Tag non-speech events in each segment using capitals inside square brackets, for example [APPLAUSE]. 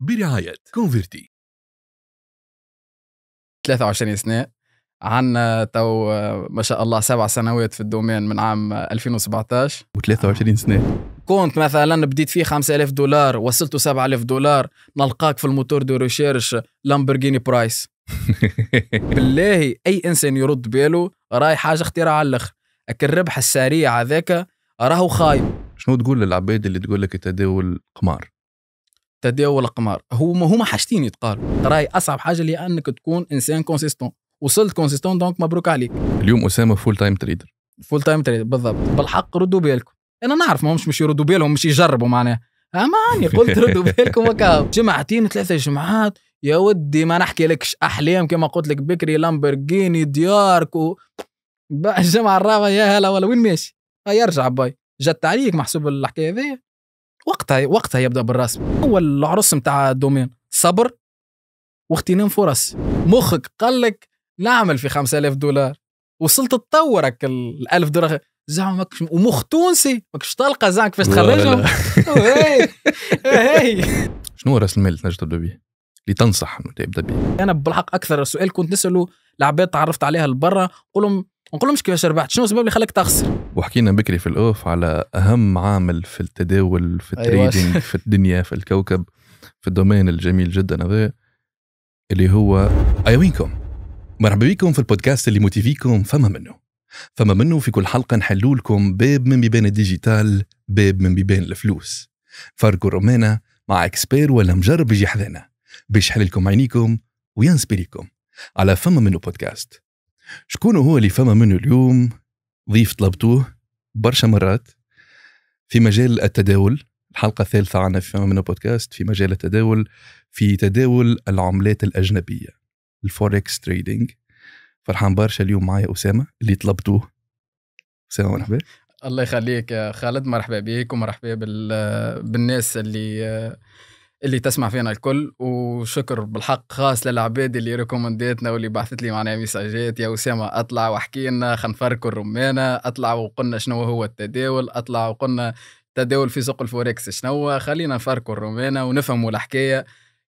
برعاية كونفيرتي 23 سنة عنا تو ما شاء الله سبع سنوات في الدومين من عام 2017 و23 سنة كنت مثلا بديت فيه 5000 دولار وصلته 7000 دولار نلقاك في الموتور دو ريشيرش لامبرجيني برايس [LAUGHS] بالله اي انسان يرد باله راي حاجه اختراع على الاخر الربح السريع هذاك راهو خايب شنو تقول للعباد اللي تقول لك التداول قمار تداول ولا قمار هما هما حاجتين يتقالوا راي اصعب حاجه اللي انك تكون انسان كونسيستون وصلت كونسيستون دونك مبروك عليك اليوم اسامه فول تايم تريدر فول تايم تريدر بالضبط بالحق ردوا بالكم انا نعرف ما همش مش يردوا بالهم مش يجربوا معناها اما آه، اني قلت [LAUGHS] ردوا بالكم وكا جمعتين ثلاثه جمعات يا ودي ما نحكي لكش احلام كما قلت لك بكري لامبرجيني ديارك و... الجمعه الرابعه يا هلا ولا وين ماشي آه، يرجع باي جت عليك محسوب الحكايه هذيا وقتها وقتها يبدا بالرسم اول العرس نتاع الدومين صبر واغتنام فرص مخك قال لك نعمل في 5000 دولار وصلت تطورك ال 1000 دولار زعما ماكش ومخ تونسي ماكش طالقه زعما كيفاش تخرجهم [LAUGHS] شنو هو راس المال اللي تنجم تبدا به؟ اللي تنصح انه تبدا به؟ انا بالحق اكثر سؤال كنت نساله لعباد تعرفت عليها لبرا نقول لهم نقول نقولهمش كيفاش ربحت شنو السبب اللي خلاك تخسر وحكينا بكري في الاوف على اهم عامل في التداول في أيوة. التريدينج في الدنيا في الكوكب في الدومين الجميل جدا هذا اللي هو ايوينكم مرحبا بكم في البودكاست اللي موتيفيكم فما منه فما منه في كل حلقه نحلولكم لكم باب من بيبان الديجيتال باب من بيبان الفلوس فرقوا الرومانه مع اكسبير ولا مجرب يجي حذانا باش يحل لكم عينيكم وينسبيريكم على فما منه بودكاست شكون هو اللي فما منه اليوم ضيف طلبتوه برشا مرات في مجال التداول الحلقة الثالثة عنا في فما منه بودكاست في مجال التداول في تداول العملات الأجنبية الفوركس تريدينج فرحان برشا اليوم معايا أسامة اللي طلبتوه أسامة مرحبا الله يخليك يا خالد مرحبا بك ومرحبا بالناس اللي اللي تسمع فينا الكل وشكر بالحق خاص للعباد اللي ريكومنديتنا واللي بعثت لي معنا ميساجات يا اسامه اطلع واحكي لنا خنفركوا الرمانه اطلع وقلنا شنو هو التداول اطلع وقلنا التداول في سوق الفوركس شنو خلينا نفركوا الرمانه ونفهموا الحكايه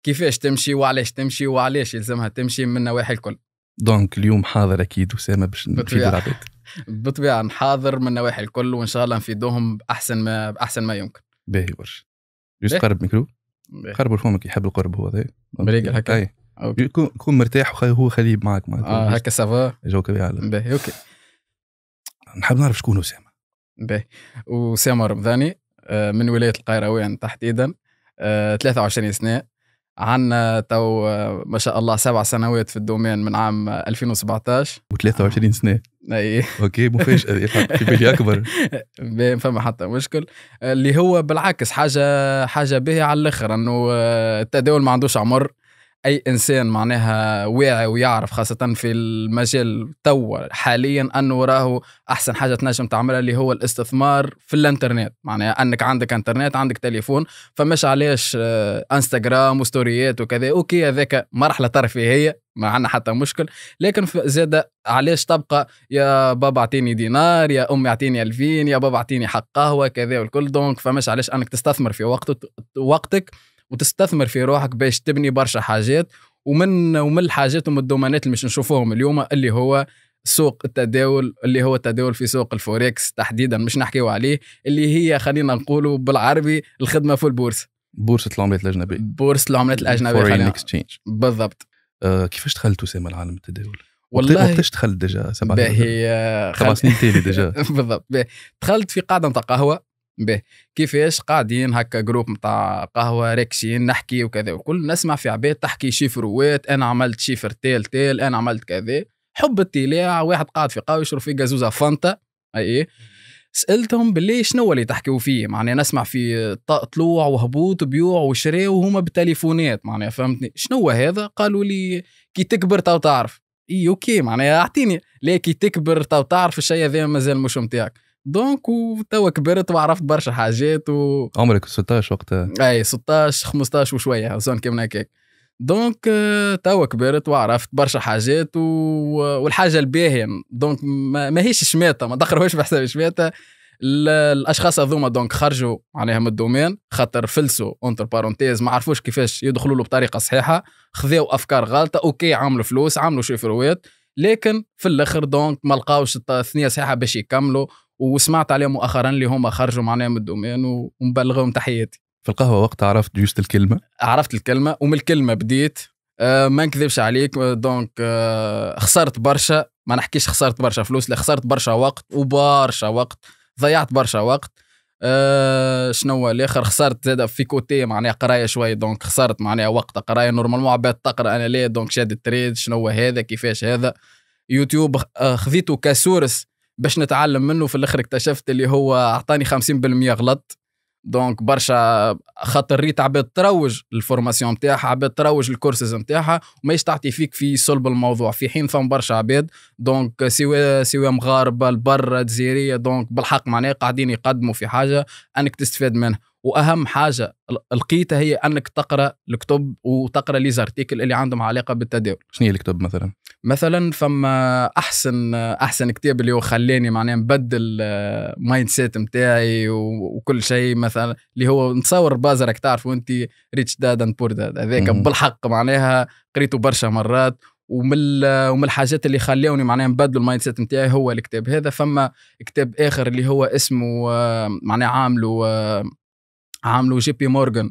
كيفاش تمشي وعلاش تمشي وعلاش يلزمها تمشي من نواحي الكل دونك اليوم حاضر اكيد اسامه باش نفيد العباد [LAUGHS] بطبيعه نحاضر من نواحي الكل وان شاء الله نفيدوهم باحسن ما باحسن ما يمكن باهي برشا جوست قرب قرب إيه. لفمك يحب القرب هو ذا هكا يكون كون مرتاح هو خليب معك معناتها اه هكا سافا جوك باهي اوكي نحب نعرف شكون اسامه باهي اسامه رمضاني آه، من ولايه القيروان تحديدا 23 سنه آه، عنا تو ما شاء الله سبع سنوات في الدومين من عام 2017 و23 سنه آه، اي اوكي مفاجاه إيه، في بالي اكبر ما [LAUGHS] فما حتى مشكل اللي هو بالعكس حاجه حاجه به على الاخر انه آه، التداول ما عندوش عمر اي انسان معناها واعي ويعرف خاصه في المجال توا حاليا انه راهو احسن حاجه تنجم تعملها اللي هو الاستثمار في الانترنت معناها انك عندك انترنت عندك تليفون فمش علاش آه، انستغرام وستوريات وكذا اوكي هذاك مرحله ترفيهيه ما عندنا حتى مشكل لكن زاد علاش تبقى يا بابا اعطيني دينار يا امي اعطيني الفين يا بابا اعطيني حق قهوه كذا والكل دونك فمش علاش انك تستثمر في وقت وقتك وتستثمر في روحك باش تبني برشا حاجات ومن ومن الحاجات ومن الدومانات اللي مش نشوفوهم اليوم اللي هو سوق التداول اللي هو التداول في سوق الفوركس تحديدا مش نحكيو عليه اللي هي خلينا نقولوا بالعربي الخدمه في البورصه بورصه العملات الاجنبيه بورصه العملات الاجنبيه بالضبط آه كيفاش دخلت اسامه العالم التداول والله وقتاش دخلت ديجا آه، سبع [LAUGHS] باهي خمس سنين تالي ديجا بالضبط دخلت في قاعده نتاع قهوه به كيفاش قاعدين هكا جروب نتاع قهوه راكشين نحكي وكذا وكل نسمع في عباد تحكي شيفروات انا عملت شيفر تيل تيل انا عملت كذا حب التلاعه واحد قاعد في قهوه يشرب في جازوزه فانتا اي سالتهم باللي شنو اللي تحكيو فيه معناها نسمع في طلوع وهبوط بيوع وشراء وهما بالتليفونات معناها فهمتني شنو هذا قالوا لي كي تكبر تو تعرف اي اوكي معناها اعطيني لا كي تكبر تو تعرف الشيء هذا مازال مش نتاعك دونك وتوا كبرت وعرفت برشا حاجات و عمرك 16 وقتها اي 16 15 وشويه سون كيما هكاك دونك توا كبرت وعرفت برشا حاجات و... والحاجه الباهيه دونك ما... ماهيش شماته ما تخرجوش بحساب شماته الاشخاص هذوما دونك خرجوا معناها من الدومين خاطر فلسوا اونتر بارونتيز ما عرفوش كيفاش يدخلوا له بطريقه صحيحه خذوا افكار غلطه اوكي عملوا فلوس عملوا شيفروات لكن في الاخر دونك ما لقاوش الثنيه صحيحه باش يكملوا وسمعت عليهم مؤخرا اللي هما خرجوا معنا نعم من الدومين ومبلغهم تحياتي في القهوه وقتها عرفت جوست الكلمه عرفت الكلمه ومن الكلمه بديت أه ما نكذبش عليك آه، دونك أه خسرت برشا ما نحكيش خسرت برشا فلوس لا خسرت برشا وقت وبرشا وقت ضيعت برشا وقت أه شنو الاخر خسرت زاد في كوتي معناها قرايه شويه دونك خسرت معناها وقت قرايه نورمالمون عباد تقرا انا ليه دونك شاد التريد شنو هذا كيفاش هذا يوتيوب آه، خذيته كسورس باش نتعلم منه في الاخر اكتشفت اللي هو اعطاني 50% غلط دونك برشا خاطر ريت عباد تروج الفورماسيون نتاعها عباد تروج الكورسز نتاعها وماش تعطي فيك في صلب الموضوع في حين ثم برشا عباد دونك سوا سوا مغاربه البر جزيريه دونك بالحق معناها قاعدين يقدموا في حاجه انك تستفاد منها واهم حاجه لقيتها هي انك تقرا الكتب وتقرا ليزارتيكل اللي عندهم علاقه بالتداول شنو هي الكتب مثلا مثلا فما احسن احسن كتاب اللي هو خلاني معناه نبدل مايند سيت نتاعي وكل شيء مثلا اللي هو نتصور بازرك تعرف وانت ريتش داد اند بور داد هذاك بالحق معناها قريته برشا مرات ومن ومن الحاجات اللي خلاوني معناها نبدلوا المايند سيت نتاعي هو الكتاب هذا فما كتاب اخر اللي هو اسمه آه، معناها عامله آه، عملوا جي بي مورغان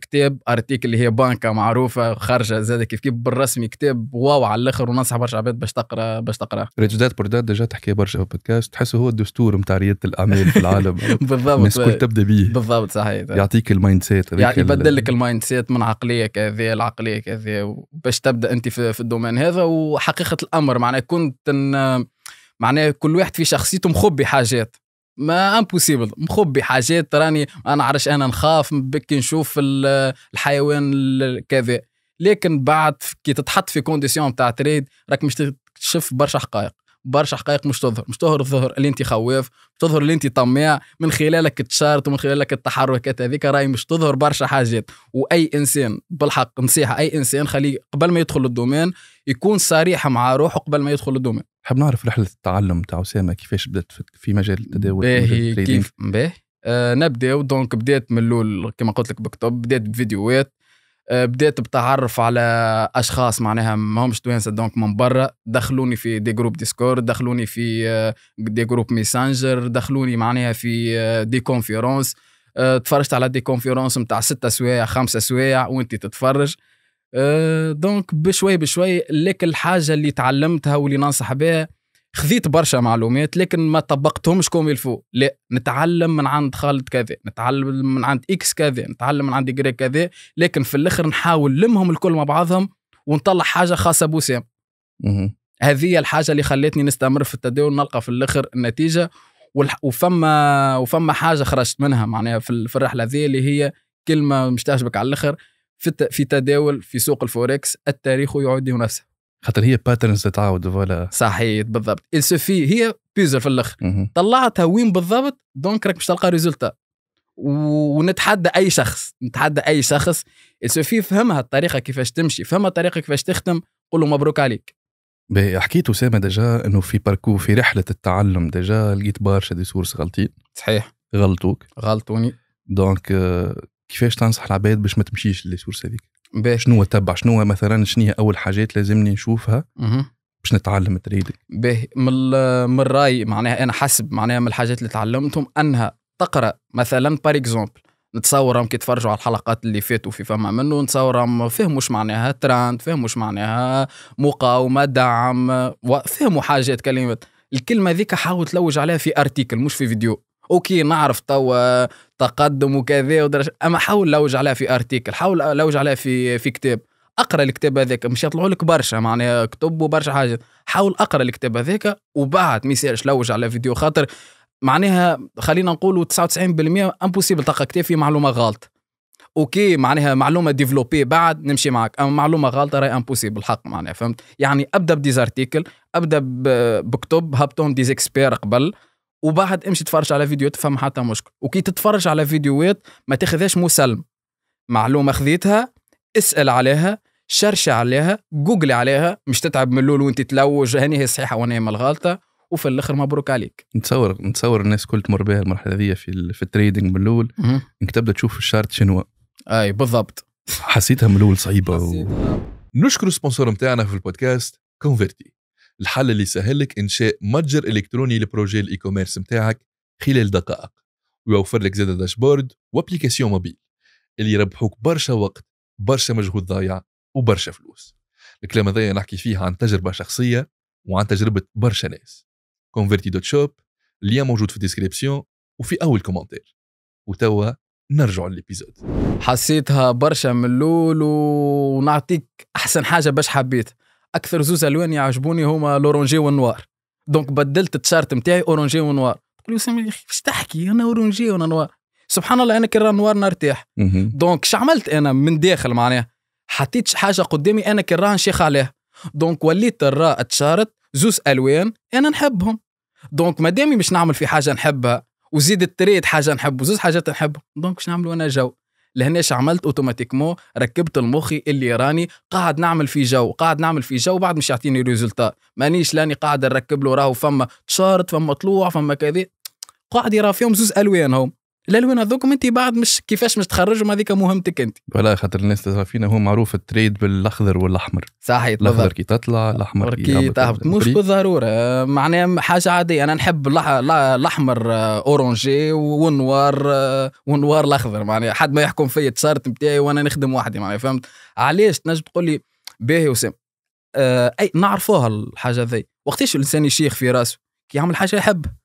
كتاب ارتيكل اللي هي بانكا معروفه خارجه زاد كيف كيف بالرسمي كتاب واو على الاخر وننصح برشا عباد باش تقرا باش تقراه ريتشارد بورداد ديجا تحكي برشا في بودكاست تحسه هو الدستور نتاع رياده الاعمال في العالم [LAUGHS] بالضبط الناس الكل تبدا به بالضبط صحيح يعطيك المايند سيت يعني يبدل لك المايند سيت من عقليه كذا لعقليه كذا باش تبدا انت في, في الدومين هذا وحقيقه الامر معناه كنت معناه كل واحد في شخصيته مخبي حاجات ما امبوسيبل مخبي حاجات راني ما نعرفش انا نخاف بكي نشوف الحيوان كذا لكن بعد كي تتحط في كونديسيون تاع تريد راك مش تكتشف برشا حقائق برشا حقائق مش تظهر مش تظهر الظهر اللي انت خواف مش تظهر اللي انت طماع من خلالك التشارت ومن خلالك التحركات هذيك راهي مش تظهر برشا حاجات واي انسان بالحق نصيحه اي انسان خليه قبل ما يدخل الدومين يكون صريح مع روحه قبل ما يدخل الدومين حاب نعرف رحله التعلم تاع اسامه كيفاش بدات في مجال التداول باهي كيف باهي آه، نبدا نبداو دونك بدات من الاول كما قلت لك بكتب بدات بفيديوهات آه، بديت بدات بتعرف على اشخاص معناها ماهمش توانسه دونك من برا دخلوني في دي جروب ديسكورد دخلوني في آه، دي جروب ميسنجر دخلوني معناها في دي كونفيرونس تفرجت على دي كونفيرونس نتاع ستة سوايع خمسة سوايع وانت تتفرج أه، دونك بشوي بشوي لك الحاجه اللي تعلمتها واللي ننصح بها خذيت برشا معلومات لكن ما طبقتهمش كوم الفو لا نتعلم من عند خالد كذا نتعلم من عند اكس كذا نتعلم من عند جري كذا لكن في الاخر نحاول لمهم الكل مع بعضهم ونطلع حاجه خاصه بوسام هذه الحاجه اللي خلتني نستمر في التداول نلقى في الاخر النتيجه وفما وفما حاجه خرجت منها معناها في الرحله ذي اللي هي كلمه مش تعجبك على الاخر في في تداول في سوق الفوركس التاريخ يعود نفسه خاطر هي باترنز تتعاود فوالا صحيح بالضبط السوفي هي بيزل في الاخر طلعتها وين بالضبط دونك راك باش تلقى ريزولتا ونتحدى اي شخص نتحدى اي شخص السوفي فهمها الطريقه كيفاش تمشي فهمها الطريقه كيفاش تخدم قول له مبروك عليك حكيت اسامه ديجا انه في باركو في رحله التعلم ديجا لقيت برشا دي سورس غلطين صحيح غلطوك غلطوني دونك آه، كيفاش تنصح العباد باش ما تمشيش للسورس هذيك شنو تبع شنو مثلا شنو هي اول حاجات لازمني نشوفها باش نتعلم تريدنج باهي من من رايي معناها انا حسب معناها من الحاجات اللي تعلمتهم انها تقرا مثلا بار اكزومبل نتصور راهم كي تفرجوا على الحلقات اللي فاتوا في فما منه نتصور راهم فهموا معناها تراند فهموا معناها مقاومه دعم فهموا حاجات كلمات الكلمه ذيك حاول تلوج عليها في ارتيكل مش في فيديو اوكي نعرف توا تقدم وكذا ودرجة اما حاول لوج عليها في ارتيكل حاول لوج عليها في في كتاب اقرا الكتاب هذاك مش يطلعوا لك برشا معناها كتب وبرشا حاجات حاول اقرا الكتاب هذاك وبعد ما يسالش لوج على فيديو خاطر معناها خلينا نقولوا 99% امبوسيبل تلقى كتاب فيه معلومه غلط اوكي معناها معلومه ديفلوبي بعد نمشي معك اما معلومه غلطه راهي امبوسيبل حق معناها فهمت يعني ابدا بديزارتيكل ابدا بكتب هبطهم ديزيكسبير قبل وبعد امشي تفرج على فيديوهات فما حتى مشكل وكي تتفرج على فيديوهات ما تاخذهاش مسلم معلومه خذيتها اسال عليها شرشي عليها جوجلي عليها مش تتعب من الاول وانت تلوج هاني هي صحيحه وانا من الغلطه وفي الاخر مبروك عليك نتصور نتصور الناس كل تمر بها المرحله هذه في في التريدنج من الاول انك تبدا تشوف الشارت شنو اي بالضبط حسيتها من الاول صعيبه و... نشكر السبونسور نتاعنا في البودكاست كونفيرتي الحل اللي يسهل لك انشاء متجر الكتروني لبروجي الاي كوميرس نتاعك خلال دقائق ويوفر لك زاده داشبورد وابليكاسيون موبيل اللي يربحوك برشا وقت برشا مجهود ضايع وبرشا فلوس الكلام هذايا نحكي فيه عن تجربه شخصيه وعن تجربه برشا ناس كونفرتي دوت شوب اللي موجود في الديسكريبسيون وفي اول كومنتير وتوا نرجعوا للابيزود حسيتها برشا من الاول ونعطيك احسن حاجه باش حبيت اكثر زوز الوان يعجبوني هما لورونجي والنوار دونك بدلت التيشيرت نتاعي اورونجي ونوار تقول لي يا اخي تحكي انا اورونجي وانا نوار سبحان الله انا كي نوار نرتاح دونك شو عملت انا من داخل معناها حطيت حاجه قدامي انا كي نراها نشيخ عليها دونك وليت الرا التيشيرت زوز الوان انا نحبهم دونك مادامي مش نعمل في حاجه نحبها وزيد التريد حاجه نحب وزوز حاجات نحبهم دونك باش نعملوا انا جو لهنا ايش عملت اوتوماتيكمو ركبت المخي اللي راني قاعد نعمل في جو قاعد نعمل في جو بعد مش يعطيني ريزلتا مانيش لاني قاعد نركب له راهو فما تشارت فما طلوع فما كذا قاعد يرى فيهم زوز الوان هم الالوان هذوكم انت بعد مش كيفاش مش تخرجهم هذيك مهمتك انت ولا خاطر الناس تسمع فينا هو معروف التريد بالاخضر والاحمر صحيح الاخضر كي تطلع الاحمر كي تهبط مش بالضروره معناها حاجه عاديه انا نحب الاحمر آه، اورانجي والنوار آه، والنوار الاخضر معناها حد ما يحكم فيا تصارت نتاعي وانا نخدم وحدي معناها فهمت علاش تنجم تقول لي باهي وسام آه، اي نعرفوها الحاجه ذي وقتاش الانسان يشيخ في راسه كي يعمل حاجه يحبها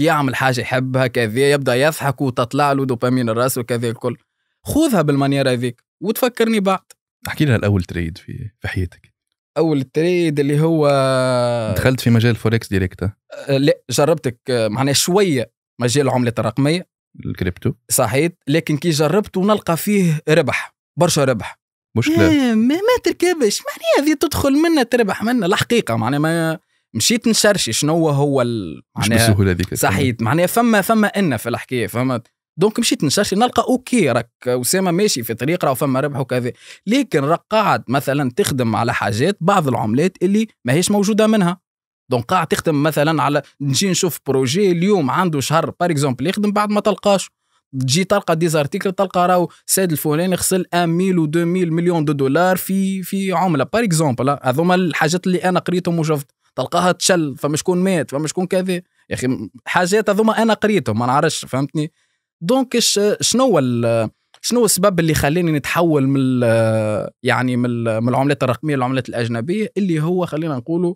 يعمل حاجه يحبها كذا يبدا يضحك وتطلع له دوبامين الراس وكذا الكل خذها بالمنيره هذيك وتفكرني بعد احكي لنا الاول تريد في في حياتك اول تريد اللي هو دخلت في مجال فوركس ديريكت آه، لا جربتك آه، معناها شويه مجال العملات الرقميه الكريبتو صحيت لكن كي جربت ونلقى فيه ربح برشا ربح مشكلة آه، ما, ما تركبش معناها هذه تدخل منا تربح منا الحقيقة معناها ما مشيت نشرشي شنو هو ال... مش بالسهوله هذيك صحيت معناها فما فما ان في الحكايه فهمت دونك مشيت نشرشي نلقى اوكي راك اسامه ماشي في طريق راه فما ربح وكذا لكن راك قاعد مثلا تخدم على حاجات بعض العملات اللي ماهيش موجوده منها دونك قاعد تخدم مثلا على نجي نشوف بروجي اليوم عنده شهر بار اكزومبل يخدم بعد ما تلقاش تجي تلقى ديزارتيكل تلقى راهو سيد الفلاني خسر 1 ميل و 2 ميل مليون دو دولار في في عمله بار اكزومبل هذوما الحاجات اللي انا قريتهم وشفت تلقاها تشل فمش شكون مات فمش شكون كذا يا اخي حاجات هذوما انا قريتهم ما نعرفش فهمتني دونك شنو شنو السبب اللي خلاني نتحول من يعني من العملات الرقميه للعملات الاجنبيه اللي هو خلينا نقولوا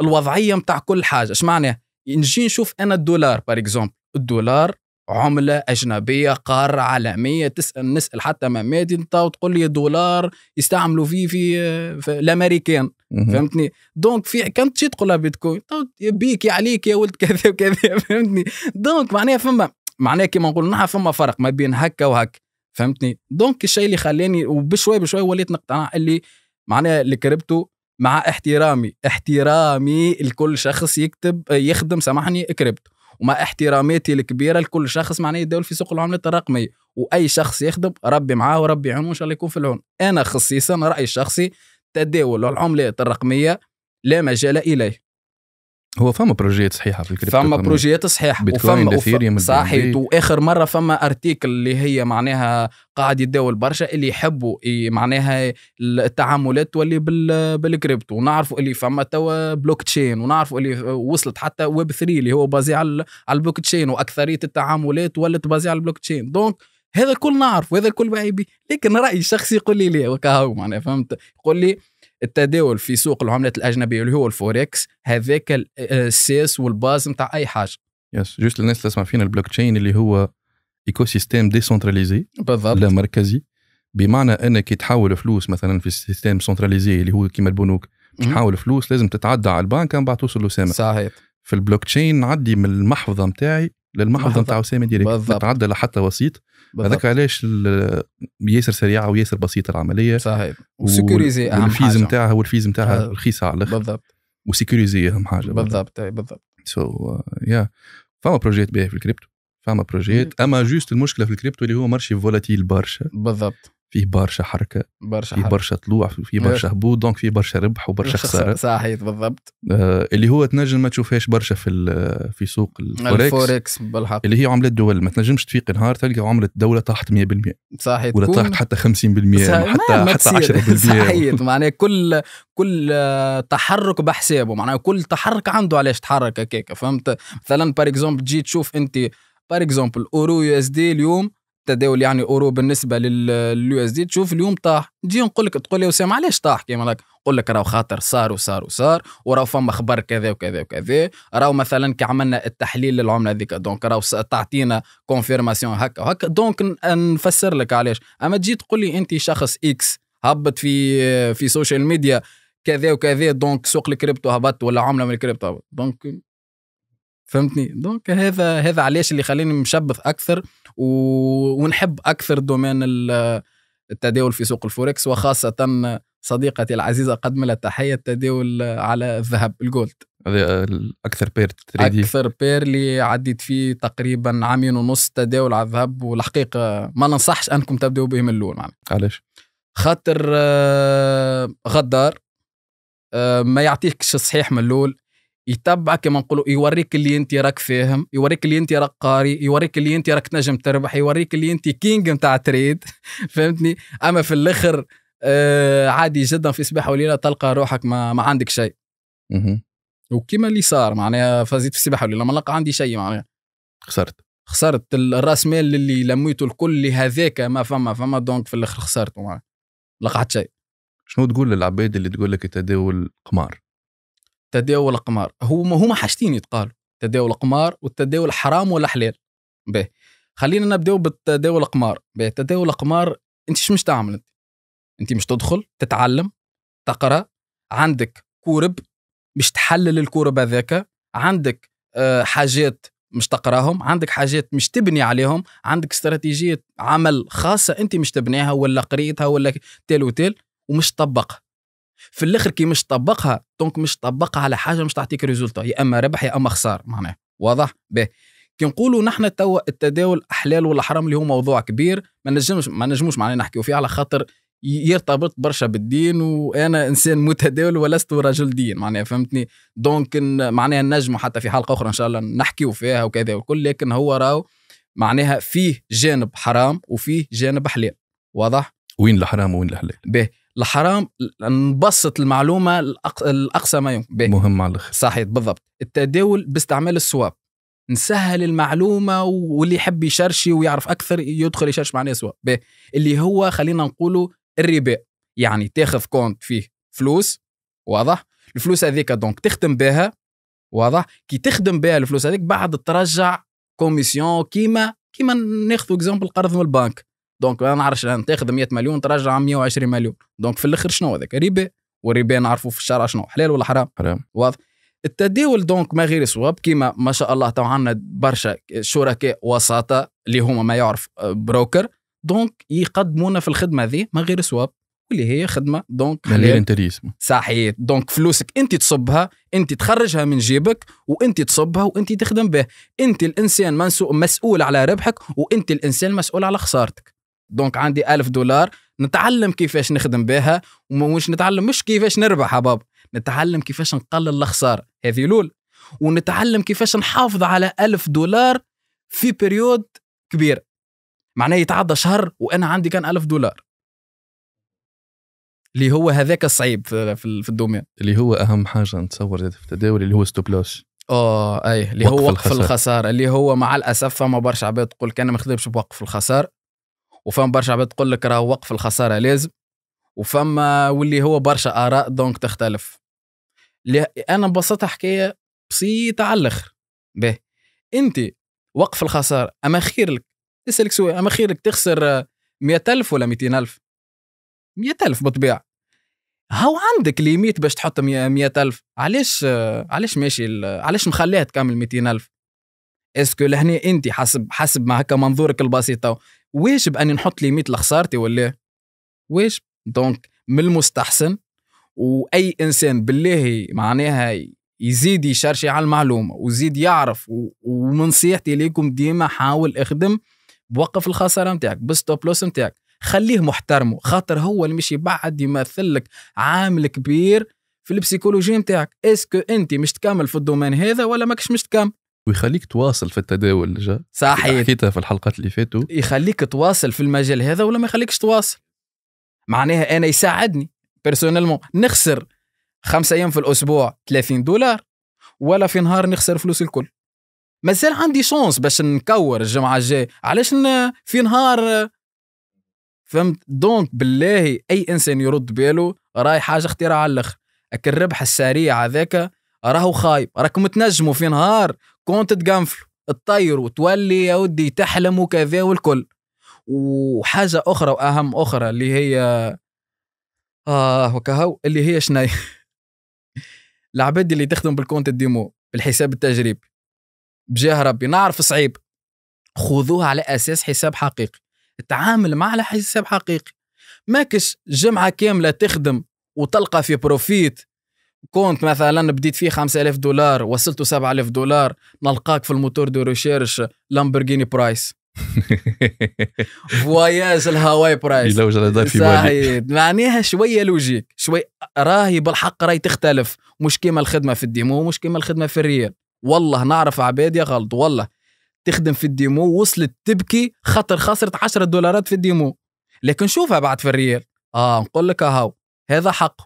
الوضعيه نتاع كل حاجه اش معناه نجي نشوف انا الدولار بار اكزومبل الدولار عملة أجنبية قارة عالمية تسأل نسأل حتى مادي أنت وتقول لي دولار يستعملوا فيه في, في الأمريكان فهمتني دونك في كان تجي تقول لها بيتكوين بيك يا عليك يا ولد كذا [LAUGHS] وكذا فهمتني دونك معناها فما معناها كيما نقول نحن فما فرق ما بين هكا وهكا فهمتني دونك الشيء اللي خلاني وبشوي بشوي وليت نقتنع اللي معناها الكريبتو مع احترامي احترامي لكل شخص يكتب يخدم سامحني كريبتو ومع احتراماتي الكبيره لكل شخص معناه يدول في سوق العملات الرقميه واي شخص يخدم ربي معاه وربي يعونه ان شاء الله يكون في العون انا خصيصا رايي الشخصي تداول العملات الرقميه لا مجال اليه هو فما بروجيات صحيحه في الكريبتو فما, بروجيات صحيحه وفما صحيح واخر مره فما ارتيكل اللي هي معناها قاعد يداول برشا اللي يحبوا معناها التعاملات تولي بالكريبتو ونعرفوا اللي فما توا بلوك تشين ونعرفوا اللي وصلت حتى ويب 3 اللي هو بازي على على البلوك تشين واكثريه التعاملات ولت بازي على البلوك تشين دونك هذا كل نعرف وهذا كل بعيبي لكن رايي الشخصي يقول لي ليه وكهو معناها فهمت يقول لي التداول في سوق العملات الاجنبيه اللي هو الفوركس هذاك آه، الساس والباز نتاع اي حاجه يس جوست الناس اللي تسمع فينا البلوك تشين اللي هو ايكو سيستيم ديسنتراليزي بالضبط لا مركزي بمعنى انك تحول فلوس مثلا في سيستيم سنتراليزي اللي هو كيما البنوك باش تحول فلوس لازم تتعدى على البنك من بعد توصل لاسامه صحيح في البلوك تشين نعدي من المحفظه نتاعي للمحفظه نتاع اسامه ديريكت بالضبط تتعدى لحتى وسيط هذاك علاش ياسر سريعه وياسر بسيطه العمليه صحيح وسكيوريزي اهم حاجه الفيز نتاعها والفيز نتاعها آه. رخيصه على الاخر بالضبط وسيكوريزي اهم حاجه بالضبط بالضبط سو يا آه، فما بروجيات باهي في الكريبتو فما بروجيات اما جوست المشكله في الكريبتو اللي هو مارشي فولاتيل برشا بالضبط فيه برشا حركه برشا فيه برشا طلوع فيه برشا إيه. هبوط دونك فيه برشا ربح وبرشا [LAUGHS] خساره صحيح بالضبط آه اللي هو تنجم ما تشوفهاش برشا في في سوق الفوركس الفوركس بالحق اللي هي عمله دول ما تنجمش تفيق نهار تلقى عمله دوله تحت 100% صحيح ولا تحت حتى 50% صحيح. حتى ما حتى 10% صحيح معناها كل كل تحرك بحسابه معناها كل تحرك عنده علاش تحرك هكاك فهمت مثلا بار اكزومبل تجي تشوف انت بار اكزومبل اورو يو اس دي اليوم تداول يعني اورو بالنسبه لليو اس دي تشوف اليوم طاح تجي نقول لك تقول لي اسامه علاش طاح كيما لك نقول لك راهو خاطر صار وصار وصار وراهو فما خبر كذا وكذا وكذا راهو مثلا كي عملنا التحليل للعمله هذيك دونك راهو تعطينا كونفيرماسيون هكا وهكا دونك نفسر لك علاش اما تجي تقول لي انت شخص اكس هبط في في سوشيال ميديا كذا وكذا دونك سوق الكريبتو هبط ولا عمله من الكريبتو هبط دونك فهمتني دونك هذا هذا علاش اللي خليني مشبث اكثر و... ونحب اكثر دومين التداول في سوق الفوركس وخاصه صديقتي العزيزه قدم لها التحيه التداول على الذهب الجولد هذا اكثر بير تريدي اكثر بير اللي عديت فيه تقريبا عامين ونص تداول على الذهب والحقيقه ما ننصحش انكم تبداوا به آه، آه، من الاول معناها علاش خاطر غدار ما يعطيكش الصحيح من الاول يتبعك كما نقولوا يوريك اللي انت راك فاهم يوريك اللي انت راك قاري يوريك اللي انت راك نجم تربح يوريك اللي انت كينج نتاع تريد [LAUGHS] فهمتني اما في الاخر آه عادي جدا في سباحه وليله تلقى روحك ما, ما عندك شيء وكما اللي صار معناها فازيت في السباحه وليله ما لقى عندي شيء معناها خسرت خسرت الراس مال اللي لميته الكل لهذاك ما فما فما دونك في الاخر خسرت معناها لقعت شيء شنو تقول للعباد اللي تقول لك التداول قمار تداول القمار هو هما حاجتين يتقالوا تداول القمار والتداول حرام ولا حلال به خلينا نبداو بالتداول القمار به تداول القمار انت مش تعمل انت انت مش تدخل تتعلم تقرا عندك كورب مش تحلل الكورب هذاك عندك آه، حاجات مش تقراهم عندك حاجات مش تبني عليهم عندك استراتيجية عمل خاصة أنت مش تبنيها ولا قريتها ولا تال وتيل ومش تطبقها في الاخر كي مش طبقها دونك مش طبقها على حاجه مش تعطيك ريزولتا يا اما ربح يا اما خساره معناها واضح به كي نقولوا نحن توا التداول احلال ولا حرام اللي هو موضوع كبير ما نجمش ما نجموش معناها نحكيو فيه على خاطر يرتبط برشا بالدين وانا انسان متداول ولست رجل دين معناها فهمتني دونك معناها النجم حتى في حلقه اخرى ان شاء الله نحكيو فيها وكذا وكل لكن هو راو معناها فيه جانب حرام وفيه جانب حلال واضح وين الحرام وين الحلال به الحرام نبسط المعلومه الاقصى ما يمكن مهم على الاخر صحيح بالضبط التداول باستعمال السواب نسهل المعلومه واللي يحب يشرشي ويعرف اكثر يدخل يشرش سواب ناس اللي هو خلينا نقوله الربا يعني تاخذ كونت فيه فلوس واضح الفلوس هذيك دونك تخدم بها واضح كي تخدم بها الفلوس هذيك بعد ترجع كوميسيون كيما كيما ناخذ اكزامبل قرض من البنك دونك ما نعرفش تاخذ 100 مليون ترجع 120 مليون دونك في الاخر شنو هذاك ربا وريبي نعرفوا في الشرع شنو حلال ولا حرام حرام واضح التداول دونك ما غير صواب كيما ما شاء الله تو عندنا برشا شركاء وساطه اللي هما ما يعرف آه، بروكر دونك يقدمونا في الخدمه ذي ما غير صواب واللي هي خدمه دونك صحيح دونك فلوسك انت تصبها انت تخرجها من جيبك وانت تصبها وانت تخدم به انت الانسان مسؤول على ربحك وانت الانسان مسؤول على خسارتك دونك عندي ألف دولار نتعلم كيفاش نخدم بها ومش نتعلم مش كيفاش نربح حباب نتعلم كيفاش نقلل الخسارة هذه الأولى ونتعلم كيفاش نحافظ على ألف دولار في بريود كبير معناه يتعدى شهر وأنا عندي كان ألف دولار اللي هو هذاك الصعيب في الدومين اللي هو أهم حاجة نتصور في التداول اللي هو ستوب لوس اه اي اللي هو وقف الخسارة. الخساره اللي هو مع الاسف فما برشا عباد تقول كان ما نخدمش بوقف الخساره وفما برشا عباد تقول لك راه وقف الخساره لازم وفما واللي هو برشا اراء دونك تختلف انا ببساطه حكايه بسيطه على الاخر به انت وقف الخساره اما خير لك اسالك سؤال اما خير لك تخسر مئة ألف ولا مئتين ألف مئة ألف بالطبيعة هاو عندك ليميت باش تحط مئة ألف علاش علاش ماشي علاش مخليها تكمل مئتين ألف اسكو لهنا انت حسب حسب ما هكا منظورك البسيط واجب اني نحط ليميت لخسارتي ولا واجب دونك من المستحسن واي انسان بالله معناها يزيد يشرشي على المعلومه ويزيد يعرف ونصيحتي ليكم ديما حاول اخدم بوقف الخساره نتاعك بستوب لوس نتاعك خليه محترمه خاطر هو اللي مش يبعد يمثل لك عامل كبير في البسيكولوجي نتاعك اسكو انت مش تكمل في الدومين هذا ولا ماكش مش تكمل ويخليك تواصل في التداول جا صحيح حكيتها في الحلقات اللي فاتوا يخليك تواصل في المجال هذا ولا ما يخليكش تواصل معناها انا يساعدني بيرسونيلمون نخسر خمسة ايام في الاسبوع 30 دولار ولا في نهار نخسر فلوس الكل مازال عندي شونس باش نكور الجمعه الجاي علاش في نهار فهمت دونك بالله اي انسان يرد باله راي حاجه اختراع على الاخر الربح السريع هذاك راهو خايب راكم تنجموا في نهار كنت تقنفل تطير وتولي يا ودي تحلم وكذا والكل وحاجة أخرى وأهم أخرى اللي هي آه وكهو اللي هي شناي [LAUGHS] العباد اللي تخدم بالكونت ديمو بالحساب التجريبي بجاه ربي نعرف صعيب خذوها على أساس حساب حقيقي تعامل مع على حساب حقيقي ماكش جمعة كاملة تخدم وتلقى في بروفيت كونت مثلا بديت فيه 5000 دولار وصلته 7000 دولار نلقاك في الموتور دو ريشيرش لامبورغيني برايس [LAUGHS] فواياج الهواي برايس يلوج على في صحيح معناها شويه لوجيك شوي راهي بالحق راهي تختلف مش كيما الخدمه في الديمو مش كيما الخدمه في الريال والله نعرف عباد غلط والله تخدم في الديمو وصلت تبكي خاطر خسرت 10 دولارات في الديمو لكن شوفها بعد في الريال اه نقول لك هاو هذا حق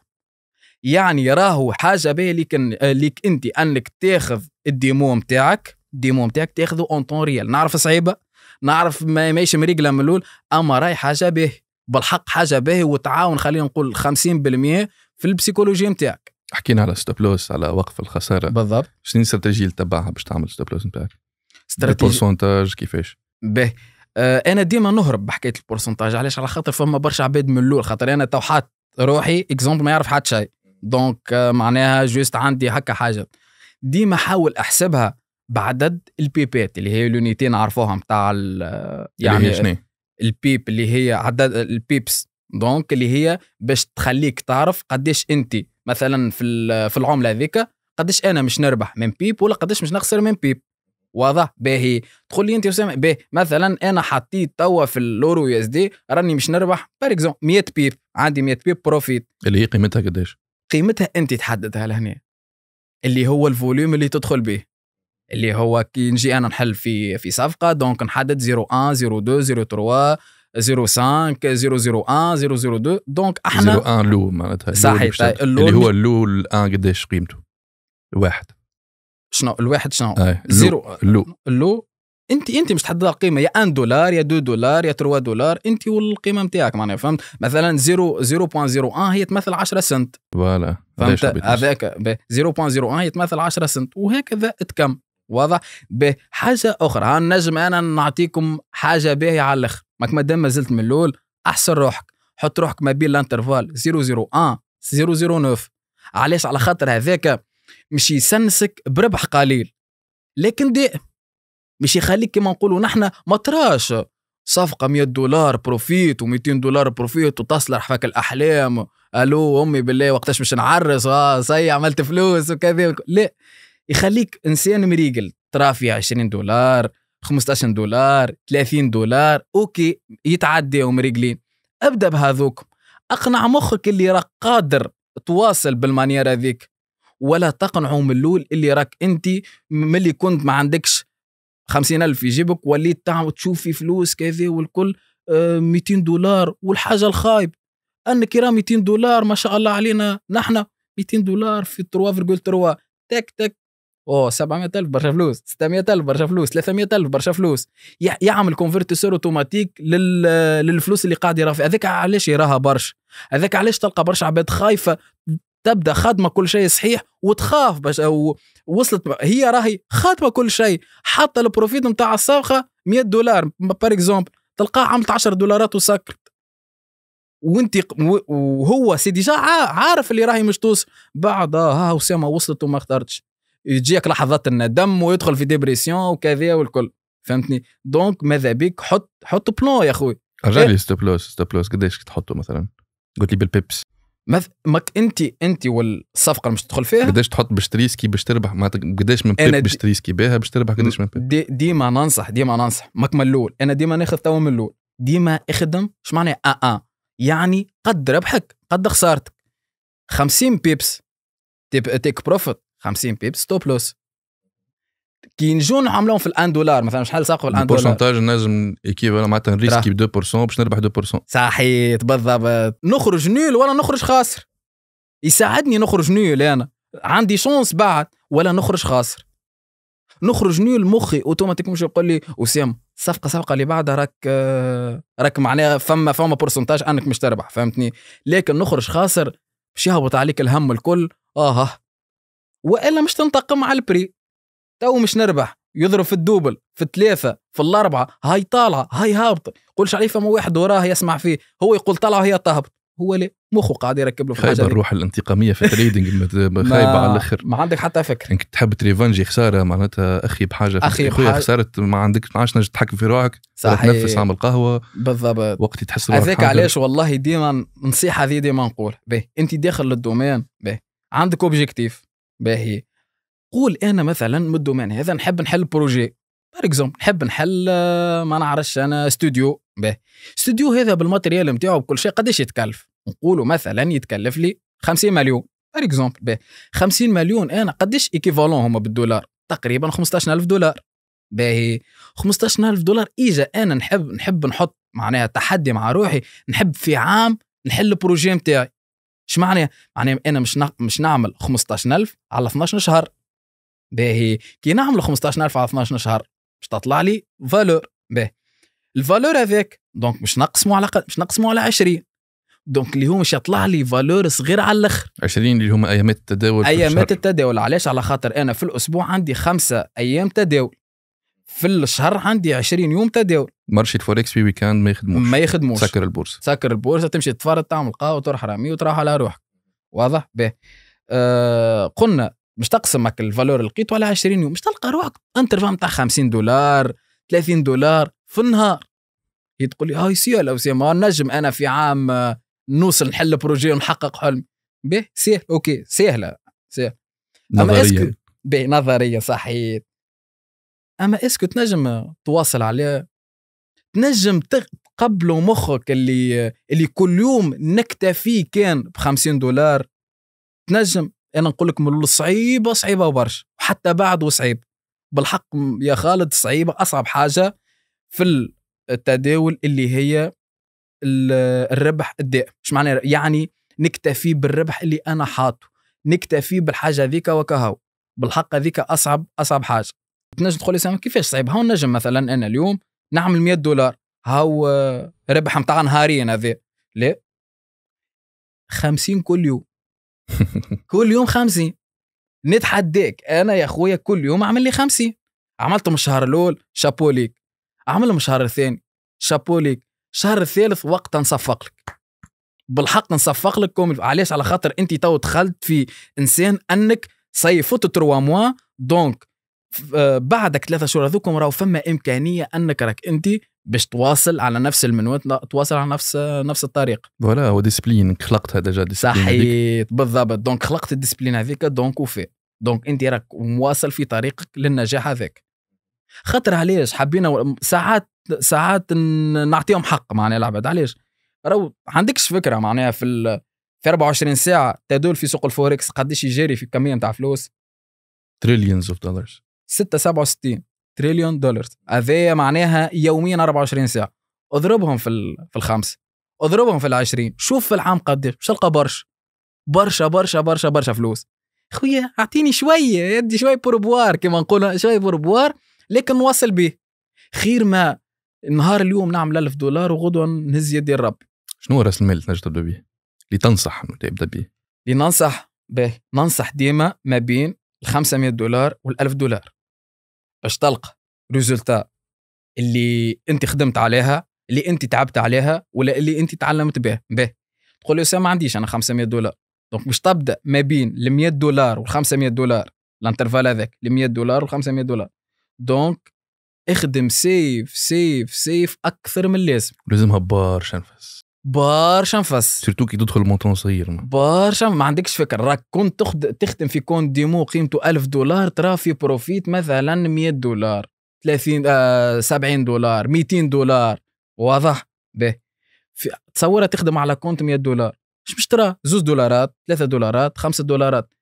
يعني راهو حاجه باهيه ليك آه، ليك انت انك تاخذ الديمو نتاعك الديمو نتاعك تاخذه اون طون ريال نعرف صعيبه نعرف ما ماشي مريقله من الاول اما راي حاجه باهي بالحق حاجه باهي وتعاون خلينا نقول 50% في البسيكولوجي نتاعك حكينا على ستوب لوس على وقف الخساره بالضبط شنو الاستراتيجيه اللي تبعها باش تعمل ستوب لوس نتاعك؟ استراتيجي البورسونتاج كيفاش؟ باهي آه انا ديما نهرب بحكايه البورسونتاج علاش على خاطر فما برشا عباد من الاول خاطر انا تو حاط روحي اكزومبل ما يعرف حد شيء دونك euh, معناها جوست عندي هكا حاجه ديما حاول احسبها بعدد البيبات اللي هي اليونيتي نعرفوها نتاع آه، يعني البيب اللي هي عدد البيبس دونك اللي هي باش تخليك تعرف قديش انت مثلا في آه، في العمله هذيك قديش انا مش نربح من بيب ولا قديش مش نخسر من بيب واضح باهي تقول لي انت اسامه باهي مثلا انا حطيت توا في اللورو يو اس دي راني مش نربح بار اكزومبل 100 بيب عندي 100 بيب بروفيت اللي هي قيمتها قديش؟ قيمتها انت تحددها لهنا اللي هو الفوليوم اللي تدخل به اللي هو كي نجي انا نحل في في صفقه دونك نحدد 01 02 03 05 001 002 دونك احنا 01 لو معناتها صحيح طيب، اللي هو اللو الان قداش قيمته؟ واحد شنو الواحد شنو؟ اي زيرو اللو اللو انت انت مش تحدد القيمه يا 1 دولار يا 2 دولار يا 3 دولار انت والقيمه نتاعك معناها فهمت مثلا 0.01 هي تمثل 10 سنت فوالا فهمت هذاك 0.01 هي تمثل 10 سنت وهكذا تكم واضح به حاجه اخرى ها نجم انا نعطيكم حاجه باهيه على الاخر ماك مادام ما زلت من الاول احسن روحك حط روحك ما بين الانترفال 001 009 علاش على خاطر هذاك مش يسنسك بربح قليل لكن دائم مش يخليك كما نقولوا نحن مطراش صفقه 100 دولار بروفيت و200 دولار بروفيت وتصلح فك الاحلام الو امي بالله وقتاش مش نعرس اه سي عملت فلوس وكذا لا يخليك انسان مريقل ترافي 20 دولار 15 دولار 30 دولار اوكي يتعدي ومريقلين ابدا بهذوك اقنع مخك اللي راك قادر تواصل بالمانيير هذيك ولا تقنعه من الاول اللي راك انت ملي كنت ما عندكش 50 ألف في جيبك وليت تعاود تشوف في فلوس كذا والكل 200 آه، دولار والحاجة الخايب أنك راه 200 دولار ما شاء الله علينا نحن 200 دولار في 3.3 تك تك اوه 700000 برشا فلوس 600000 برشا فلوس 300000 برشا فلوس يعمل كونفرتسور اوتوماتيك لل... للفلوس اللي قاعد يرافع هذاك علاش يراها برشا هذاك علاش تلقى برشا عباد خايفه تبدا خادمه كل شيء صحيح وتخاف باش او وصلت هي راهي خاطبه كل شيء حتى البروفيت نتاع الصفقه 100 دولار بار اكزومبل تلقاه عملت 10 دولارات وسكرت وانت وهو سي ديجا عارف اللي راهي مش توصل بعد ها اسامه وصلت وما اخترتش يجيك لحظات الندم ويدخل في ديبريسيون وكذا والكل فهمتني دونك ماذا بيك حط حط بلون يا اخوي رجع لي ستوب لوس ستوب لوس قداش تحطه مثلا قلت لي بالبيبس مث... ماك انت انت والصفقه اللي مش تدخل فيها قداش تحط باش تريسكي باش تربح ما قداش من بيب باش تريسكي بها باش تربح قداش من بيب دي ديما ننصح ديما ننصح ماك من الاول انا ديما ناخذ توا من الاول ديما اخدم اش معنى اه اه يعني قد ربحك قد خسارتك 50 بيبس تيك بروفيت 50 بيبس ستوب لوس كي نجو نعملوهم في الان دولار مثلا شحال ساقوا في الان دولار بورسنتاج نجم ايكيفالون معناتها نريسكي 2% باش نربح 2% صحيت بالضبط نخرج نول ولا نخرج خاسر يساعدني نخرج نول انا عندي شونس بعد ولا نخرج خاسر نخرج نول مخي اوتوماتيك مش يقول لي وسام الصفقه الصفقه اللي بعدها راك راك معناها فما فما بورسنتاج انك مش تربح فهمتني لكن نخرج خاسر باش يهبط عليك الهم الكل اها آه. والا مش تنتقم على البري تو مش نربح يضرب في الدوبل في الثلاثة في الأربعة هاي طالعة هاي هابطة قولش عليه فما واحد وراه يسمع فيه هو يقول طالعة هي تهبط هو ليه مخه قاعد يركب له في خايبه الروح الانتقاميه في [LAUGHS] تريدنج خايبه على الاخر ما عندك حتى فكره انك تحب تريفانجي خساره معناتها اخي بحاجه اخي بحاجه خسرت ما عندك ما عادش نجم تحكم في روحك صحيح تنفس عامل قهوه بالضبط وقت تحس روحك هذاك علاش والله ديما نصيحه هذه ديما نقول باهي انت داخل للدومين باهي عندك اوبجيكتيف باهي قول انا مثلا من الدومين هذا نحب نحل بروجي بار اكزومبل نحب نحل آه، ما نعرفش انا استوديو به استوديو هذا بالماتريال نتاعو بكل شيء قداش يتكلف نقولوا مثلا يتكلف لي 50 مليون بار اكزومبل به 50 مليون انا قداش ايكيفالون هما بالدولار تقريبا 15000 دولار باهي 15000 دولار اجا انا نحب نحب نحط معناها تحدي مع روحي نحب في عام نحل البروجي نتاعي اش معناها معناها انا مش مش نعمل 15000 على 12 شهر باهي كي نعملوا 15000 على 12 شهر باش تطلع لي فالور باهي الفالور هذاك دونك باش نقسموا على باش نقسموا على 20 دونك اللي هو مش يطلع لي فالور صغير على الاخر 20 اللي هما ايامات التداول ايامات التداول علاش على خاطر انا في الاسبوع عندي خمسة ايام تداول في الشهر عندي 20 يوم تداول مارشي الفوركس في ويكاند ما يخدموش ما يخدموش سكر البورصه سكر البورصه تمشي تفرط تعمل قهوه وتروح رامي وتروح على روحك واضح به آه قلنا مش تقسمك الفالور اللي لقيته على 20 يوم مش تلقى روحك انترفا نتاع 50 دولار 30 دولار في النهار هي تقول لي هاي سيال او سي ما نجم انا في عام آه، نوصل نحل بروجي ونحقق حلم به سهل اوكي سهله سهل نظريا اسكو... به نظريا صحيح اما اسكو تنجم تواصل عليه تنجم تقبلوا مخك اللي آه، اللي كل يوم نكتفي كان ب 50 دولار تنجم انا نقول لكم صعيبه صعيبه برشا حتى بعد وصعيب بالحق يا خالد صعيبه اصعب حاجه في التداول اللي هي الربح الدائم ايش معنى يعني نكتفي بالربح اللي انا حاطه نكتفي بالحاجه هذيك وكهو بالحق هذيك اصعب اصعب حاجه تنجم تقول لي كيفاش صعيب هاو نجم مثلا انا اليوم نعمل 100 دولار هاو ربح نتاع نهاريا هذا لا 50 كل يوم كل يوم خمسة نتحداك انا يا اخويا كل يوم اعمل لي خمسة عملتهم الشهر الاول شابو ليك من الشهر الثاني شابو ليك الشهر الثالث وقت نصفق لك بالحق نصفق لك كومل علاش على خاطر انت تو دخلت في انسان انك صيفت تروا موا دونك آه، بعدك ثلاثة شهور هذوكم راهو فما امكانيه انك راك انت باش تواصل على نفس المنوال تواصل على نفس نفس الطريق فوالا هو ديسبلين خلقتها ديجا ديسبلين صحيت بالضبط دونك خلقت الديسبلين هذيك دونك وفي دونك انت راك مواصل في طريقك للنجاح هذاك خاطر علاش حبينا ساعات ساعات نعطيهم حق معناها العباد علاش راهو عندكش فكره معناها في في 24 ساعه تدول في سوق الفوركس قداش يجري في كميه نتاع فلوس تريليونز اوف دولارز 6 67 تريليون دولار هذا معناها يوميا 24 ساعه اضربهم في في الخمسه اضربهم في العشرين شوف في العام قديش مش تلقى برش برشا برشا برشا برشا فلوس خويا اعطيني شويه يدي شويه بوربوار كما نقول شويه بوربوار لكن نوصل به خير ما نهار اليوم نعمل 1000 دولار وغدوه نهز يدي الرب شنو راس المال اللي تنجم تبدا به؟ اللي تنصح انه تبدا به؟ اللي ننصح به ننصح ديما ما بين ال 500 دولار وال 1000 دولار باش تلقى ريزولتا اللي انت خدمت عليها اللي انت تعبت عليها ولا اللي انت تعلمت به به تقول له ما عنديش انا 500 دولار دونك باش تبدا ما بين ال 100 دولار وال 500 دولار الانترفال هذاك ال 100 دولار وال 500 دولار دونك اخدم سيف سيف سيف اكثر من اللازم لازمها برشا نفس برشا نفس سيرتو كي تدخل مونتون صغير برشا ما عندكش فكر راك كنت تخد... تخدم في كونت ديمو قيمته 1000 دولار ترى في بروفيت مثلا 100 دولار 30 آه 70 دولار 200 دولار واضح به في... تصور تخدم على كونت 100 دولار مش باش ترى زوز دولارات 3 دولارات 5 دولارات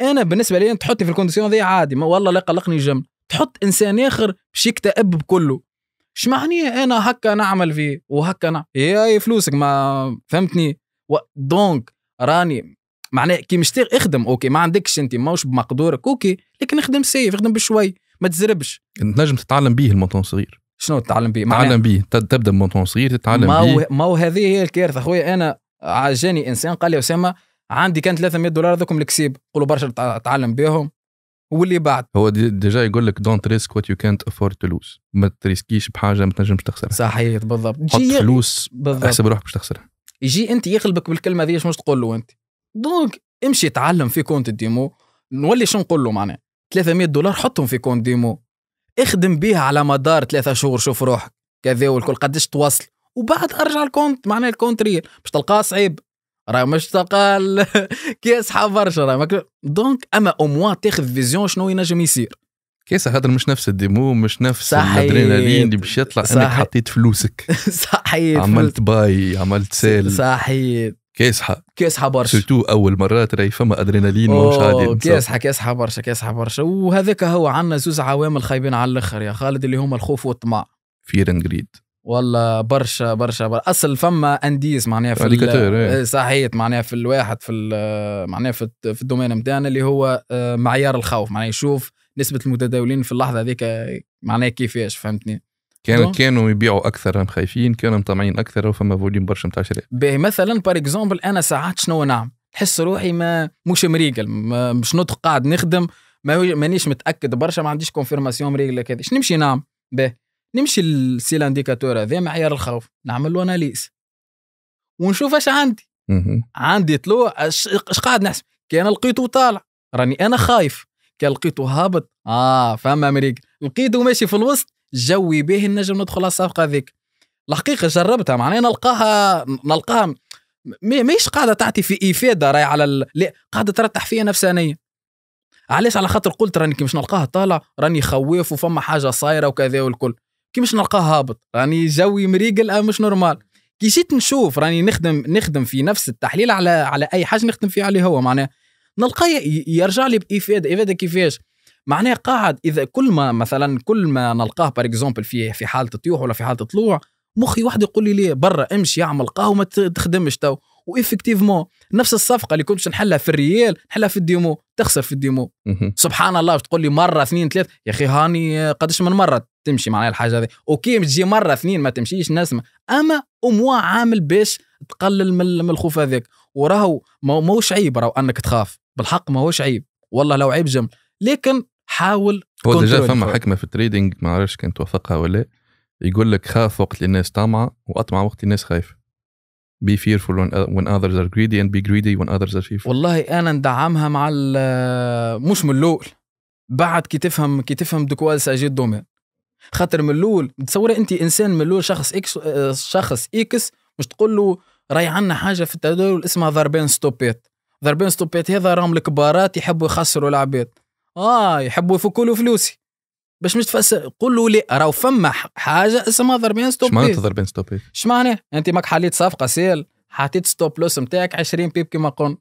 انا بالنسبه لي تحطي في الكونديسيون ذي عادي ما والله لا قلقني جم تحط انسان اخر باش يكتئب بكله اش معني انا هكا نعمل فيه وهكا نعمل يا إيه، فلوسك ما فهمتني و... دونك راني معناه كي مشتغل اخدم اوكي ما عندكش انت ماهوش بمقدورك اوكي لكن اخدم سيف اخدم بشوي ما تزربش تنجم تتعلم بيه المونتون صغير شنو تتعلم بيه؟ تتعلم بيه تبدا بمونتون صغير تتعلم ما بيه ما هو هذه هي الكارثه خويا انا عجاني انسان قال لي اسامه عندي كان 300 دولار ذوكم الكسيب قولوا برشا تعلم بيهم واللي بعد هو ديجا يقول لك دونت ريسك وات يو كانت افورد تو لوز ما تريسكيش بحاجه ما تنجمش تخسرها صحيح بالضبط حط فلوس بالضبط. احسب روحك باش تخسرها يجي انت يغلبك بالكلمه ذي شنو تقول له انت دونك امشي تعلم في كونت الديمو نولي شنو نقول له معناه 300 دولار حطهم في كونت ديمو اخدم بيها على مدار ثلاثة شهور شوف روحك كذا والكل قداش تواصل وبعد ارجع الكونت معناه الكونت ريال باش تلقاه صعيب راه مشتقل [LAUGHS] كيسحى برشا راه دونك اما او موا تاخذ فيزيون شنو ينجم يصير كيس خاطر مش نفس الديمو مش نفس الادرينالين اللي باش يطلع انك حطيت فلوسك [LAUGHS] صحيت عملت باي عملت سيل صحيت كاسحه كاسحه برشا سيرتو اول مرات راهي فما ادرينالين ومش عادي كاسحه كاسحه برشا كاسحه برشا وهذاك هو عندنا زوز عوامل خايبين على الاخر يا خالد اللي هما الخوف والطمع فير اند جريد والله برشا برشا, برشا. اصل فما انديز معناها في إيه. إيه، صحيت معناها في الواحد في معناها في, في الدومين نتاعنا اللي هو آه، معيار الخوف معناها يشوف نسبه المتداولين في اللحظه هذيك معناها كيفاش فهمتني كانوا كانوا يبيعوا اكثر خايفين كانوا مطمعين اكثر وفما فوليوم برشا نتاع شراء باهي مثلا بار اكزومبل انا ساعات شنو نعمل نحس روحي ما مش مريقل مش نطق قاعد نخدم مانيش متاكد برشا ما عنديش كونفيرماسيون مريقل كذا شنو نمشي نعمل باهي نمشي للسي لانديكاتور هذا معيار الخوف نعمل له اناليز ونشوف اش عندي عندي طلوع اش قاعد نحسب كي انا لقيته طالع راني انا خايف كي لقيته هابط اه فهم امريكا لقيته ماشي في الوسط جوي به نجم ندخل على الصفقه هذيك الحقيقه جربتها معناها نلقاها نلقاها ماهيش قاعده تعطي في افاده راي على ال... لا قاعده ترتاح فيا نفسانيا علاش على خاطر قلت راني كي مش نلقاها طالع راني خواف وفما حاجه صايره وكذا والكل كي مش نلقاه هابط راني جوي مريقل مش نورمال كي جيت نشوف راني نخدم نخدم في نفس التحليل على على اي حاجه نخدم فيها اللي هو معناه نلقاه يرجع لي بافاده افاده كيفاش معناه قاعد اذا كل ما مثلا كل ما نلقاه بار اكزومبل في في حاله طيوح ولا في حاله طلوع مخي واحد يقول لي ليه برا امشي اعمل قهوه ما تخدمش تو وافكتيفمون نفس الصفقه اللي كنت نحلها في الريال نحلها في الديمو تخسر في الديمو سبحان الله تقول لي مره اثنين ثلاث يا اخي هاني قداش من مره تمشي معناها الحاجه هذه اوكي تجي مره اثنين ما تمشيش الناس اما اموا عامل باش تقلل من الخوف هذاك وراهو ماهوش عيب راهو انك تخاف بالحق ماهوش عيب والله لو عيب جمل لكن حاول هو ديجا فما حكمه في التريدينج ما عرفش كان توثقها ولا يقول لك خاف وقت الناس طامعه واطمع وقت الناس خايفه be fearful when, when others are greedy and be greedy when others are fearful والله انا ندعمها مع مش من الاول بعد كي تفهم كي تفهم دوكوا ساجي الدومين خاطر من الاول تصور انت انسان من الاول شخص اكس آه، شخص اكس مش تقول له راي عندنا حاجه في التداول اسمها ضربين ستوبيت ضربين ستوبيت هذا راهم الكبارات يحبوا يخسروا العباد اه يحبوا يفكوا له فلوسي باش مش تفسر قول له لا راهو فما حاجه اسمها ضربين ستوبيت ايش ضربين ستوبيت؟ ايش معناه انت ماك حليت صفقه سيل حطيت ستوب لوس نتاعك 20 بيب كما قلنا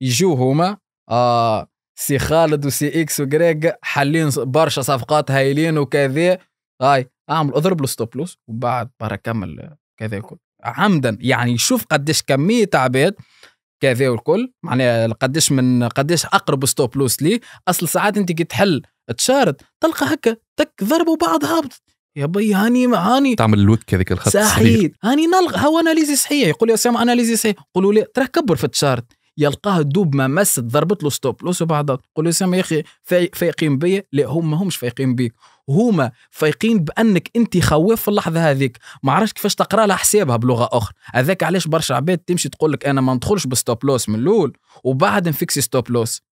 يجوا هما آه سي خالد وسي اكس وجريج حالين برشا صفقات هايلين وكذا هاي اعمل اضرب له ستوب لوس وبعد برا كمل كذا الكل عمدا يعني شوف قديش كميه تعبات كذا والكل معناها قديش من قديش اقرب ستوب لوس لي اصل ساعات انت كي تحل تشارت تلقى هكا تك ضرب وبعد هابط يا بي هاني هاني تعمل الوك هذيك الخط صحيح هاني نلغى هو اناليزي صحيح يقول يا سام اناليزي صحيح قولوا لي تراه كبر في التشارت يلقاه دوب ما مست ضربت له ستوب لوس بعضها تقول له يا اخي فايقين بيا لا هم ما همش فايقين بيك هما فايقين بانك انت خواف في اللحظه هذيك ما عرفتش كيفاش تقرا لها حسابها بلغه اخرى هذاك علاش برشا عباد تمشي تقول لك انا ما ندخلش بستوب لوس من الاول وبعد نفكسي ستوب لوس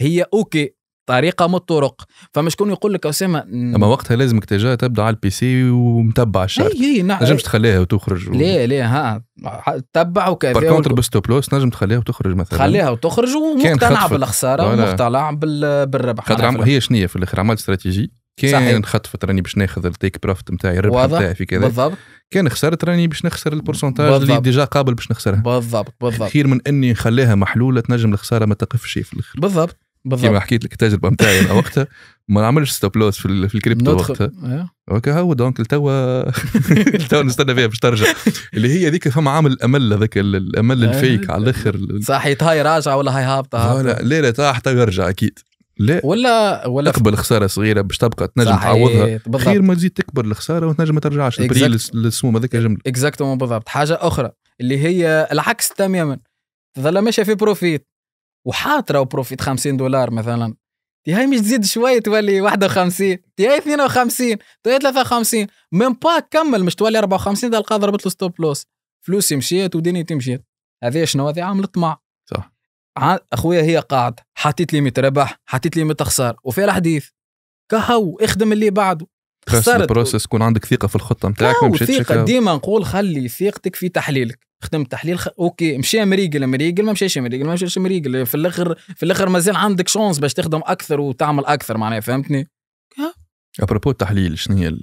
هي اوكي طريقه من الطرق فمش شكون يقول لك اسامه اما وقتها لازمك تجا تبدا على البي سي ومتبع الشرط اي اي نعم نجمش تخليها وتخرج و... لا لا ها تبع وكذا بار كونتر بستوب لوس نجم تخليها وتخرج مثلا خليها وتخرج ومقتنع بالخساره ومقتنع بالربح خاطر هي شنية في الاخر عملت استراتيجي كان خطفت راني باش ناخذ التيك بروفيت نتاعي الربح نتاعي في كذا بالضبط كان خسرت راني باش نخسر البورسنتاج اللي ديجا قابل باش نخسرها بالضبط بالضبط خير من اني نخليها محلوله تنجم الخساره ما تقفش في الاخر بالضبط بالضبط كما حكيت لك التجربه نتاعي انا وقتها ما نعملش ستوب لوس في, في الكريبتو وقتها إيه. اوكي هو دونك التوا التوا [LAUGHS] نستنى فيها باش ترجع اللي هي هذيك فما عامل الامل هذاك الامل إيه. الفيك على الاخر صحيت هاي راجعه ولا هاي هابطه لا لا لا تاع حتى يرجع اكيد لا ولا ولا تقبل خساره صغيره باش تبقى تنجم تعوضها خير ما تزيد تكبر الخساره وتنجم ما ترجعش تبريل السوم هذاك جمله اكزاكتومون بالضبط حاجه اخرى اللي هي العكس تماما تظل ماشي في بروفيت وحاطره وبروفيت 50 دولار مثلا تي هاي مش تزيد شويه تولي 51 تي هاي 52 تي هاي 53 من با كمل مش تولي 54 تلقى ضربت له ستوب لوس فلوسي مشيت ودنيتي مشيت هذه شنو هذه عامل طمع صح اخويا هي قاعد حطيت لي ربح حطيت لي متخسر وفي الحديث كهو اخدم اللي بعده خسرت البروسيس تكون عندك ثقه في الخطه نتاعك آه، مشيتش ثقه ديما نقول خلي ثقتك في تحليلك خدم تحليل خ... اوكي مشى مريقل مريقل ما مشاش مريقل ما مشاش مريقل في الاخر في الاخر مازال عندك شونس باش تخدم اكثر وتعمل اكثر معناها فهمتني آه. ابروبو التحليل شنو هي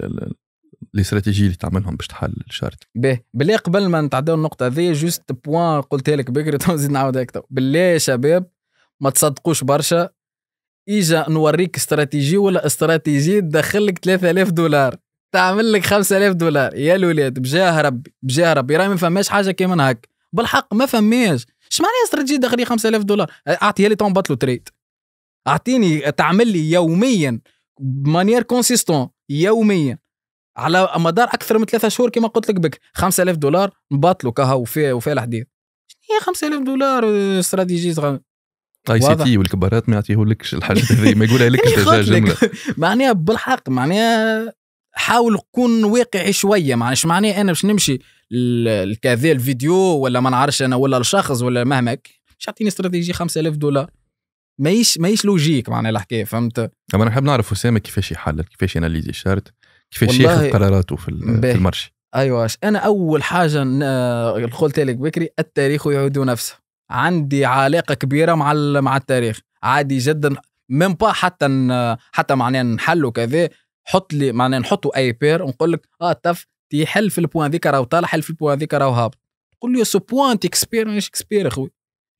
الاستراتيجيه اللي تعملهم باش تحل الشارت باهي بالله قبل ما نتعداو النقطه هذه جوست بوان قلتها لك بكري تو نزيد نعاودها لك بالله يا شباب ما تصدقوش برشا اجا نوريك استراتيجي ولا استراتيجي تدخل لك 3000 دولار تعمل لك 5000 دولار يا الولاد بجاه ربي بجاه ربي راهي ما فماش حاجه كيما هاك بالحق ما فماش اش معنى استراتيجي تدخل لي 5000 دولار اعطيها لي طون باتلو تريد اعطيني تعمل لي يوميا بمانيير كونسيستون يوميا على مدار اكثر من ثلاثة شهور كما قلت لك بك 5000 دولار نباطلو كهو وفي وفي الحديث شنو هي 5000 دولار آه، استراتيجي اي طيب، سي تي والكبارات ما يعطيهولكش الحاجات هذه [LAUGHS] ما يقولها [LAUGHS] لك جمله معناها بالحق معناها حاول تكون واقعي شويه معناش معناها انا باش نمشي لكذا الفيديو ولا ما نعرفش انا ولا الشخص ولا مهما باش يعطيني استراتيجي 5000 دولار ماهيش ماهيش لوجيك معناها الحكايه فهمت اما انا نحب نعرف اسامه كيفاش يحلل كيفاش يناليزي الشارت كيفاش ياخذ قراراته في, في المرشي ايوا انا اول حاجه قلت لك بكري التاريخ يعود نفسه عندي علاقه كبيره مع مع التاريخ عادي جدا من با حتى حتى معناه نحل كذا حط لي معناه نحطوا اي بير ونقول لك اه تف تيحل في البوان ذيك راهو طالع حل في البوان ذيك راهو هابط قول لي سو بوان تكسبير مش اكسبير اخوي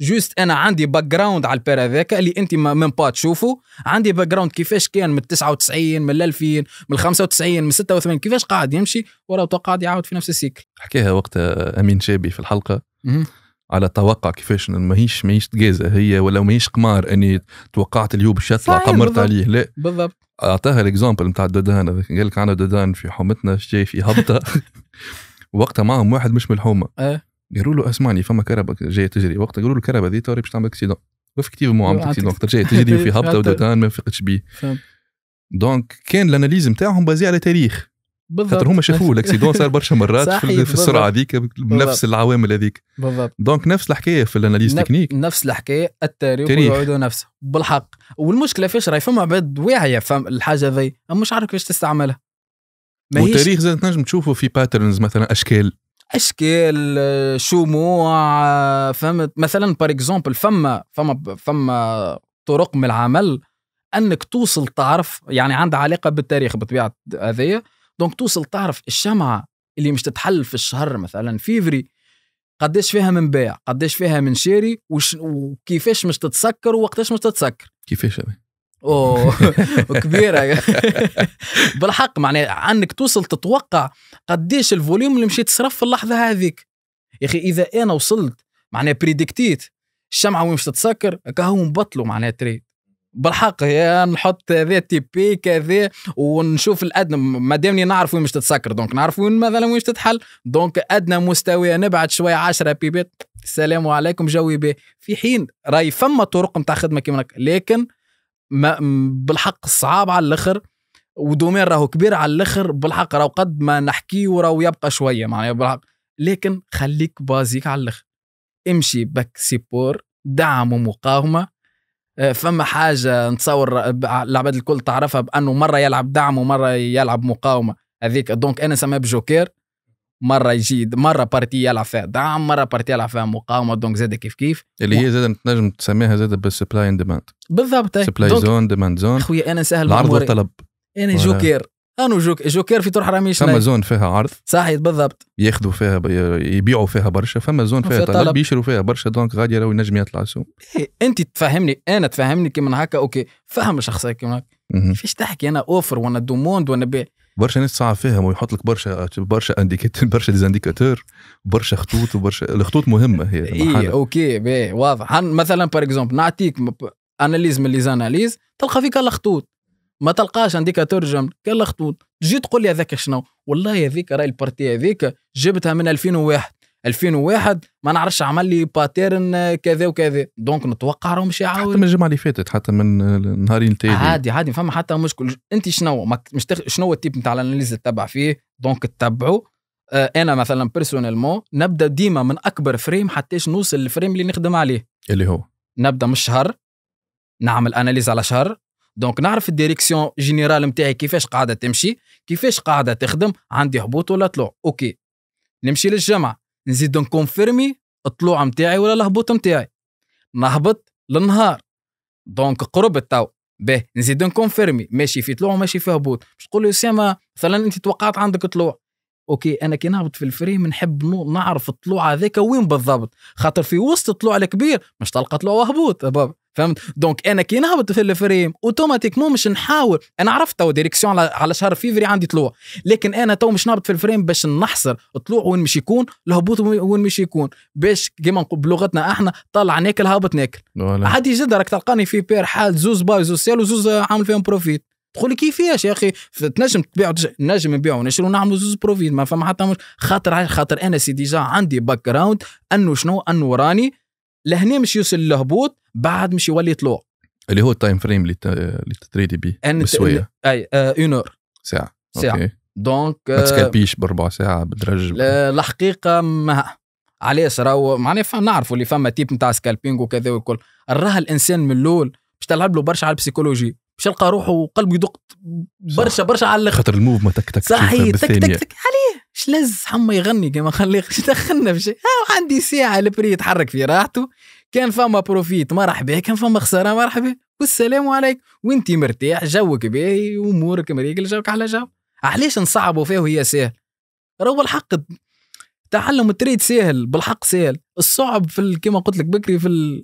جوست انا عندي باك جراوند على البير هذاك اللي انت من با تشوفه عندي باك جراوند كيفاش كان من 99 من 2000 من 95 من 86 كيفاش قاعد يمشي وراه قاعد يعاود في نفس السيكل حكاها وقت امين شابي في الحلقه على توقع كيفاش ماهيش ماهيش تجازة هي ولا ماهيش قمار اني توقعت اليوم باش يطلع قمرت عليه لا بالضبط اعطاها الاكزامبل نتاع الدودان قال لك عندنا دودان في حومتنا جاي في هبطه [LAUGHS] وقتها معهم واحد مش من الحومه إيه. قالوا له اسمعني فما كهرباء جايه تجري وقتها قالوا له الكهرباء ذي توري باش تعمل اكسيدون مو عملت اكسيدون وقتها جايه تجري [LAUGHS] في هبطه ودودان ما فقتش بيه دونك كان الاناليز نتاعهم بازي على تاريخ بالضبط خاطر هما شافوه الاكسيدون صار برشا مرات في, في السرعه هذيك بنفس العوامل هذيك بالضبط دونك نفس الحكايه في الاناليز تكنيك نفس الحكايه التاريخ ويعودوا نفسه بالحق والمشكله فيش راهي فما عباد واعيه فهم الحاجه ذي مش عارف كيفاش تستعملها والتاريخ زاد تنجم تشوفه في باترنز مثلا اشكال اشكال شموع فهمت مثلا بار اكزومبل فما فما فما طرق من العمل انك توصل تعرف يعني عندها علاقه بالتاريخ بطبيعه هذايا دونك توصل تعرف الشمعه اللي مش تتحل في الشهر مثلا فيفري قداش فيها من بيع قداش فيها من شاري وش... وكيفاش مش تتسكر ووقتاش مش تتسكر كيفاش اوه [LAUGHS] كبيره [LAUGHS] بالحق معناها عنك توصل تتوقع قداش الفوليوم اللي مش تصرف في اللحظه هذيك يا اخي اذا انا وصلت معناها بريدكتيت الشمعه وين مش تتسكر كهو هو مبطلوا معناها تريد بالحق نحط هذا تي بي كذا ونشوف الادنى ما دامني نعرف وين مش تتسكر دونك نعرف وين مثلا وين تتحل دونك ادنى مستوى نبعد شويه 10 بيبات السلام عليكم جوي به في حين راي فما طرق نتاع خدمه كيما لكن ما بالحق صعاب على الاخر ودومين راهو كبير على الاخر بالحق راهو قد ما نحكي وراهو يبقى شويه معناها بالحق لكن خليك بازيك على الاخر امشي بك سيبور دعم ومقاومه آه، فما حاجه نتصور العباد الكل تعرفها بانه مره يلعب دعم ومره يلعب مقاومه هذيك دونك انا سماه بجوكير مره يجي مره بارتي يلعب فيها دعم مره بارتي يلعب فيها مقاومه دونك زادة كيف كيف اللي هي زادة تنجم تسميها زادة بالسبلاي اند ديماند بالضبط سبلاي زون ديماند زون خويا انا سهل العرض والطلب انا جوكير انو آه، جوك جوكر في طرح رامي فما زون فيها عرض صحيح بالضبط ياخذوا فيها ب... يبيعوا فيها برشا فما زون فيها طلب, طلب. بيشروا فيها برشا دونك غادي راهو ينجم يطلع السوق إيه. انت تفهمني انا تفهمني كيما هكا اوكي فهم الشخصيه كيما هكا كيفاش تحكي انا اوفر وانا دوموند وانا بيع برشا ناس صعب فيها ويحط لك برشا برشا انديكاتور برشا ديزانديكاتور برشا خطوط وبرشا الخطوط مهمه هي اي اوكي بيه واضح مثلا بار اكزومبل نعطيك اناليز من ليزاناليز تلقى فيك الخطوط ما تلقاش عندك ترجم كلا خطوط تجي تقول لي هذاك شنو والله هذيك راي البارتي هذيك جبتها من 2001 2001 ما نعرفش عمل لي باترن كذا وكذا دونك نتوقع راهو مش يعاود حتى من الجمعه اللي فاتت حتى من نهارين التالي عادي آه، عادي فما حتى مشكل انت شنو مش تخ... شنو التيب نتاع الاناليز تتبع فيه دونك تتبعوا آه انا مثلا بيرسونيلمون نبدا ديما من اكبر فريم حتى نوصل للفريم اللي نخدم عليه اللي هو نبدا من الشهر نعمل اناليز على شهر دونك نعرف الديريكسيون جينيرال نتاعي كيفاش قاعده تمشي كيفاش قاعده تخدم عندي هبوط ولا طلوع اوكي نمشي للجمع نزيد نكونفيرمي الطلوع نتاعي ولا الهبوط نتاعي نهبط للنهار دونك قربت التو باهي نزيد نكونفيرمي ماشي في طلوع وماشي في هبوط باش تقول لي اسامه مثلا انت توقعت عندك طلوع اوكي انا كي نهبط في الفريم نحب نعرف الطلوع هذاك وين بالضبط خاطر في وسط الطلوع الكبير مش تلقى طلوع وهبوط بابا فهمت دونك انا كي نهبط في الفريم اوتوماتيكمون مش نحاول انا عرفت تو ديريكسيون على شهر فيفري عندي طلوع لكن انا تو مش نهبط في الفريم باش نحصر طلوع وين مش يكون الهبوط وين مش يكون باش كيما نقول بلغتنا احنا طلع ناكل هابط ناكل عادي جدا راك تلقاني في بير حال زوز باي زوز سيل وزوز عامل فيهم بروفيت تقول لي كيفاش يا اخي تنجم تبيع نجم نبيع ونشري ونعملوا زوز بروفيت ما فما حتى مش خاطر خاطر انا سي ديجا عندي باك جراوند انه شنو انه راني لهنا مش يوصل للهبوط بعد مش يولي طلوع اللي هو التايم فريم اللي تتريدي بيه بسويه اي اونور آه، ساعه ساعه دونك ما آه، تسكابيش باربع ساعه بدرج الحقيقه ما عليه صراو معناها نعرفوا اللي فما تيب نتاع سكالبينغ وكذا والكل راه الانسان من الاول باش تلعب له برشا على البسيكولوجي باش يلقى روحه وقلبه يدق برشا برشا على الاخر خاطر ما تك تك صحيح تك تك تك عليه شلز حما يغني كما خليك اش دخلنا في شيء عندي ساعه البري يتحرك في راحته كان فما بروفيت مرحبا كان فما خساره مرحبا والسلام عليك وانت مرتاح جوك باهي وامورك مريقل جوك على جو علاش نصعبوا فيه وهي سهل راهو الحق تعلم التريد ساهل بالحق ساهل الصعب في كما قلت لك بكري في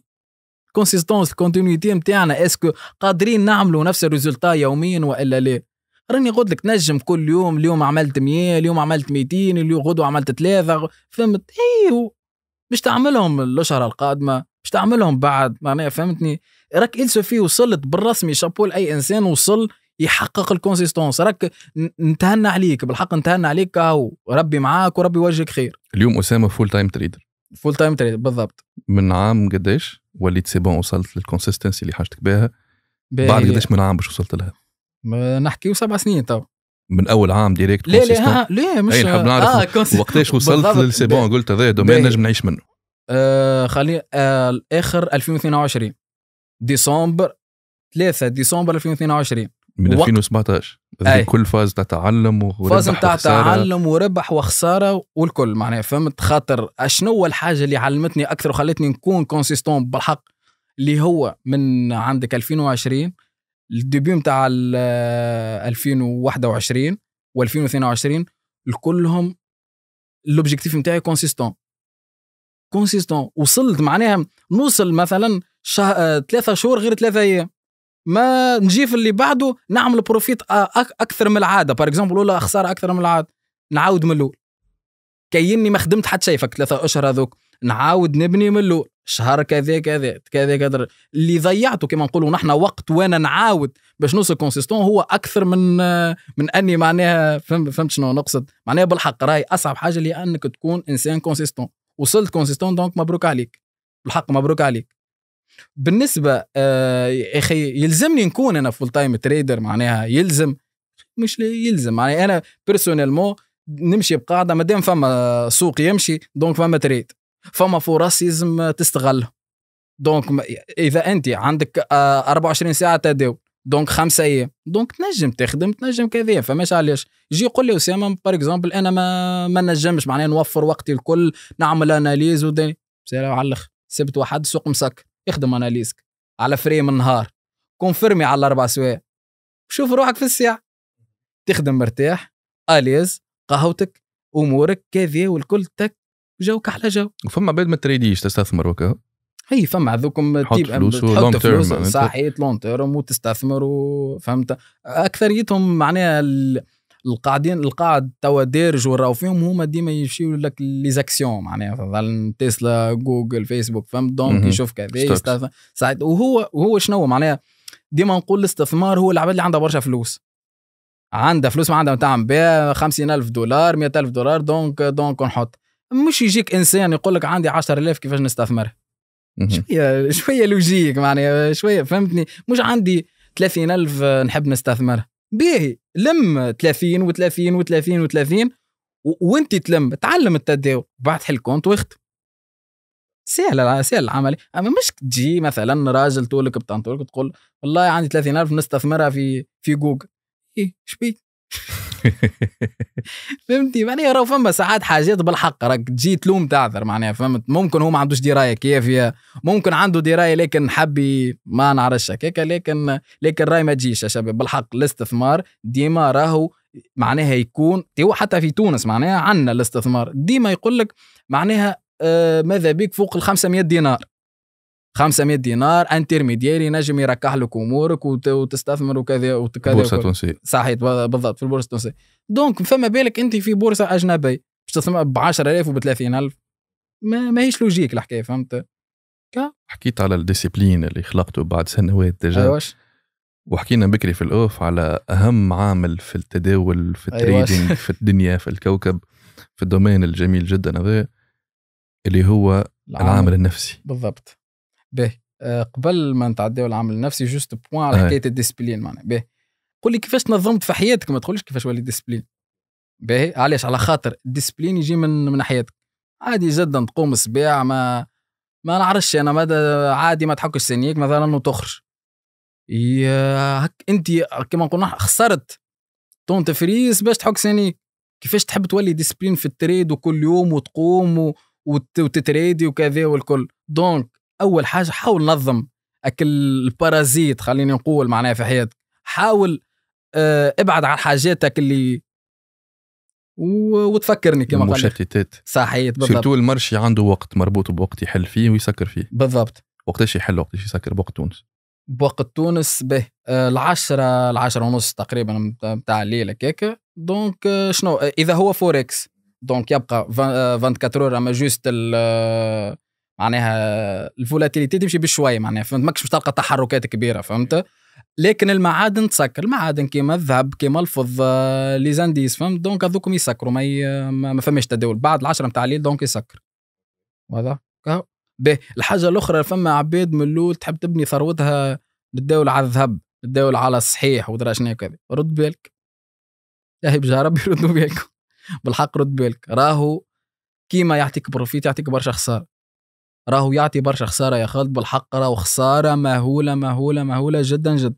الكونسيستونس الكونتينيتي نتاعنا اسكو قادرين نعملوا نفس الريزلتا يوميا والا لا راني قلت لك تنجم كل يوم اليوم عملت 100 اليوم عملت 200 اليوم غدو عملت ثلاثه فهمت ايوه باش تعملهم الاشهر القادمه باش تعملهم بعد معناها فهمتني راك السوفي وصلت بالرسمي شابو لاي انسان وصل يحقق الكونسيستونس راك نتهنى عليك بالحق نتهنى عليك اهو ربي معاك وربي يوجهك خير اليوم اسامه فول تايم تريدر فول تايم تريدر بالضبط من عام قداش وليت سي بون وصلت للكونسيستنسي اللي حاجتك بها بعد قداش من عام باش وصلت لها نحكيو سبع سنين تو من اول عام ديريكت لا لا لا مش نحب نعرف آه وقتاش وصلت للسي بون قلت هذا دومين نجم نعيش منه آه خلي آه اخر 2022 ديسمبر 3 ديسمبر 2022 من 2017 هذه كل فاز تاع تعلم وربح فاز تاع تعلم وربح وخساره والكل معناها فهمت خاطر شنو هو الحاجه اللي علمتني اكثر وخلتني نكون كونسيستون بالحق اللي هو من عندك 2020 الديبيو بتاع 2021 و2022 كلهم الاوبجيكتيف نتاعي كونسيستون كونسيستون وصلت معناها نوصل مثلا شه... آه، ثلاثة شهور غير ثلاثة ايام ما نجي في اللي بعده نعمل بروفيت آه، اكثر من العاده باغ اكزومبل ولا خساره اكثر من العاده نعاود من الاول كاني ما خدمت حتى شيء فك ثلاثة اشهر هذوك نعاود نبني من الاول شهر كذا كذا كذا كذا اللي ضيعته كما نقولوا نحن وقت وانا نعاود باش نوصل كونسيستون هو اكثر من من اني معناها فهمت شنو نقصد معناها بالحق راهي اصعب حاجه اللي انك تكون انسان كونسيستون وصلت كونسيستون دونك مبروك عليك بالحق مبروك عليك بالنسبه آه يا اخي يلزمني نكون انا فول تايم تريدر معناها يلزم مش يلزم معناها انا بيرسونيلمون نمشي بقاعده ما دام فما سوق يمشي دونك فما تريد فما فرص لازم تستغلها دونك اذا انت عندك 24 آه، ساعه تداول دونك خمسة ايام دونك تنجم تخدم تنجم كذا فماش علاش يجي يقول لي اسامه بار اكزومبل انا ما ما نجمش معناها نوفر وقتي الكل نعمل اناليز وداني على الاخر سبت واحد سوق مسكر اخدم اناليزك على فري من كونفيرمي على الاربع سوايع شوف روحك في الساعه تخدم مرتاح اليز قهوتك امورك كذا والكل تك جوك احلى جو وفما عباد ما تريديش تستثمر وكا هي فما هذوكم تحط فلوس ولونج يعني تيرم صحيت لون تيرم وتستثمر وفهمت اكثريتهم معناها القاعدين القاعد توا دارج وراو فيهم هما ديما يمشيو لك ليزاكسيون معناها مثلا تسلا جوجل فيسبوك فهمت دونك يشوف كذا يستثمر وهو وهو شنو معناها ديما نقول الاستثمار هو العباد اللي عندها برشا فلوس عندها فلوس ما عندها تعمل بها 50000 دولار 100000 دولار دونك دونك نحط مش يجيك انسان يقول لك عندي 10000 كيفاش نستثمرها شويه شويه لوجيك معناها شويه فهمتني مش عندي 30000 نحب نستثمرها باهي لم 30 و30 و30 و30 وانت تلم تعلم التداول بعد حل كونت وخت سهل سهل العملي اما مش تجي مثلا راجل تقولك بتنطولك تقول والله عندي 30000 نستثمرها في في جوجل ايه شبي [LAUGHS] [LAUGHS] فهمتي معناها راهو فما ساعات حاجات بالحق راك تجي تلوم تعذر معناها فهمت ممكن هو ما عندوش درايه كافيه ممكن عنده درايه لكن حبي ما نعرفش هكاك لكن لكن راي ما تجيش يا شباب بالحق الاستثمار ديما راهو معناها يكون هو حتى في تونس معناها عندنا الاستثمار ديما يقول لك معناها آه، ماذا بك فوق ال 500 دينار 500 دينار انترميدياري ينجم يركح لك امورك وتستثمر وكذا وكذا بورصه تونسيه صحيح بالضبط في البورصه التونسيه دونك فما بالك انت في بورصه اجنبيه باش تستثمر ب 10000 وب 30000 ما ماهيش لوجيك الحكايه فهمت كا. حكيت على الديسيبلين اللي خلقته بعد سنوات ديجا أيوش. وحكينا بكري في الاوف على اهم عامل في التداول في التريدينج أيوة. [LAUGHS] في الدنيا في الكوكب في الدومين الجميل جدا هذا اللي هو العامل, العامل النفسي بالضبط به آه، قبل ما نتعداو العمل النفسي جوست بوان على حكايه الديسبلين معناها به قول لي كيفاش نظمت في حياتك ما تقولش كيفاش ولي ديسبلين باهي علاش على خاطر الديسبلين يجي من من حياتك عادي جدا تقوم الصباح ما ما نعرفش انا مدى عادي ما تحكش سنيك مثلا وتخرج هك انت كما قلنا خسرت تون تفريس باش تحك سنيك كيفاش تحب تولي ديسبلين في التريد وكل يوم وتقوم و... وتتريدي وكذا والكل دونك اول حاجه حاول نظم اكل البارازيت خليني نقول معناها في حياتك حاول آه، ابعد عن حاجاتك اللي وتفكرني كما قلت مشتتات صحيت بالضبط سيرتو المرشي عنده وقت مربوط بوقت يحل فيه ويسكر فيه بالضبط وقتاش يحل وقتاش يسكر بوقت تونس بوقت تونس به آه، العشرة العشرة ونص تقريبا بتاع الليل هكاك دونك آه، شنو اذا هو فوركس دونك يبقى 24 اما جوست معناها الفولاتيليتي تمشي بشوي معناها فهمت ماكش باش تلقى تحركات كبيره فهمت لكن المعادن تسكر المعادن كيما الذهب كيما الفضه لي زانديس فهمت دونك هذوكم يسكروا ما, ي... ما فماش تداول بعد العشرة نتاع الليل دونك يسكر واضح باهي الحاجه الاخرى فما عباد من الاول تحب تبني ثروتها تداول على الذهب تداول على الصحيح ودرا شنو كذا رد بالك يا بجا ربي يردوا بالكم بالحق رد بالك راهو كيما يعطيك بروفيت يعطيك برشا خساره راهو يعطي برشا خساره يا خالد بالحق راهو خساره مهوله مهوله مهوله جدا جدا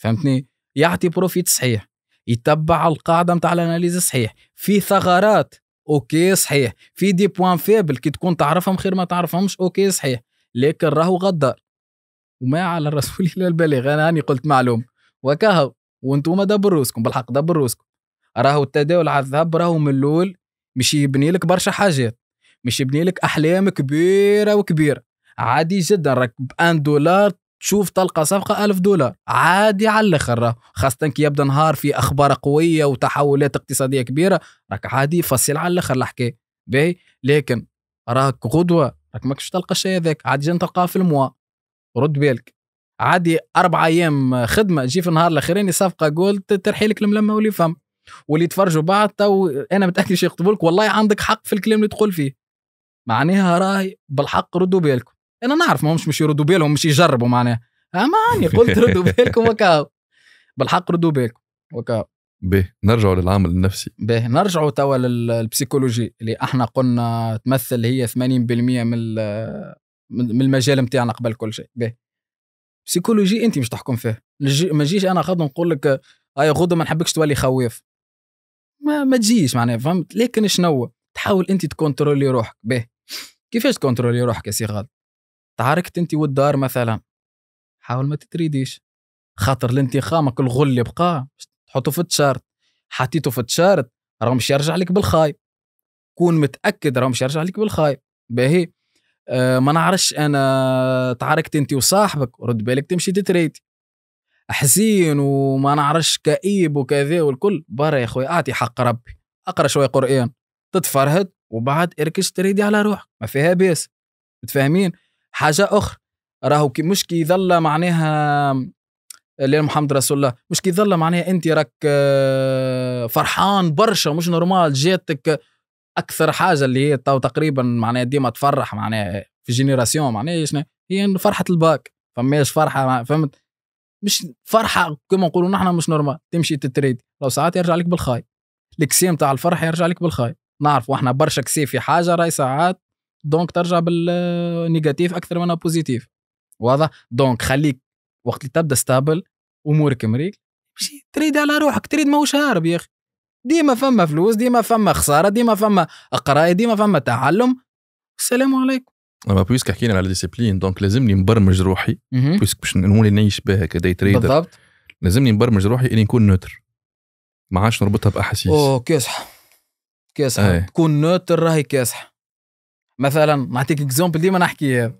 فهمتني يعطي بروفيت صحيح يتبع القاعده نتاع الاناليز صحيح في ثغرات اوكي صحيح في دي بوان فيبل كي تكون تعرفهم خير ما تعرفهمش اوكي صحيح لكن راهو غدار وما على الرسول الا البليغ انا هاني قلت معلوم وكهو وانتم دبر روسكم بالحق دبروسكم روسكم راهو التداول على الذهب راهو الاول مش يبني لك برشا حاجات مش يبني لك احلام كبيره وكبيره عادي جدا راك ب دولار تشوف تلقى صفقة ألف دولار عادي على الآخر خاصة كي يبدا نهار في أخبار قوية وتحولات اقتصادية كبيرة راك عادي فصل على الآخر الحكاية باهي لكن راك غدوة راك ماكش تلقى الشيء هذاك عادي جدا تلقاه في الموا رد بالك عادي أربع أيام خدمة جي في النهار الأخرين صفقة قلت ترحي لك الملمة واللي فهم واللي يتفرجوا بعد تو أنا متأكد شي يخطبوا لك والله عندك حق في الكلام اللي تقول فيه معناها راهي بالحق ردوا بالكم انا نعرف ما همش مش يردوا بالهم مش يجربوا معناها اما آه، قلت [LAUGHS] ردوا بالكم وكاو بالحق ردوا بالكم وكاو باهي نرجعوا للعامل النفسي باهي نرجعوا توا للبسيكولوجي اللي احنا قلنا تمثل هي 80% من من المجال نتاعنا قبل كل شيء باهي بسيكولوجي انت مش تحكم فيه ما نجيش انا خاطر نقول لك اي آه، غدوه ما نحبكش تولي خواف ما ما تجيش معناها فهمت لكن شنو تحاول انت تكونترولي روحك باهي كيفاش تكونترولي روحك يا سي غالب تعاركت انت والدار مثلا حاول ما تتريديش خاطر الانتخامك الغل اللي بقى تحطه في التشارت حطيته في التشارت راه مش يرجع لك بالخايب كون متاكد راه مش يرجع لك بالخايب باهي آه، ما نعرفش انا تعاركت انت وصاحبك رد بالك تمشي تتريدي حزين وما نعرفش كئيب وكذا والكل برا يا خويا اعطي حق ربي اقرا شويه قران تتفرهد وبعد اركش تريدي على روحك ما فيها بيس متفاهمين حاجه اخرى راهو كي مش كي ظل معناها اللي محمد رسول الله مش كي ظل معناها انت راك آه، فرحان برشا مش نورمال جاتك اكثر حاجه اللي هي تو تقريبا معناها ديما تفرح معناها في جينيراسيون معناها شنو هي فرحه الباك فماش فرحه فهمت مش فرحه كما نقولوا نحن مش نورمال تمشي تتريد لو ساعات يرجع لك بالخاي الكسيم تاع الفرح يرجع لك بالخاي نعرفوا احنا برشا في حاجه راي ساعات دونك ترجع بالنيجاتيف اكثر منها بوزيتيف واضح دونك خليك وقت اللي تبدا ستابل امورك مريك مشي تريد على روحك تريد ماهوش هارب يا اخي ديما فما فلوس ديما فما خساره ديما فما قرايه ديما فما تعلم السلام عليكم اما بويسك حكينا على ديسيبلين دونك لازمني نبرمج روحي بويسك باش نولي نعيش بها كداي تريدر بالضبط لازمني نبرمج روحي اني نكون نوتر ما عادش نربطها باحاسيس اوكي صح كاسحه أي. تكون نوتر راهي كاسحه مثلا نعطيك اكزومبل ديما نحكي هذا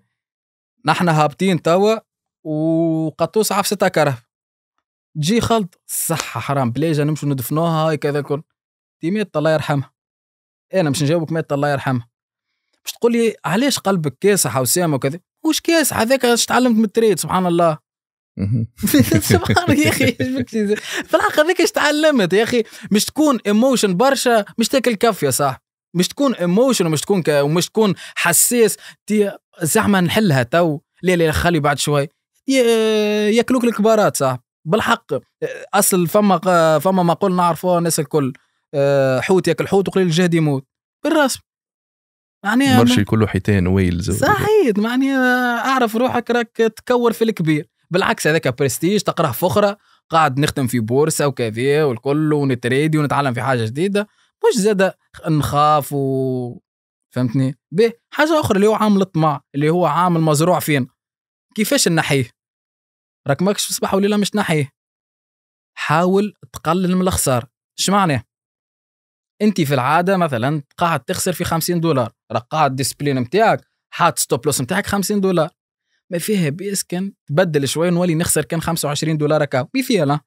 نحن هابطين توا وقطوس ستة كره تجي خلط صح حرام بلاجة نمشوا ندفنوها كذا كل دي ميت الله يرحمها انا مش نجاوبك ميت الله يرحمها باش تقول لي علاش قلبك كاسح وسام وكذا وش كاسح هذاك اش تعلمت من التريد سبحان الله [LAUGHS] سبحان يا اخي في الحقيقه هذيك تعلمت يا اخي مش تكون ايموشن برشا مش تاكل كف يا صاحبي مش تكون ايموشن ومش تكون ومش تكون حساس زعما نحلها تو لا لا خلي بعد شوي ياكلوك الكبارات صاحبي بالحق اصل فما فما مقول نعرفوها الناس الكل آه، حوت ياكل حوت وقليل الجهد يموت بالرسم معناها برشا كله حيتان ويلز صحيح معناها اعرف روحك راك تكور في الكبير بالعكس هذاك برستيج تقراه فخره قاعد نخدم في بورصه وكذا والكل ونتريدي ونتعلم في حاجه جديده مش زادة نخاف و فهمتني به حاجه اخرى اللي هو عامل الطمع اللي هو عامل مزروع فين كيفاش نحيه راك ماكش في صباح وليله مش نحيه حاول تقلل من الخسارة اش معناه انت في العاده مثلا قاعد تخسر في 50 دولار راك قاعد ديسبلين نتاعك حاط ستوب لوس نتاعك 50 دولار ما فيها بيس كان تبدل شوي نولي نخسر كان 25 دولار هكا بي فيها لا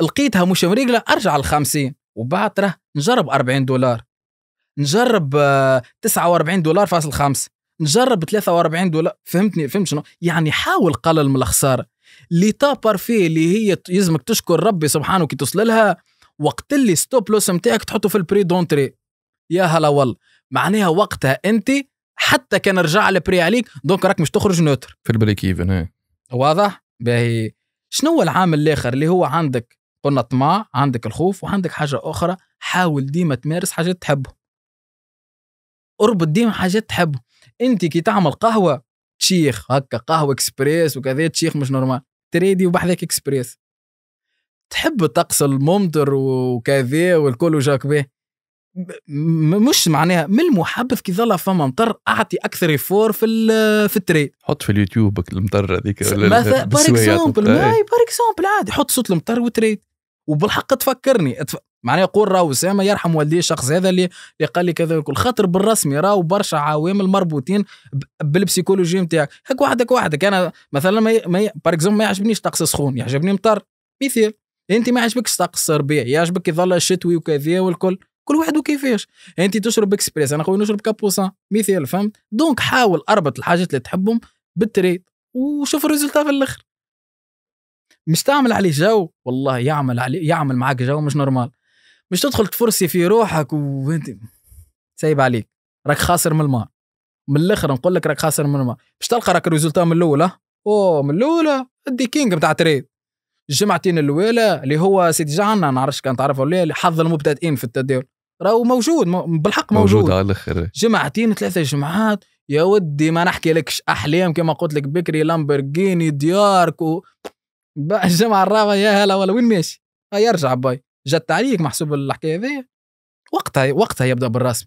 لقيتها مش مريقله ارجع ل 50 وبعد راه نجرب 40 دولار نجرب 49 آه، دولار فاصل 5 نجرب 43 دولار فهمتني فهمت شنو يعني حاول قلل من الخساره اللي تابر فيه اللي هي يلزمك تشكر ربي سبحانه كي توصل لها وقت اللي ستوب لوس نتاعك تحطه في البري دونتري يا هلا والله معناها وقتها انت حتى كان رجع عليك دونك راك مش تخرج نوتر في البريك ايفن ايه واضح باهي شنو هو العامل الاخر اللي هو عندك قلنا طمع عندك الخوف وعندك حاجه اخرى حاول ديما تمارس حاجات تحبهم اربط ديما حاجات تحبهم انت كي تعمل قهوه تشيخ هكا قهوه اكسبريس وكذا تشيخ مش نورمال تريدي وبحذاك اكسبريس تحب الطقس الممطر وكذا والكل وجاك به مش معناها من المحبذ كي ظل فما مطر اعطي اكثر فور في في التري حط في اليوتيوب المطر هذيك مثلا بار اكزومبل بار اكزومبل عادي حط صوت المطر وتري وبالحق تفكرني أتف... معناها يقول راهو اسامه يرحم والديه الشخص هذا اللي اللي قال لي كذا الكل خاطر بالرسمي راهو برشا عوامل مربوطين بالبسيكولوجي نتاعك هك وحدك وحدك انا مثلا ما, ي... ما ي... بار ما يعجبنيش طقس سخون يعجبني مطر مثال انت ما يعجبكش طقس ربيع يعجبك يظل شتوي وكذا والكل كل واحد وكيفاش يعني انت تشرب اكسبريس انا خويا نشرب كابوسان مثال فهمت دونك حاول اربط الحاجات اللي تحبهم بالتريد وشوف الريزلتات في الاخر مش تعمل عليه جو والله يعمل عليه يعمل معاك جو مش نورمال مش تدخل تفرسي في روحك وانت سايب عليك راك خاسر من الماء من الاخر نقول لك راك خاسر من الماء باش تلقى راك الريزلتات من الاولى او من الاولى ادي كينج بتاع تريد الجمعتين الاولى اللي هو سيدي جعنا نعرفش كان تعرفه ولا حظ المبتدئين في التداول راهو موجود بالحق موجود, موجود على الاخر جمعتين ثلاثه جمعات يا ودي ما نحكي لكش احلام كما قلت لك بكري لامبرجيني ديارك و... الجمعه الرابعه يا هلا ولا وين ماشي يرجع باي جت عليك محسوب الحكايه هذيا وقتها وقتها يبدا بالرسم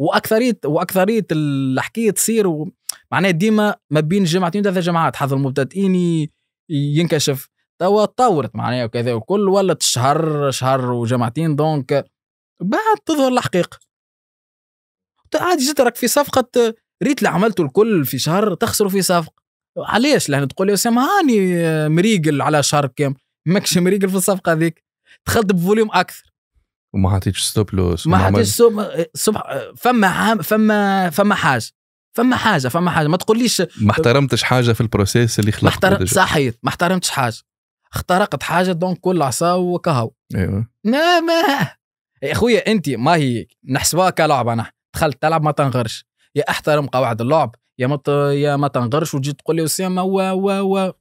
واكثريه واكثريه الحكايه تصير و... معناها ديما ما بين جمعتين ثلاثه جمعات حظ المبتدئين ينكشف توا تطورت معناها وكذا وكل ولت شهر شهر وجمعتين دونك بعد تظهر الحقيقه عادي جد راك في صفقه ريت اللي عملته الكل في شهر تخسره في صفقه علاش لان تقول لي اسامه هاني مريقل على شهر كامل ماكش مريقل في الصفقه هذيك دخلت بفوليوم اكثر وما حطيتش ستوب لوس ما حطيتش ستوب إيه، صبح فما عام فما فما حاجه فما حاجه فما حاجه ما تقوليش ما احترمتش حاجه في البروسيس اللي خلقته محترم... صحيح ما احترمتش حاجه اخترقت حاجه دونك كل عصا وكهو ايوه ما ما يا اخويا انت ما هي نحسبها كلعبه انا دخلت تلعب ما تنغرش يا احترم قواعد اللعب يا ما يا ما تنغرش وتجي تقول لي اسامه و و و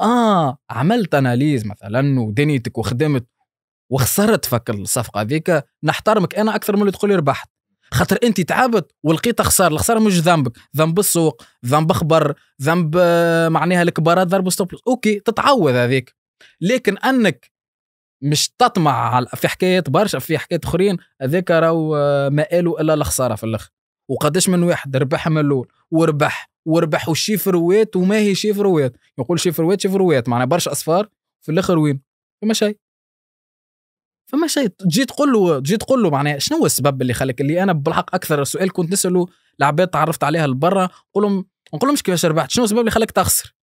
اه عملت اناليز مثلا ودنيتك وخدمت وخسرت فك الصفقه هذيك نحترمك انا اكثر من اللي تقول لي ربحت خاطر انت تعبت ولقيت خساره الخساره مش ذنبك ذنب السوق ذنب خبر ذنب معناها الكبارات ضربوا ستوب اوكي تتعوض هذيك لكن انك مش تطمع في حكايات برشا في حكايات اخرين هذاك راهو آه، ما قالوا الا الخساره في الاخر وقداش من واحد ربح من الاول وربح وربح وشيفروات وما هي شيفروات يقول شيفروات شيفروات معناها برشا اصفار في الاخر وين فما شيء فما شيء تجي تقول له تجي تقول له معناها شنو هو السبب اللي خلاك اللي انا بالحق اكثر سؤال كنت نساله لعباد تعرفت عليها لبرا نقول لهم نقول لهمش كيفاش ربحت شنو السبب اللي خلاك تخسر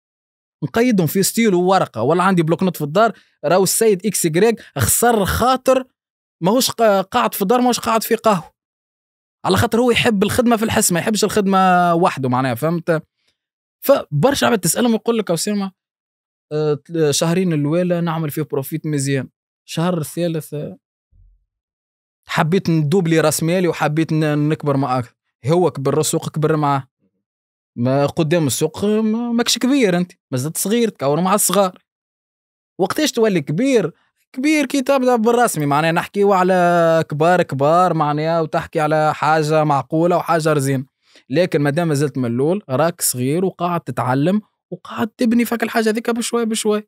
نقيدهم في ستيل وورقه ولا عندي بلوك نوت في الدار راهو السيد اكس جريك خسر خاطر ماهوش قاعد في الدار ماهوش قاعد في قهوه على خاطر هو يحب الخدمه في الحس ما يحبش الخدمه وحده معناها فهمت فبرشا عباد تسالهم يقول لك اسامه آه، شهرين الاولى نعمل فيه بروفيت مزيان شهر الثالث آه، حبيت ندوبلي راس مالي وحبيت نكبر معاك هو كبر السوق كبر معاه ما قدام السوق ماكش كبير انت مازلت صغير تكون مع الصغار وقتاش تولي كبير كبير كي تبدا بالرسمي معناها نحكيو على كبار كبار معناها وتحكي على حاجه معقوله وحاجه رزينه لكن مادام مازلت من الاول راك صغير وقاعد تتعلم وقاعد تبني فك الحاجه ذيك بشوي بشوي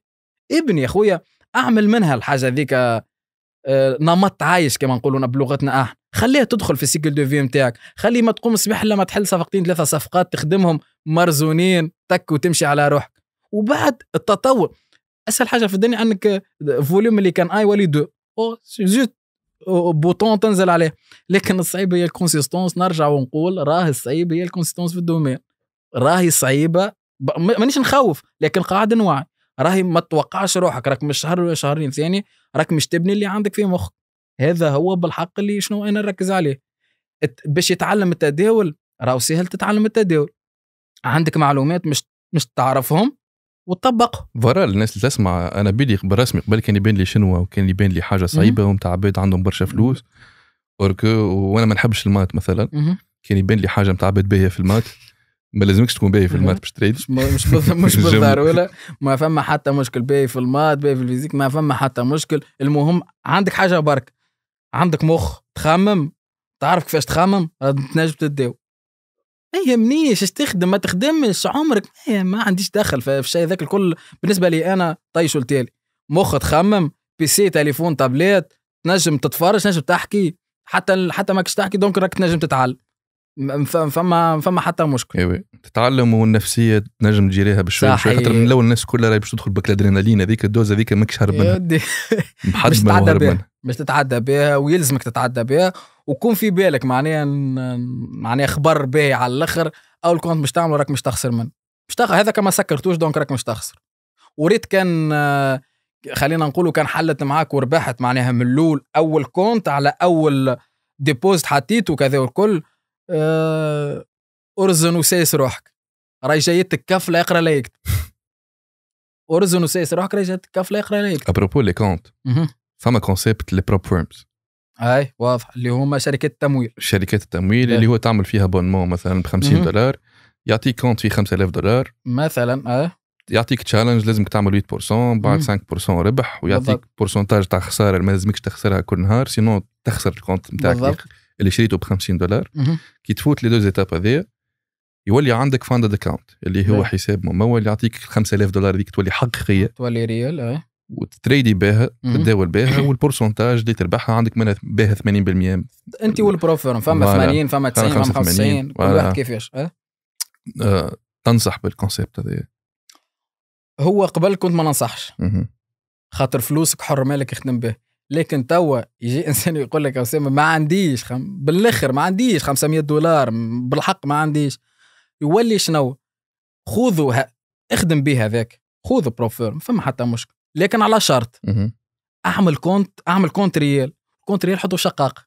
ابني يا خويا اعمل منها الحاجه ذيك آه، نمط عايش كما نقولونا بلغتنا احنا أه. خليها تدخل في السيكل دو في نتاعك خلي ما تقوم الصباح الا ما تحل صفقتين ثلاثه صفقات تخدمهم مرزونين تك وتمشي على روحك وبعد التطور اسهل حاجه في الدنيا انك فوليوم اللي كان اي ولي دو او جوست بوتون تنزل عليه لكن الصعيبه هي الكونسيستونس نرجع ونقول راهي الصعيبه هي الكونسيستونس في الدومين راهي صعيبه مانيش نخوف لكن قاعد نوعي راهي ما توقعش روحك راك مش شهر ولا شهرين ثاني راك مش تبني اللي عندك في مخك هذا هو بالحق اللي شنو انا نركز عليه باش يتعلم التداول راهو سهل تتعلم التداول عندك معلومات مش مش تعرفهم وتطبق فرا الناس اللي تسمع انا بيلي برسمي قبل كان يبان لي شنو وكان يبان لي حاجه صعيبه ومتاع عباد عندهم برشا فلوس اوركو وانا ما نحبش المات مثلا كان يبان لي حاجه متاع عباد باهيه في المات ما لازمكش تكون باهي في المات باش تريد مش مش بالضروره [LAUGHS] ما فما حتى مشكل باهي في المات باهي في الفيزيك ما فما حتى مشكل المهم عندك حاجه برك عندك مخ تخمم تعرف كيفاش تخمم تنجم تداو ما يهمنيش اش تخدم ما تخدمش عمرك ما, ما عنديش دخل في الشيء ذاك الكل بالنسبه لي انا طيش التالي مخ تخمم بيسي تليفون تابلات تنجم تتفرج تنجم تحكي حتى حتى ماكش تحكي دونك راك تنجم تتعلم فما فما حتى مشكل ايوه تتعلم والنفسيه تنجم تجيريها بشوي بشوي خاطر من الاول الناس كلها راهي باش تدخل بك الادرينالين هذيك الدوز هذيك ماكش هرب منها مش تتعدى بها مش تتعدى بها ويلزمك تتعدى بها وكون في بالك معناها معناها خبر باهي على الاخر او كنت مش تعمل راك مش تخسر منه مش تخسر هذاك ما سكرتوش دونك راك مش تخسر وريت كان خلينا نقولوا كان حلت معاك وربحت معناها من الاول اول كونت على اول ديبوزيت حطيته وكذا والكل آه، ارزن وساس روحك راي جايتك كف لا يقرا لا يكتب ارزن وساس روحك راي جايتك كف لا يقرا لا يكتب ابروبو لي كونت فما كونسيبت لي بروب فيرمز اي واضح اللي هما شركات التمويل شركات التمويل اللي إيه. هو تعمل فيها بونمون مثلا ب 50 دولار يعطيك كونت فيه 5000 دولار مثلا اه يعطيك تشالنج لازمك تعمل 8% بعد 5% ربح ويعطيك بورسونتاج تاع خساره ما لازمكش تخسرها كل نهار سينو تخسر الكونت نتاعك اللي شريته ب 50 دولار كي تفوت لي دوز ايتاب هذيا يولي عندك فاندد اكونت اللي هو نعم. حساب ممول يعطيك 5000 دولار هذيك تولي حقيقيه تولي ريال اه وتتريدي بها تداول بها [COUGHS] والبورسنتاج اللي تربحها عندك منها بها 80% انت والبروفيرم فما 80 فما 90 فما 95 كل واحد كيفاش اه, آه. تنصح بالكونسيبت هذا هو قبل كنت ما ننصحش خاطر فلوسك حر مالك يخدم به لكن توا يجي انسان يقول لك اسامه ما عنديش خم... بالاخر ما عنديش 500 دولار بالحق ما عنديش يولي شنو خذوا ها... اخدم به هذاك بروفير ما فما حتى مشكل لكن على شرط اعمل كونت اعمل كونت ريال كونت ريال حطوا شقاق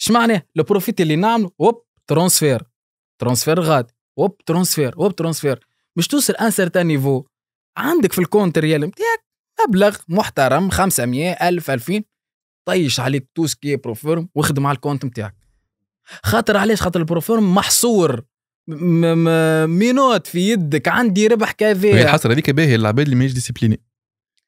اش معناه البروفيت اللي نعمل هوب ترانسفير ترانسفير غاد هوب ترانسفير هوب ترانسفير مش توصل ان سيرتان نيفو عندك في الكونت ريال نتاعك مبلغ محترم 500 1000 2000 طيش عليك تو سكي بروفيرم واخدم على الكونت نتاعك خاطر علاش خاطر البروفيرم محصور مينوت في يدك عندي ربح كذا الحسره هذيك باهي العباد اللي ماهيش ديسيبليني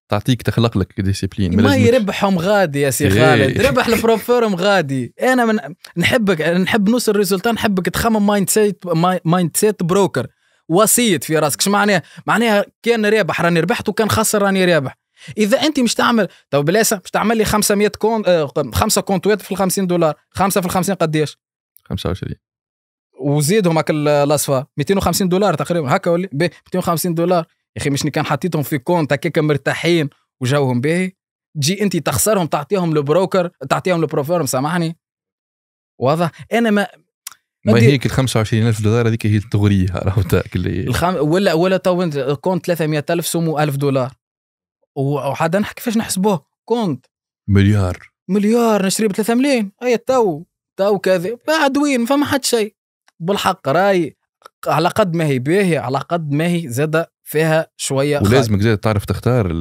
تعطيك تخلق لك ديسيبلين ما يربحهم غادي يا سي إيه. خالد ربح البروفيرم غادي انا من نحبك نحب نوصل ريزولتا نحبك تخمم مايند سيت مايند سيت بروكر وسيط في راسك شو معناها معناها كان رابح راني ربحت وكان خسر راني رابح اذا انت مش تعمل تو بلاسه مش تعمل لي 500 كون 5 آه، خمسه كونتوات في ال 50 دولار خمسه في ال 50 قديش 25 وزيدهم هكا الاصفى 250 دولار تقريبا هكا ولا 250 دولار يا اخي مشني كان حطيتهم في كونت هكاك مرتاحين وجوهم باهي تجي انت تخسرهم تعطيهم لبروكر تعطيهم لبروفيرم سامحني واضح انا ما ما هيك ال 25000 دولار هذيك هي الدغريه عرفت اللي الخم... ولا ولا تو كونت 300000 سمو 1000 دولار وحدا كيفاش نحسبوه كونت مليار مليار نشري ب 3 ملايين هي تو تو كذا بعد وين فما حد شيء بالحق راي على قد ما هي باهية على قد ما هي زادة فيها شويه ولازمك زاد تعرف تختار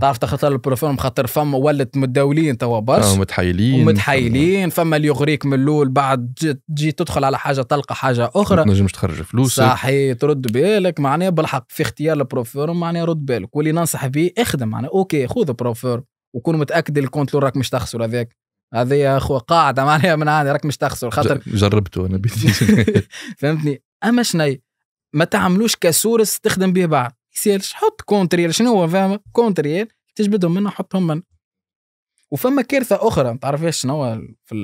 تعرف تختار البروفيرم خاطر فما ولت متداولين توا برشا آه متحيلين ومتحايلين فما, اللي يغريك من الاول بعد تجي تدخل على حاجه تلقى حاجه اخرى ما تنجمش تخرج فلوسك صحيح ترد بالك معناها بالحق في اختيار البروفيرم معناها رد بالك واللي ننصح به اخدم معناها اوكي خذ بروفيرم وكون متاكد الكونت راك مش تخسر هذاك هذه يا اخو قاعده [LAUGHS] معناها من عندي راك مش تخسر خاطر جربته انا [LAUGHS] فهمتني اما شني ما تعملوش كسورس تخدم به بعض يسالش حط كونتريال شنو هو فاهم كونتريال تجبدهم منه حطهم منه وفما كارثه اخرى ما ايش شنو في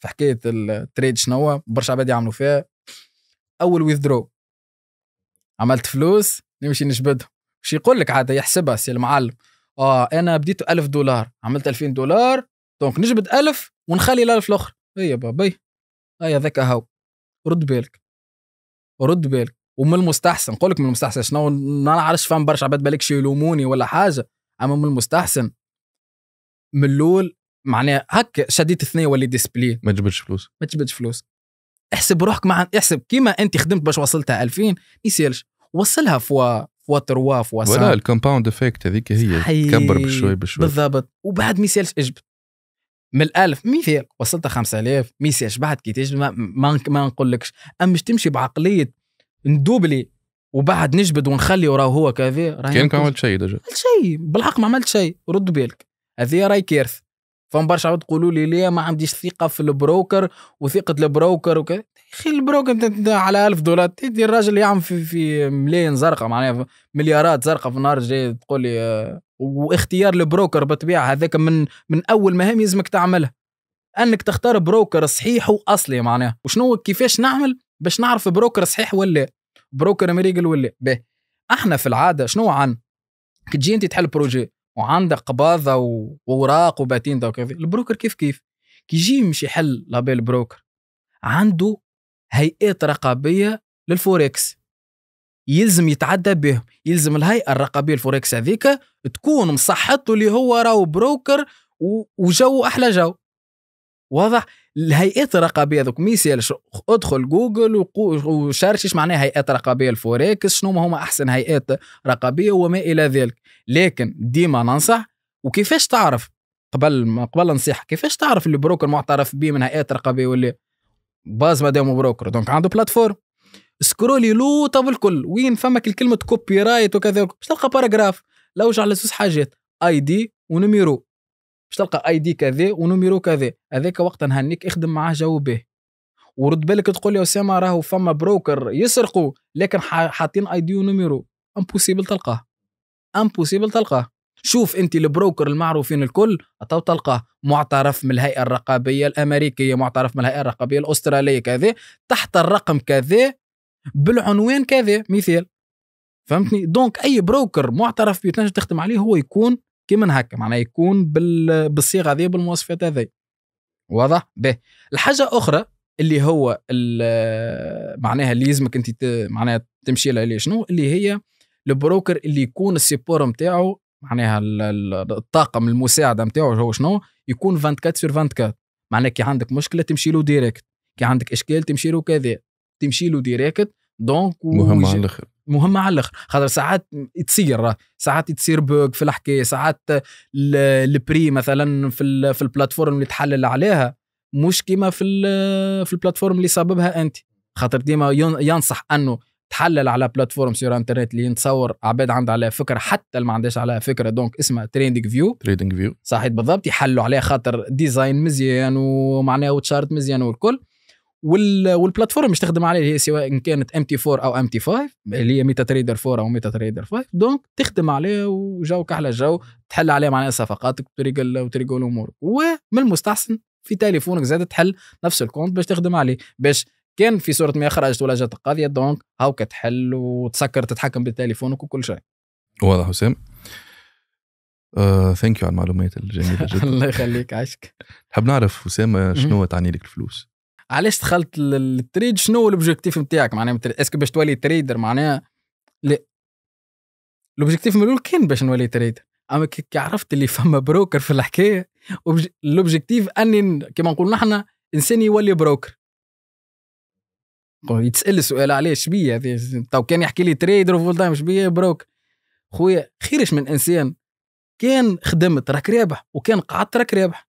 في حكايه التريد شنو برشا عباد يعملوا فيها اول ويذدرو عملت فلوس نمشي نجبدهم شي يقول لك عاده يحسبها سي المعلم اه انا بديت 1000 دولار عملت 2000 دولار دونك نجبد 1000 ونخلي الألف الاخر اي بابي اي هذاك هاو رد بالك رد بالك ومن المستحسن نقول لك من المستحسن شنو ما نعرفش فهم برشا عباد بالك يلوموني ولا حاجه اما من المستحسن من الاول معناها هكا شديت الثنيه ولا ديسبلي ما تجبدش فلوس ما تجبدش فلوس احسب روحك مع احسب كيما انت خدمت باش وصلتها 2000 ما يسالش وصلها فوا فوا تروا فوا ولا الكومباوند افكت هذيك هي تكبر بشوي بشوي بالضبط وبعد ما يسالش اجبد من الالف مثال وصلت 5000 ما يسالش بعد كي تجي ما, ما نقولكش اما تمشي بعقليه ندوبلي وبعد نجبد ونخلي وراه هو كافي كان عملت شيء دجا شيء بالحق ما عملت شيء رد بالك هذه راهي كارثه فهم برشا عاود تقولوا لي ليه ما عنديش ثقه في البروكر وثقه البروكر وكذا اخي البروكر على ألف دولار تدي الراجل يعمل في في ملايين زرقاء معناها مليارات زرقاء في النهار جاي تقول لي آه، واختيار البروكر بالطبيعه هذاك من من اول مهام يلزمك تعملها انك تختار بروكر صحيح واصلي معناها وشنو كيفاش نعمل باش نعرف بروكر صحيح ولا بروكر مريقل ولا به احنا في العاده شنو عن كي تجي انت تحل بروجي وعندك قباضه واوراق وباتين وكذا البروكر كيف كيف كي يجي يمشي يحل لابيل بروكر عنده هيئات رقابيه للفوركس يلزم يتعدى بهم يلزم الهيئه الرقابيه الفوركس هذيك تكون مصحته اللي هو راهو بروكر وجو احلى جو واضح الهيئات الرقابيه ذوك ميسيل ادخل جوجل وشارش ايش معناها هيئات رقابيه الفوركس شنو هما احسن هيئات رقابيه وما الى ذلك لكن ديما ننصح وكيفاش تعرف قبل قبل نصيحه كيفاش تعرف اللي بروكر معترف به من هيئات رقابيه ولا باز مادام بروكر دونك عنده بلاتفورم سكرولي لو طب الكل وين فمك الكلمه كوبي رايت وكذا باش تلقى باراجراف لوج على زوز حاجات اي دي ونميرو باش تلقى اي دي كذا ونوميرو كذا هذاك وقت نهنيك اخدم معاه جاوبه به ورد بالك تقول يا اسامه راهو فما بروكر يسرقوا لكن حاطين اي دي ونوميرو امبوسيبل تلقاه امبوسيبل تلقاه شوف انت البروكر المعروفين الكل تو تلقاه معترف من الهيئه الرقابيه الامريكيه معترف من الهيئه الرقابيه الاستراليه كذا تحت الرقم كذا بالعنوان كذا مثال فهمتني دونك اي بروكر معترف به تنجم تخدم عليه هو يكون كيما هكا معناها يكون بال... بالصيغه هذه بالمواصفات هذه واضح به الحاجه اخرى اللي هو معناها اللي يلزمك انت ت... معناها تمشي لها شنو اللي هي البروكر اللي يكون السيبور نتاعو معناها الطاقم المساعده نتاعو هو شنو يكون 24 سور 24 معناها كي عندك مشكله تمشي له ديريكت كي عندك اشكال تمشي له كذا تمشي له ديريكت دونك مهم على الاخر مهمه على الاخر خاطر ساعات تصير ساعات تصير بوك في الحكايه ساعات البري مثلا في في البلاتفورم اللي تحلل عليها مش كيما في في البلاتفورم اللي سببها انت خاطر ديما ينصح انه تحلل على بلاتفورم سير انترنت اللي نتصور عباد عندها عليها فكره حتى اللي ما عندهاش عليها فكره دونك اسمها تريندينغ فيو تريندينغ فيو صحيح بالضبط يحلوا عليها خاطر ديزاين مزيان ومعناها وتشارت مزيان والكل والبلاتفورم اللي تخدم عليه هي سواء كانت ام تي 4 او ام تي 5 اللي هي ميتا تريدر 4 او ميتا تريدر 5 دونك تخدم عليه وجوك احلى جو تحل عليه معناها صفقاتك وتريق وتريق الامور ومن المستحسن في تليفونك زاد تحل نفس الكونت باش تخدم عليه باش كان في صوره ما خرجت ولا جات قاضيه دونك هاوك تحل وتسكر تتحكم بتليفونك وكل شيء واضح حسام ثانك آه، يو على المعلومات الجميله جدا [LAUGHS] الله يخليك عشك نحب نعرف اسامه آه، شنو تعني لك الفلوس علاش دخلت للتريد شنو هو الاوبجيكتيف نتاعك معناها اسكو باش تولي تريدر معناها لا الاوبجيكتيف من الاول كان باش نولي تريدر اما كي عرفت اللي فما بروكر في الحكايه الاوبجيكتيف اني كما نقول نحن انسان يولي بروكر يتسال السؤال علاش بيا تو كان يحكي لي تريدر فول تايم بيا بروكر خويا خيرش من انسان كان خدمت راك رابح وكان قعدت راك رابح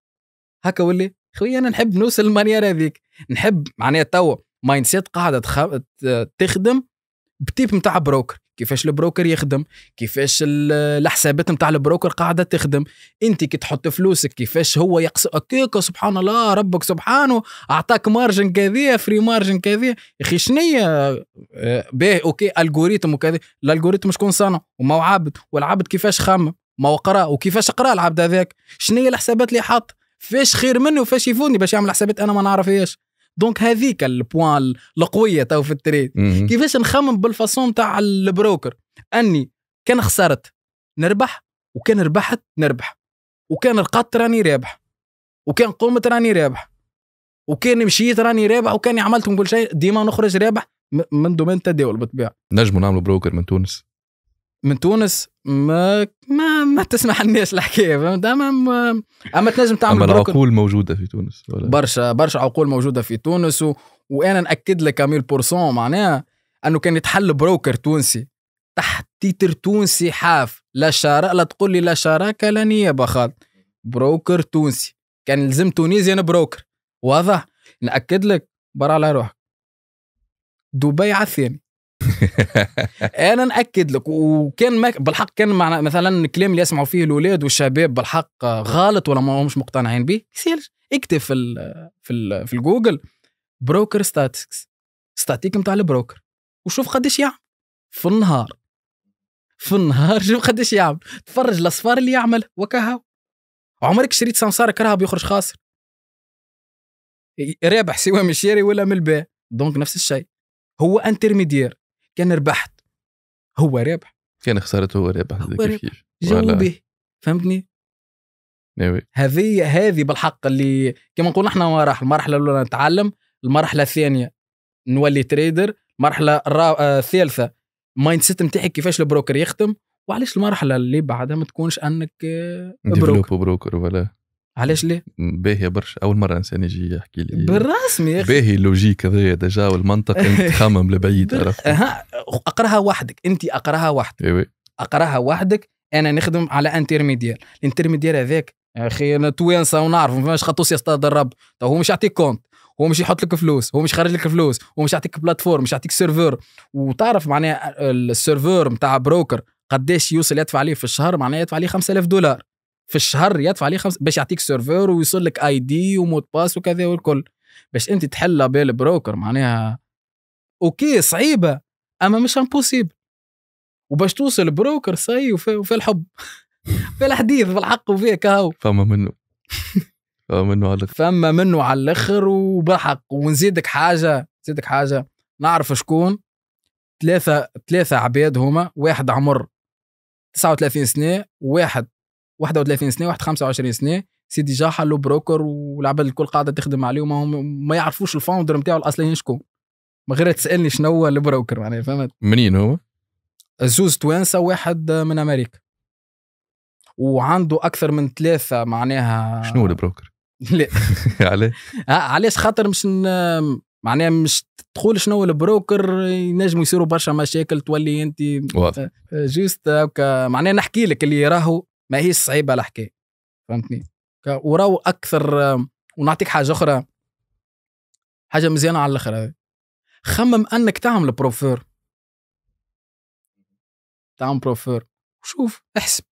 هكا ولي خويا انا نحب نوصل للمانيير هذيك نحب معناها توا مايند سيت قاعده تخ... تخدم بتيب نتاع بروكر كيفاش البروكر يخدم كيفاش الحسابات نتاع البروكر قاعده تخدم انت كي تحط فلوسك كيفاش هو يقص هكاك سبحان الله ربك سبحانه اعطاك مارجن كذا فري مارجن كذا يا اخي شنيا باهي اوكي الجوريتم وكذا الالجوريتم شكون صنع وما هو عبد والعبد كيفاش خمم ما هو قرا وكيفاش قرا العبد هذاك هي الحسابات اللي حط فاش خير مني وفاش يفوني باش يعمل حسابات انا ما نعرف ايش دونك هذيك البوان القويه تو في التريد كيفاش نخمم بالفاسون تاع البروكر اني كان خسرت نربح وكان ربحت نربح وكان رقدت راني رابح وكان قمت راني رابح وكان مشيت راني رابح وكان عملت كل شيء ديما نخرج رابح من دومين التداول بالطبيعه نجموا نعملوا بروكر من تونس من تونس ما ما, ما تسمح الناس الحكايه فهمت اما اما تنجم تعمل اما العقول موجوده في تونس ولا؟ برشا برشا عقول موجوده في تونس و... وانا ناكد لك كامل بورسون معناها انه كان يتحل بروكر تونسي تحت تيتر تونسي حاف لا شراكه لا تقول لي لا شراكه لا نيابه خالد بروكر تونسي كان لزم تونيزي انا بروكر واضح ناكد لك برا على روحك دبي عالثاني [LAUGHS] انا ناكد لك وكان ما بالحق كان معنا مثلا الكلام اللي يسمعوا فيه الاولاد والشباب بالحق غلط ولا ما مش مقتنعين به يسالش اكتب في الـ في الـ في الجوجل بروكر ستاتكس ستاتيك نتاع البروكر وشوف قديش يعمل في النهار في النهار شوف قديش يعمل تفرج الاصفار اللي يعمل وكهو عمرك شريت سانسار كرهه بيخرج خاسر رابح سواء من الشاري ولا من البيع دونك نفس الشيء هو انترميدير كان ربحت هو رابح كان خسرت هو رابح هو رابح جو فهمتني هذه هذه بالحق اللي كما نقول نحن مراحل المرحله الاولى نتعلم المرحله الثانيه نولي تريدر المرحله آه، الثالثه مايند سيت نتاعك كيفاش البروكر يخدم وعلاش المرحله اللي بعدها ما تكونش انك آه، بروكر بروكر ولا علاش ليه؟ باهي برشا اول مره انسان يجي يحكي لي بالرسمي يا اخي باهي اللوجيك هذايا ديجا والمنطق انت [LAUGHS] تخمم لبعيد عرفت اها اقراها وحدك انت اقراها وحدك ايوه اقراها وحدك انا نخدم على انترميديال الانترميديال هذاك يا اخي انا توانسه ونعرف ما فماش خطوس يصطاد الرب هو مش يعطيك كونت هو مش يحط لك فلوس هو مش يخرج لك فلوس هو مش يعطيك بلاتفورم مش يعطيك سيرفر وتعرف معناها السيرفر نتاع بروكر قداش يوصل يدفع عليه في الشهر معناها يدفع عليه 5000 دولار في الشهر يدفع عليه خمس باش يعطيك سيرفر ويوصل لك اي دي ومود باس وكذا والكل باش انت تحلها بالبروكر معناها اوكي صعيبه اما مش امبوسيبل وباش توصل بروكر سي وفي, وفي الحب [LAUGHS] في الحديث في الحق وفيه كهو فما منه فما منه على الاخر فما منه على الاخر وبحق ونزيدك حاجه نزيدك حاجه نعرف شكون ثلاثه ثلاثه عباد هما واحد عمر 39 سنه وواحد 31 سنه واحد 25 سنه سي ديجا حلو بروكر والعباد الكل قاعده تخدم عليه وما هم ما يعرفوش الفاوندر نتاعو الاصلي شكون من غير تسالني شنو هو البروكر معناها فهمت منين هو؟ زوز توانسه واحد من امريكا وعنده اكثر من ثلاثه معناها شنو البروكر؟ لا [LAUGHS] علاش؟ آه، علاش خاطر مش ن... معناها مش تقول شنو البروكر ينجموا يصيروا برشا مشاكل تولي انت آه، آه، جوست هكا معناها نحكي لك اللي راهو ما هي صعيبه الحكايه فهمتني وراو اكثر ونعطيك حاجه اخرى حاجه مزيانه على الاخر خمم انك تعمل بروفور تعمل بروفور وشوف احسب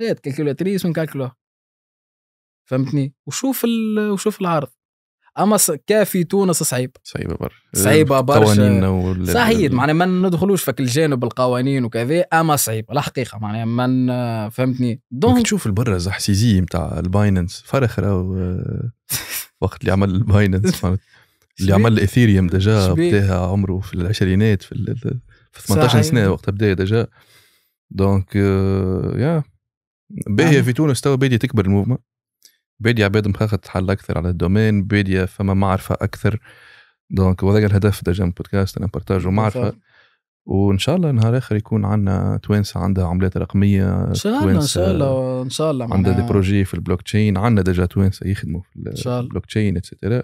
هات كالكولاتريس ونكالكلوها فهمتني وشوف ال... وشوف العرض اما كافي تونس صعيب صعيبه برشا صعيبه برشا صحيح معناها ما ندخلوش فك الجانب القوانين وكذا اما صعيب الحقيقه معناها ما فهمتني دونك تشوف البرز سيزي نتاع البايننس فرخ راهو آه، وقت اللي عمل البايننس [LAUGHS] اللي عمل الاثيريوم ديجا بداها عمره في العشرينات في, في 18 سنه وقت بدا ديجا دونك آه، يا باهيه نعم. في تونس توا بادي تكبر الموفمون بيديا عباد مخاخة حل اكثر على الدومين بيديا فما معرفه اكثر دونك وهذاك الهدف ده جنب بودكاست انا بارتاجو معرفه وان شاء الله نهار اخر يكون عندنا توانسه عندها عملات رقميه ان شاء الله ان شاء الله ان شاء الله عندها دي بروجي في البلوك تشين عندنا ديجا توانسه يخدموا في البلوك تشين اتسيتيرا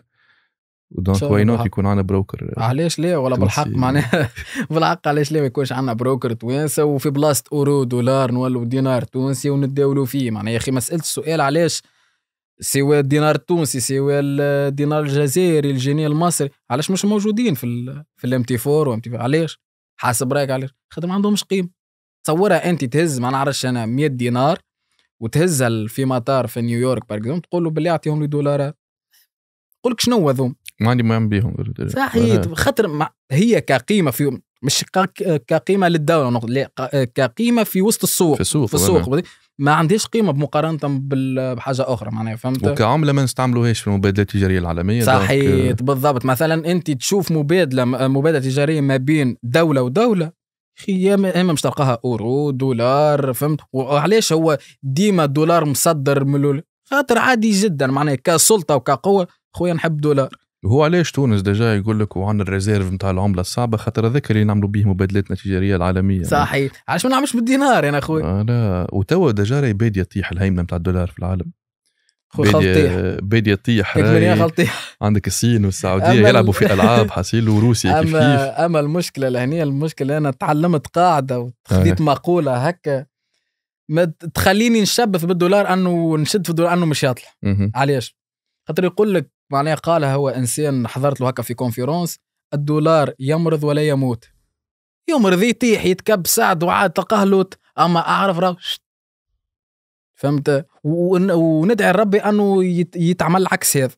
دونك واي نوت يكون عندنا بروكر علاش لا ولا بالحق معناها [LAUGHS] بالحق علاش لا ما يكونش عندنا بروكر تونسي وفي بلاصه اورو دولار نولوا دينار تونسي ونداولوا فيه معناها يا اخي مساله السؤال علاش سواء الدينار التونسي سواء الدينار الجزائري الجنيه المصري علاش مش موجودين في في الام تي 4 وام تي علاش حاسب رايك علاش خاطر ما عندهمش قيمه تصورها انت تهز ما نعرفش انا 100 دينار وتهزها في مطار في نيويورك باغ تقول له باللي اعطيهم لي دولارات قولك لك شنو هذوم ما عندي مهم بيهم صحيح خاطر هي كقيمه في مش كقيمه للدوله لا كقيمه في وسط السوق في السوق في السوق ما عنديش قيمه بمقارنه بحاجه اخرى معناها فهمت وكعمله ما نستعملوهاش في المبادلات التجاريه العالميه صحيح euh، بالضبط مثلا انت تشوف مبادله مبادله تجاريه ما بين دوله ودوله هي اما مش تلقاها اورو دولار فهمت وعلاش هو ديما الدولار مصدر ملول خاطر عادي جدا معناها كسلطه وكقوه خويا نحب دولار هو علاش تونس ديجا يقول لك وعن الريزيرف نتاع العمله الصعبه خاطر هذاك اللي نعملوا به مبادلاتنا التجاريه العالميه صحيح علاش ما نعملش بالدينار انا اخوي آه، لا وتوا ديجا راهي باديه تطيح الهيمنه نتاع الدولار في العالم بادية بادية تطيح عندك الصين والسعودية يلعبوا في ألعاب [LAUGHS] حسيل وروسيا كيف كيف أما المشكلة لهنا المشكلة أنا تعلمت قاعدة وخذيت آه. مقولة هكا ما تخليني نشبث بالدولار أنه نشد في الدولار أنه مش يطلع علاش؟ خاطر يقول لك معناها قال هو انسان حضرت له هكا في كونفيرونس الدولار يمرض ولا يموت يمرض يطيح يتكب سعد وعاد تقهلت اما اعرف راه فهمت وندعي ربي انه يتعمل العكس هذا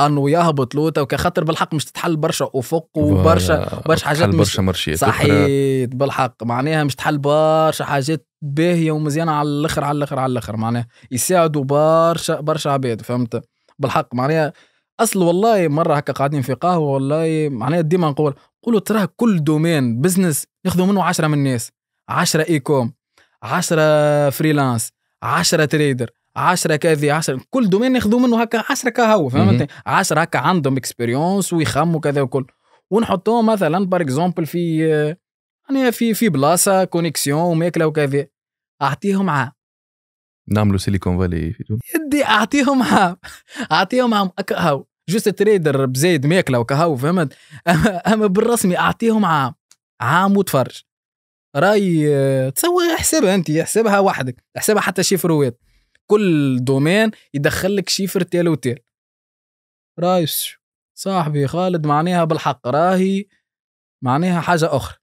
انه يهبط لوتا وكخطر بالحق مش تتحل برشا افق وبرشا برشا حاجات مش برشا صحيت بالحق معناها مش تحل برشا حاجات باهيه ومزيانه على الاخر على الاخر على الاخر معناها يساعدوا برشا برشا عباد فهمت بالحق معناها اصل والله مره هكا قاعدين في قهوه والله معناها ديما نقول قولوا تراه كل دومين بزنس ياخذوا منه 10 من الناس 10 اي كوم 10 فريلانس 10 تريدر 10 كذا 10 كل دومين ياخذوا منه هكا 10 كهو فهمت 10 هكا عندهم اكسبيريونس ويخموا كذا وكل ونحطوه مثلا بار اكزومبل في يعني في في بلاصه كونيكسيون وماكله وكذا اعطيهم عام نعملوا سيليكون فالي يدي اعطيهم عام [LAUGHS] اعطيهم عام هاو جوست تريدر بزايد ماكله وكهو فهمت اما, أما بالرسمي اعطيهم عام عام وتفرج راي تسوي احسبها انت احسبها وحدك احسبها حتى شيفروات كل دومين يدخل لك شيفر تيل وتيل راي صاحبي خالد معناها بالحق راهي معناها حاجه اخرى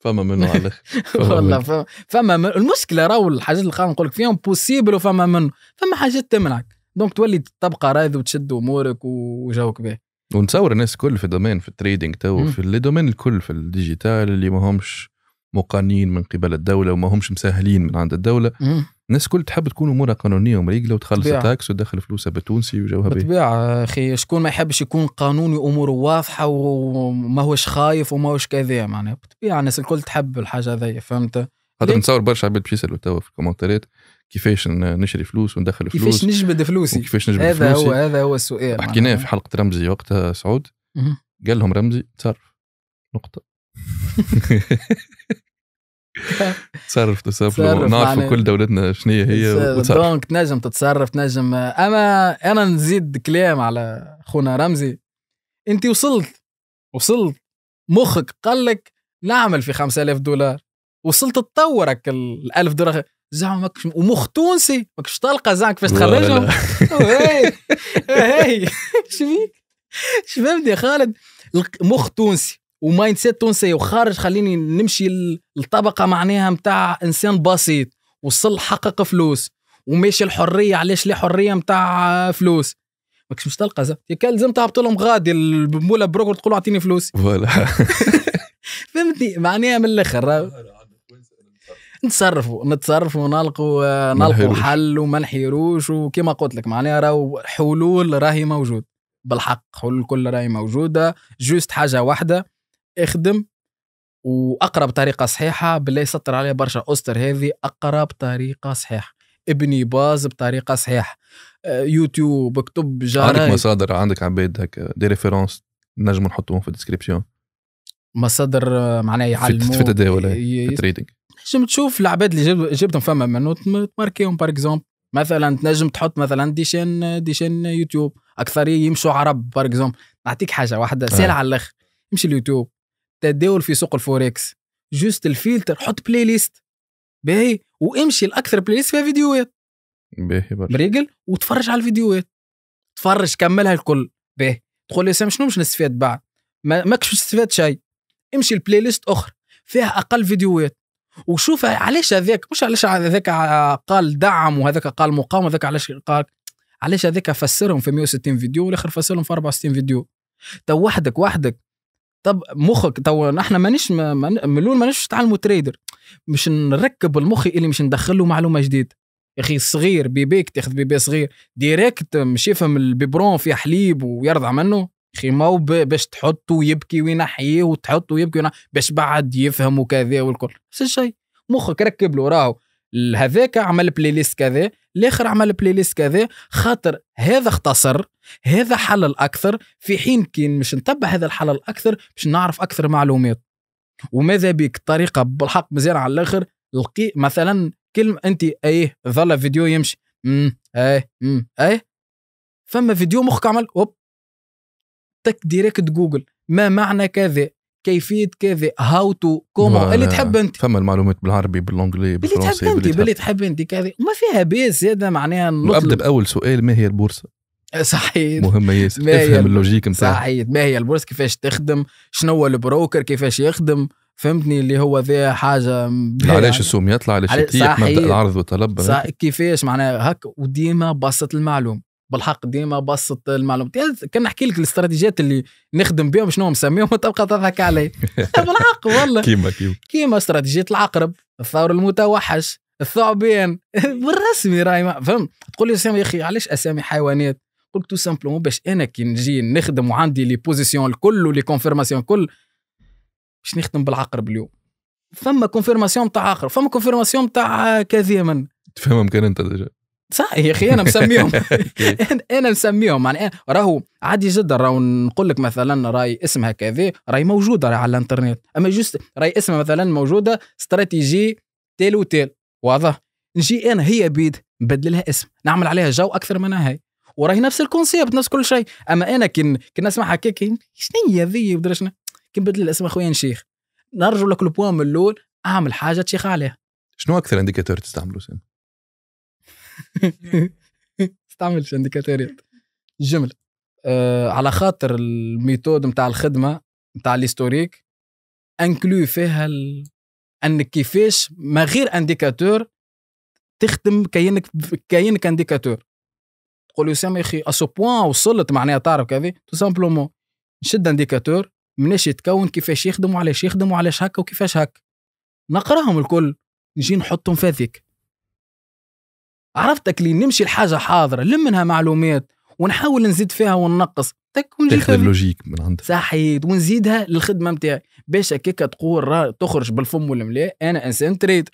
فما منه على [LAUGHS] والله فما, فما من... المشكله راهو الحاجات اللي خلينا نقول لك فيهم بوسيبل وفما منه فما حاجات تمنعك دونك تولي تبقى رايض وتشد امورك وجوك به ونتصور الناس الكل في دومين في التريدينغ تو في لي دومين الكل في الديجيتال اللي ما همش مقنين من قبل الدوله وما همش مسهلين من عند الدوله مم. الناس الكل تحب تكون امورها قانونيه ومريقله وتخلص تاكس وتدخل فلوسها بتونسي وجوها بالطبيعه اخي شكون ما يحبش يكون قانوني واموره واضحه وما هوش خايف وما هوش كذا معناها يعني بالطبيعه الناس الكل تحب الحاجه هذيا فهمت هذا نتصور برشا عباد بيسالوا توا في الكومنتات كيفاش نشري فلوس وندخل فلوس كيفاش نجبد فلوسي كيفاش نجبد هذا فلوسي هو هذا هو السؤال حكيناه في حلقه رمزي وقتها سعود قال لهم رمزي تصرف نقطه [LAUGHS] تصرف تصرف نعرفوا كل دولتنا شنو هي دونك تنجم تتصرف تنجم اما انا نزيد كلام على خونا رمزي انت وصلت وصلت مخك قال لك نعمل في 5000 دولار وصلت تطورك ال 1000 دولار زعما ماكش ومخ تونسي ماكش طالقه زعما كيفاش تخرجهم هاي هاي شبيك شباب يا خالد مخ تونسي ومايند سيت تونسي وخارج خليني نمشي للطبقه معناها نتاع انسان بسيط وصل حقق فلوس وماشي الحريه علاش لي حريه نتاع فلوس ماكش مش تلقى زعما كان لازم تهبط لهم غادي مولا بروكر تقول اعطيني فلوس [LAUGHS] فهمتني معناها من الاخر [LAUGHS] نتصرفوا نتصرفوا ونلقوا نلقوا آه، حل وما نحيروش وكما قلت لك معناها راهو حلول راهي موجود بالحق حلول الكل راهي موجوده جوست حاجه واحده اخدم واقرب طريقه صحيحه بالله يسطر عليها برشا اوستر هذه اقرب طريقه صحيحه ابني باز بطريقه صحيحه آه، يوتيوب اكتب جاري عندك مصادر عندك عباد هكا دي ريفيرونس نجم نحطوهم في الديسكريبسيون مصادر آه، معناها يعلموا في التداول في التريدنج تنجم تشوف العباد اللي جبتهم فما منو تماركيهم بار اكزومبل مثلا تنجم تحط مثلا ديشين ديشين يوتيوب اكثريه يمشوا عرب بار اكزومبل نعطيك حاجه واحده سهله آه. على الاخر امشي اليوتيوب تداول في سوق الفوركس جوست الفلتر حط بلاي ليست باهي وامشي لاكثر بلاي ليست فيها فيديوهات باهي برشا بريقل وتفرج على الفيديوهات تفرج كملها الكل باهي تقول لي شنو باش نستفاد بعد ماكش باش تستفاد شيء امشي لبلاي ليست اخرى فيها اقل فيديوهات وشوف علاش هذاك مش علاش هذاك قال دعم وهذاك قال مقاومه هذاك علاش قال علاش هذاك فسرهم في 160 فيديو والاخر فسرهم في 64 فيديو تو وحدك وحدك طب مخك تو نحن مانيش من الاول مانيش نتعلموا تريدر مش نركب المخ اللي مش ندخل له معلومه جديده يا اخي صغير بيبيك تاخذ بيبي صغير ديريكت مش يفهم البيبرون فيه حليب ويرضع منه خيمه باش تحط ويبكي وينحيه وتحط ويبكي وينحيه باش بعد يفهم وكذا والكل نفس الشيء مخك ركب له راهو هذاك عمل بلاي ليست كذا الاخر عمل بلاي ليست كذا خاطر هذا اختصر هذا حل الاكثر في حين كي مش نتبع هذا الحل الاكثر باش نعرف اكثر معلومات وماذا بك طريقه بالحق مزيان على الاخر لقي مثلا كلمه انت ايه ظل فيديو يمشي امم ايه امم ايه فما فيديو مخك عمل اوب تك ديريكت جوجل ما معنى كذا كيفيه كذا هاو تو كومون اللي تحب انت فما المعلومات بالعربي بالانجلي بالفرنسي باللي تحب انت باللي تحب انت كذا وما فيها بيس هذا معناها نبدا باول سؤال ما هي البورصه أه، صحيح مهمة ياسر افهم اللوجيك نتاعها صحيح ما هي البورصة كيفاش تخدم شنو هو البروكر كيفاش يخدم فهمتني اللي هو ذا حاجة علاش يعني. السوم يطلع علاش يطيح مبدأ العرض والطلب صحيح كيفاش معناها هك وديما بسط المعلومة بالحق ديما بسط المعلومات يعني كان نحكي لك الاستراتيجيات اللي نخدم بهم شنو مسميهم وتبقى [LAUGHS] تضحك علي طيب، بالحق والله [LAUGHS] كيما كيما كيما استراتيجيه العقرب الثور المتوحش الثعبان [LAUGHS] بالرسمي راهي فهمت تقول لي اسامي يا اخي علاش اسامي حيوانات قلت تو سامبلومون باش انا كي نجي نخدم وعندي لي بوزيسيون الكل ولي كونفيرماسيون الكل باش نخدم بالعقرب اليوم فما كونفيرماسيون تاع عقرب فما كونفيرماسيون تاع كذا من تفهمهم كان انت ديجا صح يا اخي انا مسميهم [LAUGHS] انا مسميهم يعني راهو عادي جدا راهو نقول لك مثلا راي اسمها كذا راي موجوده راي على الانترنت اما جوست راي اسمها مثلا موجوده استراتيجي تيل وتيل واضح نجي انا هي بيد نبدل لها اسم نعمل عليها جو اكثر منها هي وراهي نفس الكونسيبت نفس كل شيء اما انا كي كي نسمعها هكاك شنو هي ذي ودرا شنو كي نبدل الاسم اخويا نشيخ نرجع لك البوان من الاول اعمل حاجه تشيخ عليها شنو اكثر انديكاتور تستعملوا سين؟ [LAUGHS] استعملش انديكاتوريات جمله آه على خاطر الميثود نتاع الخدمه نتاع الهيستوريك انكلو فيها ال... انك كيفاش ما غير انديكاتور تخدم كاينك كاينك انديكاتور تقول له سامي اخي اسو بوان وصلت معناها تعرف كذا تو سامبلومون نشد انديكاتور مناش يتكون كيفاش يخدم وعلاش يخدم وعلاش هكا وكيفاش هكا نقراهم الكل نجي نحطهم في هذيك عرفتك لي نمشي لحاجه حاضره لمنها معلومات ونحاول نزيد فيها وننقص تكون تاخذ اللوجيك من عندك صحيح ونزيدها للخدمه نتاعي باش هكاك تقول تخرج بالفم والملاء انا انسان تريدر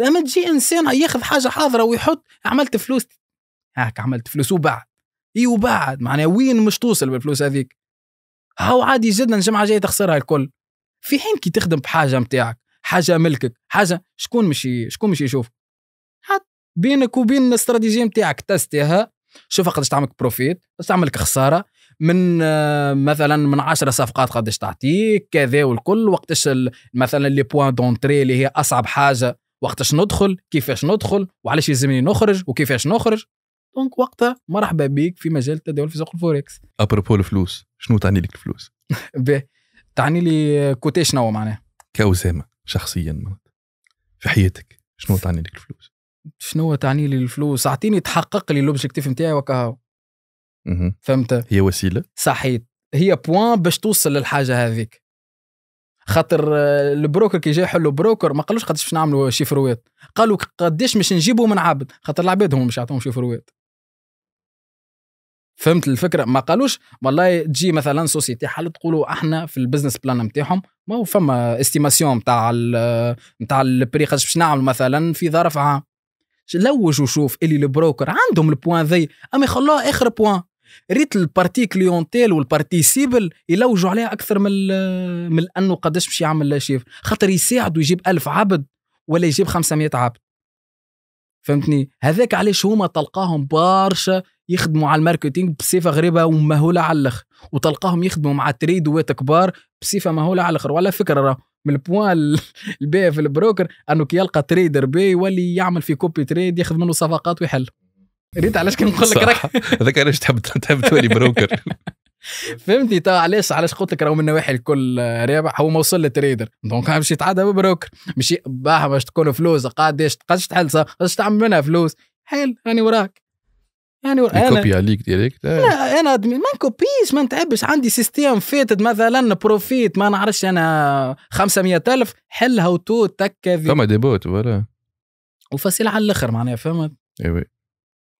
لما تجي انسان ياخذ حاجه حاضره ويحط عملت فلوس هاك عملت فلوس وبعد اي وبعد معناها وين مش توصل بالفلوس هذيك هاو عادي جدا الجمعه جايه تخسرها الكل في حين كي تخدم بحاجه نتاعك حاجه ملكك حاجه شكون مش شكون مش يشوفك بينك وبين الاستراتيجيه نتاعك تستيها شوف قداش تعملك بروفيت قداش تعملك خساره من آه، مثلا من 10 صفقات قداش تعطيك كذا والكل وقتاش مثلا لي بوان دونتري اللي هي اصعب حاجه وقتاش ندخل كيفاش ندخل وعلاش يلزمني نخرج وكيفاش نخرج دونك وقتها مرحبا بك في مجال التداول في سوق الفوركس ابروبو الفلوس شنو تعني لك الفلوس؟ [LAUGHS] باهي تعني لي كوتي شنو معناها؟ كأسامة شخصيا في حياتك شنو تعني لك الفلوس؟ شنو تعني لي الفلوس اعطيني تحقق لي لوبجيكتيف نتاعي وكهو فهمت هي وسيله صحيت هي بوان باش توصل للحاجه هذيك خاطر آه، البروكر كي جا يحلوا بروكر ما قالوش قداش باش نعملوا شيفروات قالوا قداش باش نجيبوا من عبد خاطر العباد هم باش يعطوهم شيفروات فهمت الفكره ما قالوش والله تجي مثلا سوسيتي حل تقولوا احنا في البزنس بلان نتاعهم ما هو فما استيماسيون نتاع نتاع البري قداش باش نعمل مثلا في ظرف عام لوج وشوف اللي البروكر عندهم البوان ذي اما يخلوها اخر بوان ريت البارتي كليونتيل والبارتي سيبل يلوجوا عليها اكثر من من انه قداش باش يعمل شيف خاطر يساعد ويجيب ألف عبد ولا يجيب 500 عبد فهمتني هذاك علاش هما تلقاهم برشا يخدموا على الماركتينغ بصفه غريبه ومهوله على الاخر وتلقاهم يخدموا مع تريدوات كبار بصفه مهوله على الاخر وعلى فكره راه من البوان [LAUGHS] البي في البروكر انه كي يلقى تريدر بي يولي يعمل في كوبي تريد ياخذ منه صفقات ويحل ريت علاش كي نقول لك راك [LAUGHS] هذاك علاش تحب تحب تولي بروكر [LAUGHS] فهمتي تو علاش علاش قلت لك راهو من النواحي الكل آه، رابح هو ما وصل للتريدر دونك باش يتعدى ببروكر مش باه باش تكون فلوس قاداش قادش تحل قادش تعمل منها فلوس حل راني وراك يعني يكوبي عليك ديريكت إيه. لا انا ادمي ما نكوبيش ما نتعبش عندي سيستيم فيتد مثلا بروفيت ما نعرفش انا 500 الف حلها وتو تك فما دي بوت ولا وفصيل على الاخر معناها فهمت ايوي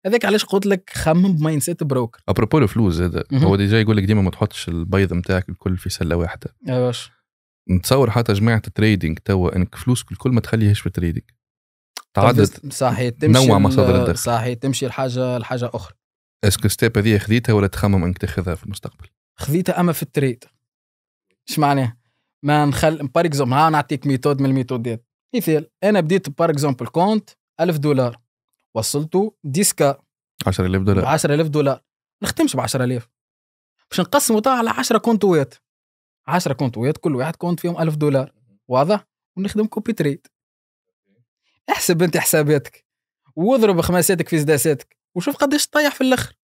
هذاك علاش قلت لك خمم بماين سيت بروكر ابروبو الفلوس هذا هو ديجا يقول لك ديما ما تحطش البيض نتاعك الكل في سله واحده ايواش نتصور حتى جماعه التريدينغ توا انك فلوسك الكل ما تخليهاش في التريدينغ تعدد صحيح تمشي نوع مصادر الدخل صحيح تمشي لحاجه لحاجه اخرى اسكو ستيب هذه خذيتها ولا تخمم انك تاخذها في المستقبل؟ خذيتها اما في التريد اش معناها؟ ما نخل بار اكزومبل ها نعطيك ميثود من الميثودات مثال انا بديت بار اكزومبل كونت 1000 دولار وصلته ديسكا 10000 دولار 10000 دولار نختمش ب 10000 باش نقسموا تاعها على 10 كونتوات 10 كونتوات كل واحد كونت فيهم 1000 دولار واضح ونخدم كوبي تريد احسب انت حساباتك واضرب خماساتك في سداساتك وشوف قداش تطيح في الاخر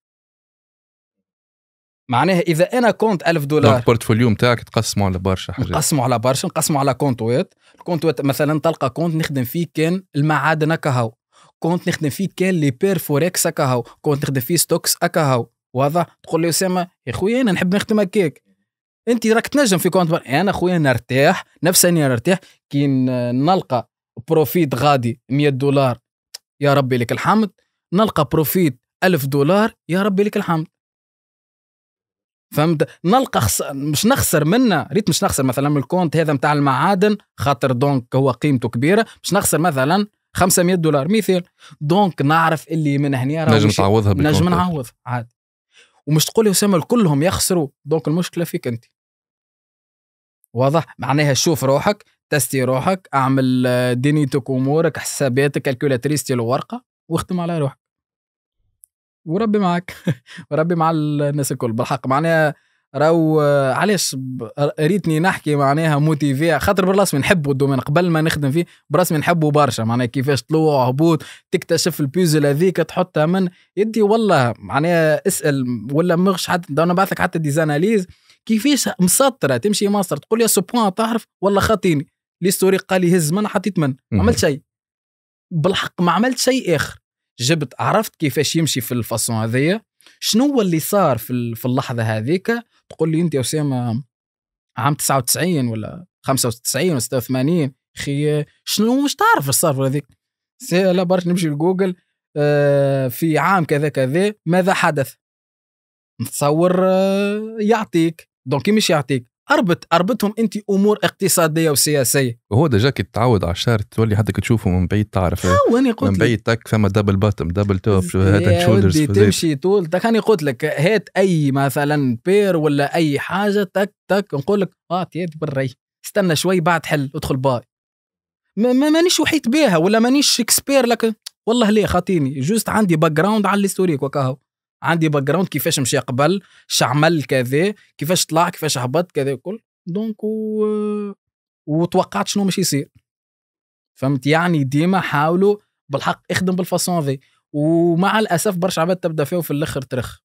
معناها اذا انا كونت ألف دولار البورتفوليو نتاعك تقسموا على برشا حاجات نقسموا على برشا نقسموا على كونتوات الكونتوات مثلا تلقى كونت نخدم فيه كان المعادن هكا كونت نخدم فيه كان لي بير فوركس هكا كونت نخدم فيه ستوكس هكا واضح تقول لي اسامه يا خويا انا نحب نخدم هكاك انت راك تنجم في كونت انا خويا نرتاح نفسي اني نرتاح كي نلقى بروفيت غادي 100 دولار يا ربي لك الحمد نلقى بروفيت 1000 دولار يا ربي لك الحمد فهمت نلقى خس... مش نخسر منه ريت مش نخسر مثلا من الكونت هذا نتاع المعادن خاطر دونك هو قيمته كبيره مش نخسر مثلا 500 دولار مثال دونك نعرف اللي من هنا نجم تعوضها نجم نعوض عادي ومش تقول يا اسامه كلهم يخسروا دونك المشكله فيك انت واضح معناها شوف روحك تستي روحك اعمل آه، دنيتك امورك حساباتك ديال الورقه واخدم على روحك وربي معك [LAUGHS] وربي مع الناس الكل بالحق معناها راو آه، علاش ريتني نحكي معناها موتيفي خاطر بالرسمي نحبوا الدومين قبل ما نخدم فيه برسمي نحبوا برشا معناها كيفاش طلوع هبوط تكتشف البيزل هذيك تحطها من يدي والله معناها اسال ولا مغش حتى انا بعثك حتى ديزاناليز كيفاش مسطره تمشي مصر تقول يا سو بوان تعرف والله خاطيني ليستوري قال لي هز من حطيت من ما عملت شيء بالحق ما عملت شيء اخر جبت عرفت كيفاش يمشي في الفاسون هذيا شنو هو اللي صار في في اللحظه هذيك تقول لي انت يا اسامه عام 99 ولا 95 ولا 86 خي شنو مش تعرف ايش صار في هذيك لا برك نمشي لجوجل آه، في عام كذا كذا ماذا حدث نتصور آه، يعطيك دونك مش يعطيك اربط اربطهم انت امور اقتصاديه وسياسيه وهو ديجا كي تعود على الشهر تولي حتى تشوفه من بعيد تعرف قلت من بعيد تك فما دبل باتم دبل توب هذا شولدرز تمشي طول تك انا قلت لك هات اي مثلا بير ولا اي حاجه تك تك نقول لك اه يدي بري استنى شوي بعد حل ادخل باي مانيش وحيت بيها ولا مانيش اكسبير لك والله ليه خاطيني جوست عندي باك جراوند على الهيستوريك وكاهو عندي باك جراوند كيفاش مشى قبل شعمل كذا كيفاش طلع كيفاش هبط كذا وكل دونك و... وتوقعت شنو مش يصير فهمت يعني ديما حاولوا بالحق اخدم بالفاسون ذي ومع الاسف برشا عباد تبدا فيه وفي الاخر ترخ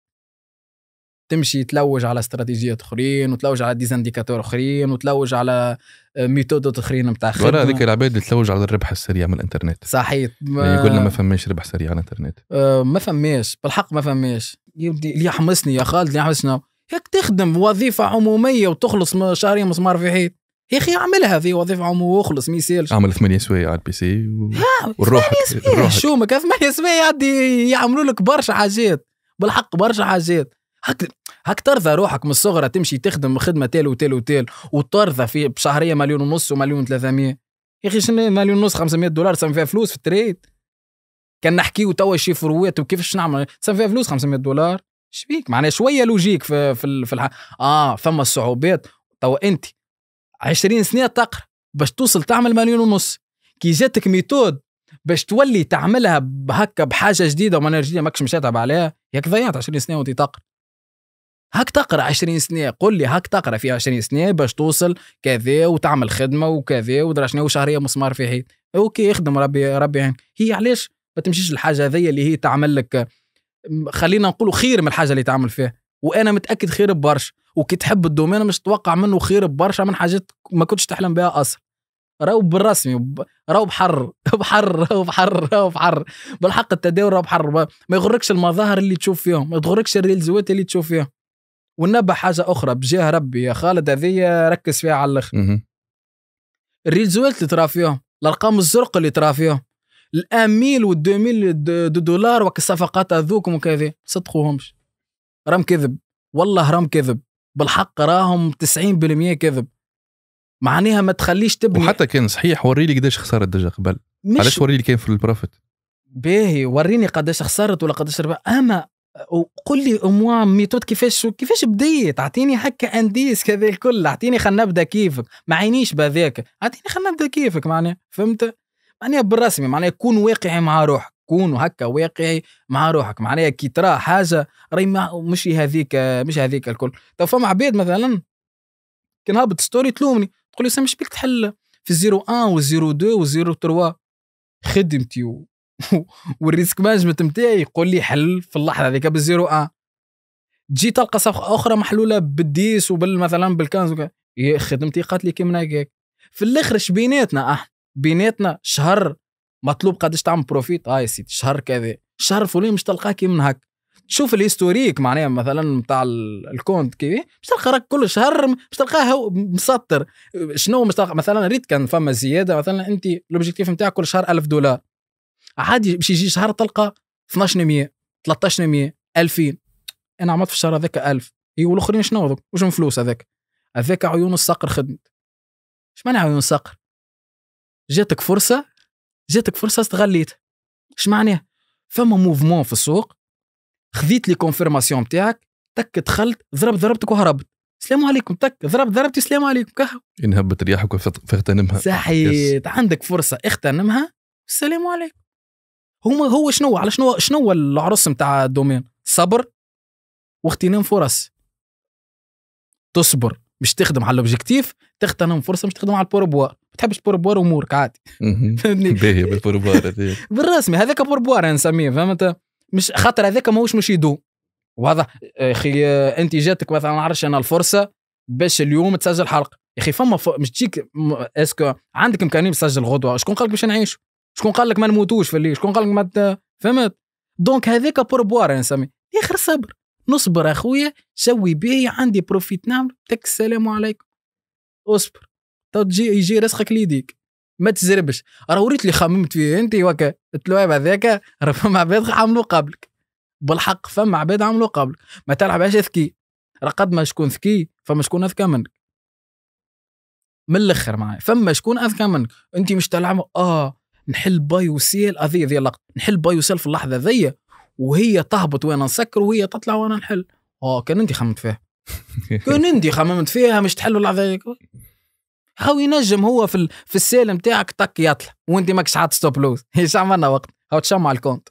تمشي تلوج على استراتيجيات اخرين وتلوج على ديزانديكاتور اخرين وتلوج على آه، ميثود اخرين نتاع خدمه ولا هذيك العباد اللي تلوج على الربح السريع من الانترنت صحيح ما... يعني يقول لنا ما فماش ربح سريع على الانترنت أه ما فماش بالحق ما فماش يبدي اللي يحمسني يا خالد اللي يحمسنا هيك تخدم وظيفه عموميه وتخلص شهرين مسمار في حيط يا اخي اعملها في وظيفه عموميه واخلص ما يسالش اعمل ثمانية سوايع على البي سي وروح ثمانية شو ما كان ثمانية سوايع يعملوا لك برشا حاجات بالحق برشا حاجات هك هك ترضى روحك من الصغرى تمشي تخدم خدمه تال وتال وتال وترضى في بشهريه مليون ونص ومليون 300 يا اخي شنو مليون ونص 500 دولار صار فيها فلوس في التريد كان نحكيو توا شيفروات وكيفاش نعمل صار فيها فلوس 500 دولار شبيك معناها شويه لوجيك في في, في الح... اه فما الصعوبات توا انت 20 سنه تقرا باش توصل تعمل مليون ونص كي جاتك ميثود باش تولي تعملها بهكا بحاجه جديده وما جديده ماكش مشاتعب عليها ياك ضيعت 20 سنه وانت تقرا هاك تقرا 20 سنه قول لي هاك تقرا فيها 20 سنه باش توصل كذا وتعمل خدمه وكذا ودرا شنو وشهريه مسمار في حيط اوكي يخدم ربي ربي يعني. هي علاش ما تمشيش الحاجه هذيا اللي هي تعمل لك خلينا نقولوا خير من الحاجه اللي تعمل فيها وانا متاكد خير ببرشا وكي تحب الدومين مش تتوقع منه خير ببرشا من حاجات ما كنتش تحلم بها اصلا راهو بالرسمي راهو بحر [LAUGHS] بحر راهو بحر راهو بحر بالحق التداول راهو بحر ما يغركش المظاهر اللي تشوف فيهم ما يغركش الريلزوات اللي تشوف فيهم ونبى حاجه اخرى بجاه ربي يا خالد هذه ركز فيها على الاخر الريزولت اللي ترى فيهم الارقام الزرق اللي ترى فيهم الاميل والدوميل دو دولار وك الصفقات هذوك وكذا صدقوهمش راهم كذب والله راهم كذب بالحق راهم 90% كذب معناها ما تخليش تبني وحتى كان صحيح وريلي قداش خسرت ديجا قبل علاش وريلي كان في البروفيت باهي وريني قداش خسرت ولا قداش ربح اما وقول لي اموا ميثود كيفاش كيفاش بديت اعطيني هكا انديس كذا الكل اعطيني خلينا نبدا كيفك ما عينيش بهذاك اعطيني خلينا نبدا كيفك معناها فهمت معناها بالرسمي معناها كون واقعي مع روحك كون هكا واقعي مع روحك معناها كي ترى حاجه راهي مش هذيك مش هذيك الكل تو فما عباد مثلا كي نهبط ستوري تلومني تقول لي مش بيك تحل في الزيرو و02 و03 خدمتي والريسك مانجمنت نتاعي يقول لي حل في اللحظه هذيك بالزيرو ان تجي تلقى صفقه اخرى محلوله بالديس وبال مثلا بالكنز خدمتي قالت لي كيما هكاك في الاخر اش بيناتنا احنا أه؟ بيناتنا شهر مطلوب قداش تعمل بروفيت اه يا سيدي شهر كذا شهر فلان مش تلقاه كي من هك تشوف الهيستوريك معناها مثلا نتاع الكونت كي مش تلقى راك كل شهر مش تلقاه مسطر شنو مش تلقى مثلا ريت كان فما زياده مثلا انت لوبجيكتيف نتاعك كل شهر 1000 دولار عادي باش يجي شهر تلقى 1200 1300 2000 انا عملت في الشهر هذاك 1000 اي والاخرين شنو هذوك واش من فلوس هذاك هذاك عيون الصقر خدمت اش معنى عيون الصقر جاتك فرصه جاتك فرصه استغليتها اش معناها فما موفمون في السوق خذيت لي كونفيرماسيون نتاعك تك دخلت ضرب ضربتك وهربت السلام عليكم تك ضرب ضربتي السلام عليكم كهو انهبت رياحك فاغتنمها صحيت عندك فرصه اغتنمها السلام عليكم هو هو شنو على شنو شنو العرس نتاع الدومين صبر واغتنام فرص تصبر باش تخدم على الاوبجيكتيف تغتنم فرصه باش تخدم على البوربوار ما تحبش بوربوار امورك عادي فهمتني [LAUGHS] باهي بالبوربوار بالرسمي هذاك بوربوار نسميه فهمت مش خاطر هذاك ماهوش مش يدو واضح يا اخي انت جاتك مثلا نعرفش انا الفرصه باش اليوم تسجل حلقه يا اخي فما ف... مش تجيك اسكو عندك امكانيه تسجل غدوه شكون قالك باش نعيشوا شكون قال لك ما نموتوش في الليل شكون قال لك ما فهمت دونك هذاك بوربوار نسمي اخر صبر نصبر اخويا سوي به عندي بروفيت نعمل تك السلام عليكم اصبر تو تجي يجي رزقك ليديك ما تزربش راه وريت اللي خممت فيه انت وكا قلت التلويب هذاك راه فما عباد عملوا قبلك بالحق فما عباد عملوا قبلك ما تلعبهاش ذكي راه قد ما شكون ذكي فما شكون اذكى منك من الاخر معايا فما شكون اذكى منك انت مش تلعب اه نحل باي وسيل هذه ذي اللقطه نحل باي وسيل في اللحظه ذي وهي تهبط وانا نسكر وهي تطلع وانا نحل اه كان انت خممت فيها [LAUGHS] كان انت خممت فيها مش تحل اللحظه ذي هاو ينجم هو في في السيل نتاعك تك يطلع وانت ماكش حاط ستوب لوز ايش عملنا وقت هاو تشمع الكونت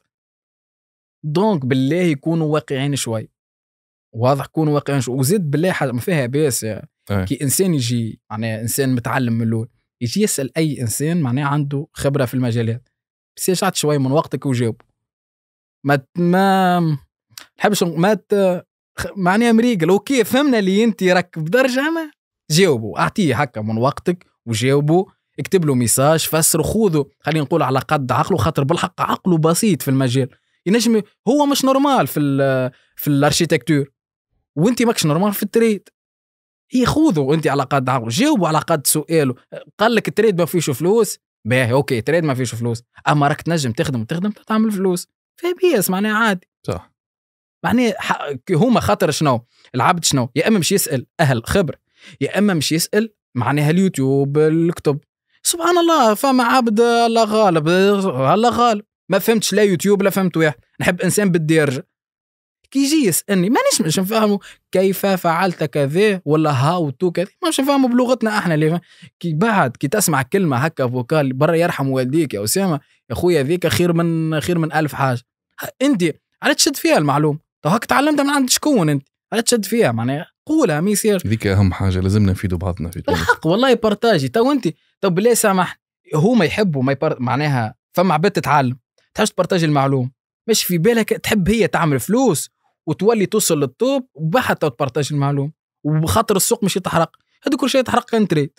دونك بالله يكونوا واقعين شوي واضح كونوا واقعين شوي وزيد بالله حاجه ما فيها باس يعني. إيه. كي انسان يجي يعني انسان متعلم من الاول يجي يسال اي انسان معناه عنده خبره في المجالات بس يجعت شوي من وقتك وجاوب ما ما نحبش ما ت... معناها مريقل اوكي فهمنا اللي انت راك بدرجه ما جاوبوا اعطيه هكا من وقتك وجاوبوا اكتب له ميساج فسر خوذه خلينا نقول على قد عقله خاطر بالحق عقله بسيط في المجال ينجم هو مش نورمال في الـ في الاركيتكتور وانت ماكش نورمال في التريد هي خذوا انت على قد عقله جاوبوا على قد سؤاله قال لك التريد ما فيش فلوس باهي اوكي تريد ما فيش فلوس اما راك تنجم تخدم وتخدم تعمل فلوس في بيس معناها عادي صح معناها هما خاطر شنو العبد شنو يا اما مش يسال اهل خبر يا اما مش يسال معناها اليوتيوب الكتب سبحان الله فما عبد الله غالب الله غالب ما فهمتش لا يوتيوب لا فهمت واحد نحب انسان بالدارجه كي يجي يسالني مانيش مش نفهمه كيف فعلت كذا ولا هاو تو كذا مش نفهمه بلغتنا احنا اللي كي بعد كي تسمع كلمه هكا فوكال برا يرحم والديك يا اسامه يا خويا ذيك خير من خير من ألف حاجه انت على تشد فيها المعلومه تو هاك تعلمتها من عند شكون انت على تشد فيها معناها قولها ما يصير ذيك اهم حاجه لازمنا نفيدوا بعضنا في تونس الحق والله بارتاجي تو انت تو بالله هو ما يحبوا ما يبر... معناها فما عباد تتعلم تحبش تبارتاجي المعلومه مش في بالك تحب هي تعمل فلوس وتولي توصل للطوب وبحتى تبارتاج المعلومه وبخاطر السوق مش يتحرق هذا كل شيء يتحرق كان تريد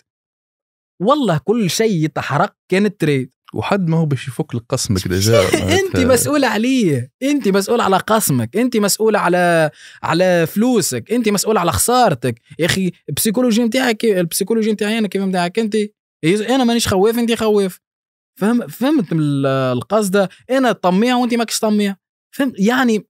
والله كل شيء يتحرق كان تريد وحد ما هو باش يفك لك قسمك ديجا [LAUGHS] انت مسؤول عليه انت مسؤول على قسمك انت مسؤول على على فلوسك انت مسؤول على خسارتك يا اخي البسيكولوجي نتاعك البسيكولوجي نتاعي انا كيف نتاعك انت انا مانيش خواف انت خواف فهم فهمت القصد انا طميع وانت ماكش طميع فهمت يعني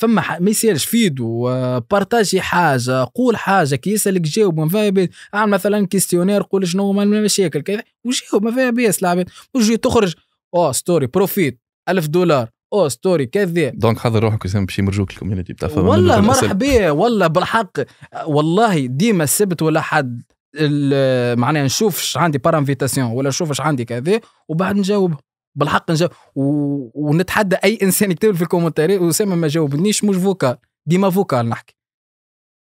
فما ح... ما يصيرش فيدو آه، بارتاجي حاجه قول حاجه كي يسالك جاوب ما فيها بيس اعمل مثلا كيستيونير قول شنو هما المشاكل كذا وجاوب ما فيها بيس العباد وجي تخرج او ستوري بروفيت 1000 دولار او ستوري كذا دونك حضر روحك وسام باش يمرجوك الكوميونتي بتاع والله مرحبا والله بالحق آه، والله ديما السبت ولا حد آه، معناها نشوف عندي بارانفيتاسيون انفيتاسيون ولا نشوف عندي كذا وبعد نجاوبهم بالحق نجاوب و... ونتحدى اي انسان يكتب في الكومنتاري وسام ما جاوبنيش مش فوكال ديما فوكال نحكي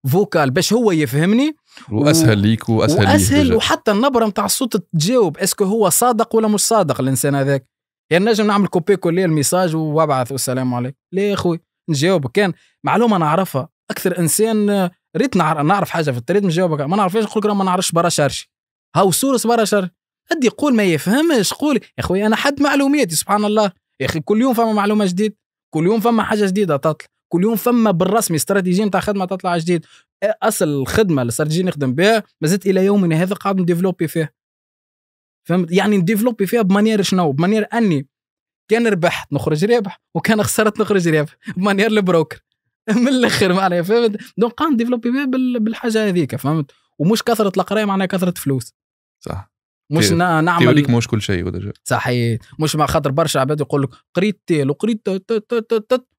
فوكال باش هو يفهمني واسهل و... ليك واسهل واسهل وحتى النبره نتاع الصوت تجاوب اسكو هو صادق ولا مش صادق الانسان هذاك يعني نجم نعمل كوبي كل الميساج وابعث والسلام عليك يا اخوي نجاوبك كان معلومه نعرفها اكثر انسان ريت نعرف حاجه في التريد نجاوبك ما نعرفهاش نقول ما نعرفش برا شرشي هاو سورس برا شرشي ادي قول ما يفهمش قول يا اخوي انا حد معلوماتي سبحان الله يا اخي كل يوم فما معلومه جديده كل يوم فما حاجه جديده تطلع كل يوم فما بالرسمي استراتيجيه نتاع خدمه تطلع جديد اصل الخدمه الاستراتيجيه نخدم بها ما زلت الى يومنا هذا قاعد نديفلوبي فيها فهمت يعني نديفلوبي فيها بمانير شنو بمانير اني كان ربحت نخرج رابح وكان خسرت نخرج رابح بمانير البروكر [LAUGHS] من الاخر معناها فهمت دونك قاعد نديفلوبي فيها بالحاجه هذيك فهمت ومش كثره القرايه معناها كثره فلوس صح مش نعمل تيوريك مش كل شيء ولا صحيح مش مع خاطر برشا عباد يقول لك قريت تيل وقريت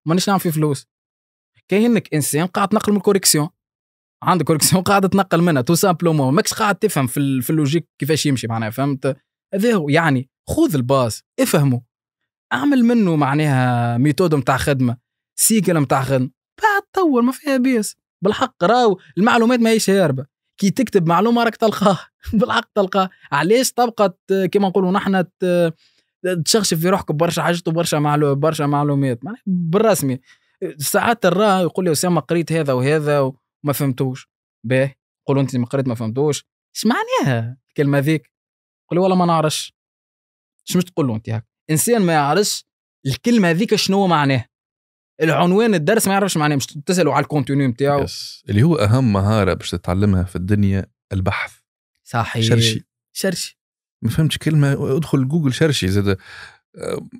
مانيش نعمل في فلوس كأنك انسان قاعد تنقل من الكوريكسيون عندك كوريكسيون قاعد تنقل منها تو سامبلومون ماكش قاعد تفهم في, اللوجيك كيفاش يمشي معناها فهمت هذا هو يعني خذ الباص افهمه اعمل منه معناها ميثود نتاع خدمه سيكل نتاع خدمه بعد تطور ما فيها بيس بالحق راهو المعلومات ماهيش هاربه كي تكتب معلومه راك تلقاه [LAUGHS] بالحق تلقاه علاش تبقى كما نقولوا نحن تشخشف في روحك برشا حاجات وبرشا معلومات برشا معلومات معناها بالرسمي ساعات الرا يقول لي اسامه قريت هذا وهذا وما فهمتوش باه قولوا انت ما قريت ما فهمتوش اش معناها الكلمه ذيك قول والله ما نعرفش شنو تقولوا تقول له انت هكا انسان ما يعرفش الكلمه ذيك شنو معناها العنوان الدرس ما يعرفش معناه مش تسالوا على الكونتينيو نتاعه yes. اللي هو اهم مهاره باش تتعلمها في الدنيا البحث صحيح شرشي شرشي ما فهمتش كلمه ادخل جوجل شرشي زاد آه،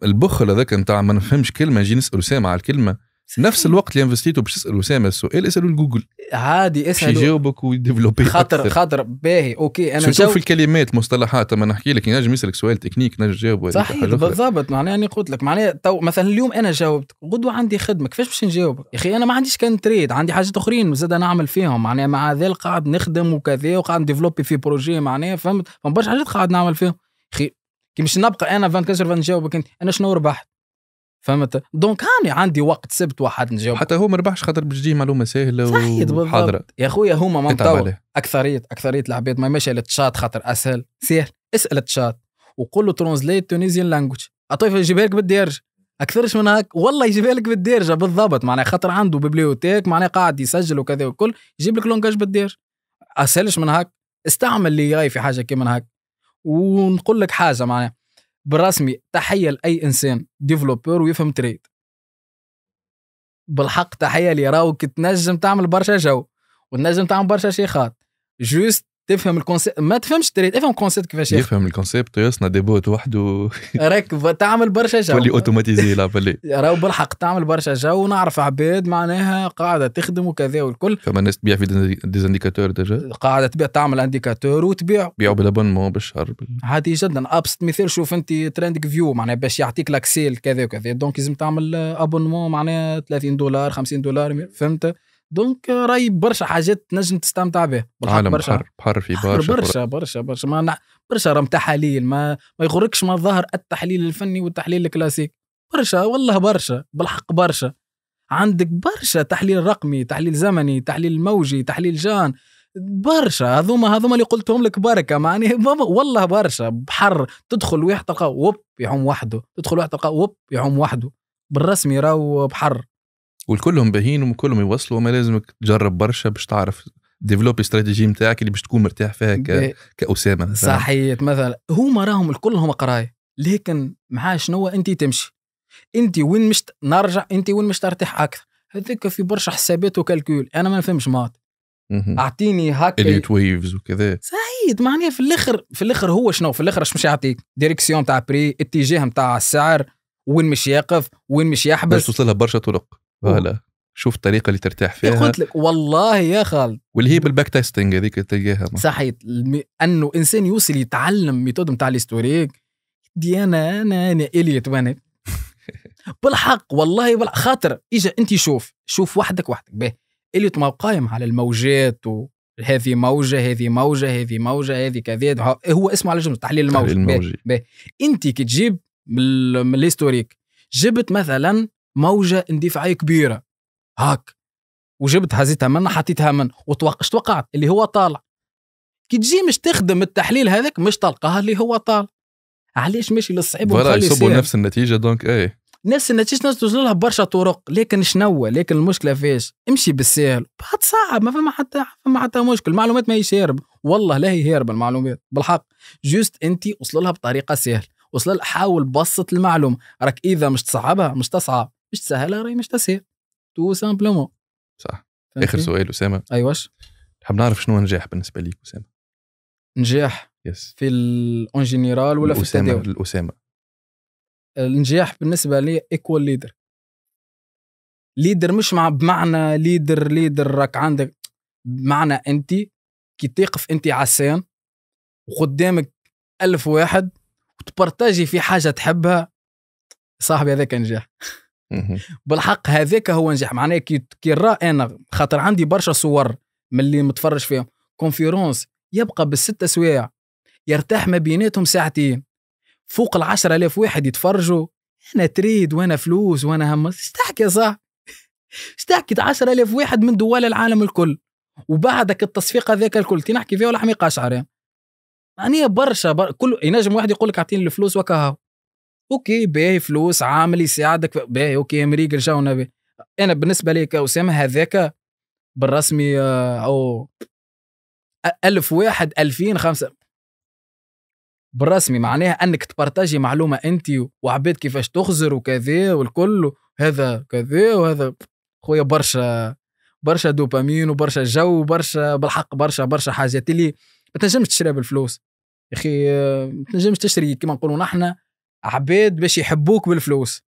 البخل هذاك نتاع ما نفهمش كلمه نجي نسال اسامه على الكلمه نفس الوقت اللي انفستيتو باش تسال اسامه السؤال اسالوا لجوجل عادي اسالوا يجاوبك ويديفلوبي خاطر خاطر باهي اوكي انا شوف في الكلمات مصطلحات اما نحكي لك ينجم يسالك سؤال تكنيك نجم تجاوب صحيح بالضبط معناها انا قلت لك معناها تو مثلا اليوم انا جاوبت غدوه عندي خدمه كيفاش باش نجاوبك يا اخي انا ما عنديش كان تريد عندي حاجات اخرين زاد نعمل فيهم معناها مع ذلك قاعد نخدم وكذا وقاعد نديفلوبي في بروجي معناها فهمت فما برشا حاجات قاعد نعمل فيهم اخي كي مش نبقى انا 24 نجاوبك انت انا شنو ربحت فهمت دونك هاني عندي وقت سبت واحد نجاوب حتى هو ما ربحش خاطر باش معلومه سهله وحاضره يا خويا هما ما اكثريه اكثريه العباد ما ماشي للتشات خاطر اسهل سهل اسال التشات وقول له ترونزليت تونيزيان لانجوج اطيف يجيبها لك بالدارجه اكثرش من هك والله يجيبها لك بالدارجه بالضبط معناها خاطر عنده ببليوتيك معناها قاعد يسجل وكذا وكل يجيب لك لونجاج بالدارجه اسهلش من هك استعمل لي في حاجه كيما هك ونقول لك حاجه معناها بالرسمي تحيه لاي انسان ديفلوبر ويفهم تريد بالحق تحيه لي راوك تنجم تعمل برشا جو وتنجم تعمل برشا شيخات جوست تفهم الكونسيبت ما تفهمش تريد افهم الكونسيبت كيفاش يفهم الكونسيبت يصنع دي بوت وحده راك تعمل برشا جو تولي اوتوماتيزي لا بلي راهو بالحق تعمل برشا جو ونعرف عباد معناها قاعده تخدم وكذا والكل فما ناس تبيع في ديزانديكاتور ديجا قاعده تبيع تعمل انديكاتور وتبيع بيعوا بالابونمون بالشهر عادي جدا ابسط مثال شوف انت ترندك فيو معناها باش يعطيك لاكسيل كذا وكذا دونك لازم تعمل ابونمون معناها 30 دولار 50 دولار فهمت دونك راي برشا حاجات تنجم تستمتع بها عالم برشا بحر بحر في برشا برشا برشا برشا ما برشا رم تحاليل ما ما يخرجش ما ظهر التحليل الفني والتحليل الكلاسيك برشا والله برشا بالحق برشا عندك برشا تحليل رقمي تحليل زمني تحليل موجي تحليل جان برشا هذوما هذوما اللي قلتهم لك بركه معني [LAUGHS] والله برشا بحر تدخل واحد تلقى وب يعوم وحده تدخل واحد تلقى وب يعوم وحده بالرسمي راهو بحر والكلهم باهين وكلهم يوصلوا وما لازمك تجرب برشا باش تعرف ديفلوبي استراتيجي نتاعك اللي باش تكون مرتاح فيها ك... كاسامه صحيح مثلا هما راهم الكل قرايه لكن مع شنو انت تمشي انت وين مش نرجع انت وين مش ترتاح اكثر هذاك في برشا حسابات وكالكول انا ما نفهمش مات اعطيني هاك اليوت ويفز وكذا سعيد معناها في الاخر في الاخر هو شنو في الاخر اش مش يعطيك ديريكسيون تاع بري اتجاه نتاع السعر وين مش يقف وين مش يحبس باش توصلها برشا طرق فوالا شوف الطريقه اللي ترتاح إيه، فيها قلت لك والله يا خالد واللي هي بالباك تيستنج هذيك تلقاها صحيح انه انسان يوصل يتعلم ميثود نتاع الاستوريك دي انا انا انا اليت وانا [LAUGHS] بالحق والله بالحق خاطر اجا انت شوف شوف وحدك وحدك به اليوت ما قايم على الموجات و هذه موجة هذه موجة هذه موجة هذه كذا هو اسمه على جنب تحليل الموج تحليل الموجي انت كي تجيب من الهيستوريك جبت مثلا موجه اندفاعيه كبيره هاك وجبت هزيتها من حطيتها من وتوقعت اللي هو طالع كي تجي مش تخدم التحليل هذاك مش تلقاه اللي هو طالع علاش ماشي للصعيب فوالا يصبوا نفس النتيجه دونك ايه نفس النتيجه ناس توصل لها برشا طرق لكن شنو لكن المشكله فيش امشي بالسهل بعد صعب ما فما حتى فما حتى مشكل المعلومات ما هيش هارب والله لا هي هارب المعلومات بالحق جوست انت وصل لها بطريقه سهل وصل حاول بسط المعلومه راك اذا مش تصعبها مش تصعب مش سهله راهي مش تسهل تو سامبلومون صح اخر سؤال اسامه ايواش حاب نعرف شنو نجاح بالنسبه ليك اسامه نجاح يس في اون جينيرال ولا في التداول الاسامه النجاح بالنسبه لي ايكوال ليدر ليدر مش مع بمعنى ليدر ليدر راك عندك بمعنى انت كي تقف انت عسان وقدامك ألف واحد وتبارتاجي في حاجه تحبها صاحبي هذاك نجاح [LAUGHS] بالحق هذاك هو نجاح معناه كي كي راه انا خاطر عندي برشا صور من اللي متفرج فيهم كونفيرونس يبقى بالست سوايع يرتاح ما بيناتهم ساعتين فوق ال آلاف واحد يتفرجوا انا تريد وانا فلوس وانا هم تحكي يا صاح تحكي 10000 واحد من دول العالم الكل وبعدك التصفيق هذاك الكل كي نحكي فيه ولا حميقه اشعر يعني برشا بر... كل ينجم واحد يقول لك اعطيني الفلوس وكهو اوكي باهي فلوس عامل يساعدك باهي اوكي امريكا جونا به انا بالنسبه لي كاسامه هذاك بالرسمي آه، او ألف واحد ألفين خمسة بالرسمي معناها أنك تبارتاجي معلومة أنت وعباد كيفاش تخزر وكذا والكل هذا كذا وهذا خويا برشا برشا دوبامين وبرشا جو وبرشا بالحق برشا برشا حاجات اللي ما تنجمش تشريها بالفلوس يا اخي آه، ما تنجمش تشري كما نقولوا نحن عبيد باش يحبوك بالفلوس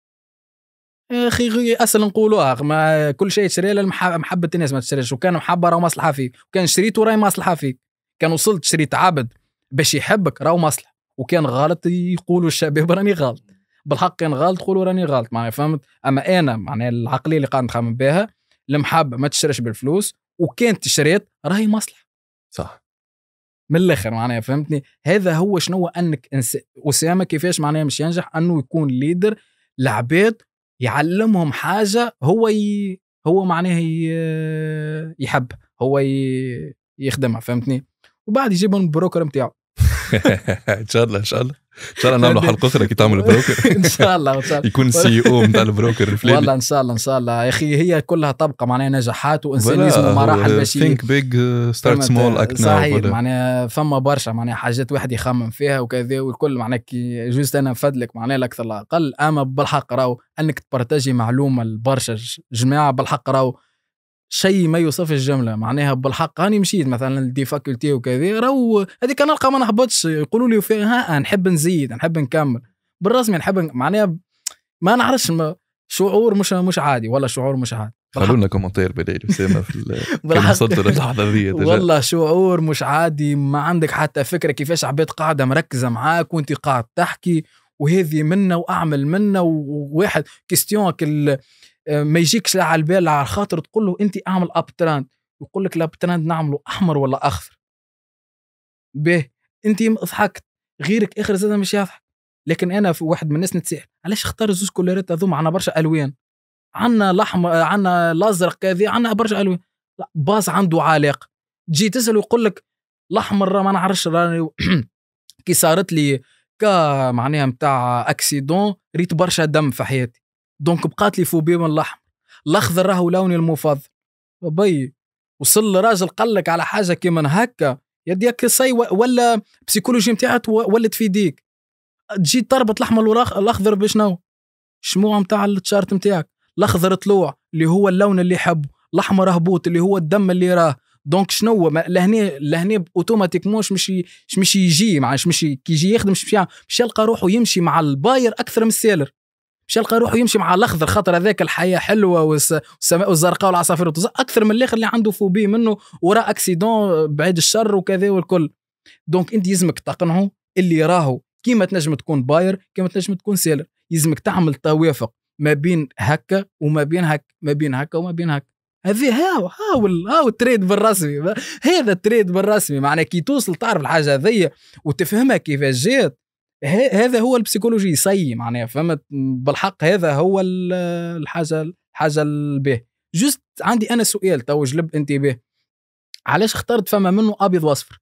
يا اخي اصلا نقولوها آه، ما كل شيء تشري محبه الناس ما تشريش وكان محبه راه مصلحه فيك وكان شريت وراي مصلحه فيك كان وصلت شريت عبد باش يحبك راهو مصلحه وكان غلط يقولوا الشباب راني غلط بالحق كان غلط قولوا راني غلط معناها فهمت اما انا معناها العقليه اللي قاعد نخمم بها المحبه ما تشريش بالفلوس وكان تشريت راهي مصلحه صح من الاخر معناها فهمتني هذا هو شنو انك انس... اسامه كيفاش معناها مش ينجح انه يكون ليدر لعباد يعلمهم حاجه هو ي... هو معناها ي... يحب هو ي... يخدمها فهمتني وبعد يجيبهم البروكر نتاعو [LAUGHS] ان شاء الله ان شاء الله ان شاء الله نعملوا حلقه اخرى كي تعملوا بروكر [LAUGHS] ان شاء الله ان شاء الله يكون السي او e نتاع البروكر الفلاني والله ان شاء الله ان شاء الله يا اخي هي كلها طبقه معناها نجاحات وانسانيزم ومراحل باش ثينك بيج ستارت سمول اكت صحيح معناها فما برشا معناها حاجات واحد يخمم فيها وكذا والكل معناها كي جوست انا نفدلك معناها الاكثر الاقل اما بالحق راهو انك تبارتاجي معلومه لبرشا جماعه بالحق راهو شيء ما يوصف الجمله معناها بالحق هاني مشيت مثلا دي فاكولتي وكذا راهو هذيك نلقى ما نهبطش يقولوا لي ها نحب نزيد نحب نكمل بالرسمي نحب معناها ما نعرفش ما شعور مش مش عادي ولا شعور مش عادي خلونا كومنتير بدايه اسامه في المصدر اللحظه ذي والله شعور مش عادي ما عندك حتى فكره كيفاش عباد قاعده مركزه معاك وانت قاعد تحكي وهذه منا واعمل منا وواحد كيستيونك ما يجيكش لا على البال لا على الخاطر تقول له انت اعمل اب تراند يقول لك الاب تراند نعمله احمر ولا اخضر به انت ضحكت غيرك اخر زاد مش يضحك لكن انا في واحد من الناس نتسال علاش اختار زوز كولورات هذوما عندنا برشا الوان عندنا الاحمر عندنا الازرق كذا عندنا برشا الوان لا باص عنده علاقه تجي تسال ويقول لك الاحمر ما نعرفش راني [CLEARS THROAT] كي صارت لي كا معناها نتاع اكسيدون ريت برشا دم في حياتي دونك بقات لي فوبيا من الاحمر الاخضر راهو لوني المفضل بي وصل لراجل قال لك على حاجه كيما هكا يديك سي ولا بسيكولوجي نتاعها ولت في ديك تجي تربط الاحمر والاخضر بشنو شموع نتاع التشارت نتاعك الاخضر طلوع اللي هو اللون اللي يحبه الاحمر هبوط اللي هو الدم اللي راه دونك شنو لهنا لهنا اوتوماتيكمون مش مش مش يجي مع مش كي يجي يخدم مش يلقى روحه يمشي مع الباير اكثر من السيلر مش يلقى روحه يمشي مع الاخضر خاطر هذاك الحياه حلوه والسماء الزرقاء والعصافير اكثر من الاخر اللي عنده فوبي منه وراء اكسيدون بعيد الشر وكذا والكل دونك انت يلزمك تقنعه اللي راهو كيما تنجم تكون باير كيما تنجم تكون سيلر يلزمك تعمل توافق ما بين هكا وما بين هكا ما بين هكا وما بين هكا هذه هاو هاو هاو التريد بالرسمي هذا التريد بالرسمي معناه كي توصل تعرف الحاجه هذيا وتفهمها كيفاش جات هذا هو البسيكولوجي سي معناها فهمت بالحق هذا هو الحاجه الحاجه به جست عندي انا سؤال تو جلب انتباه علاش اخترت فما منه ابيض واصفر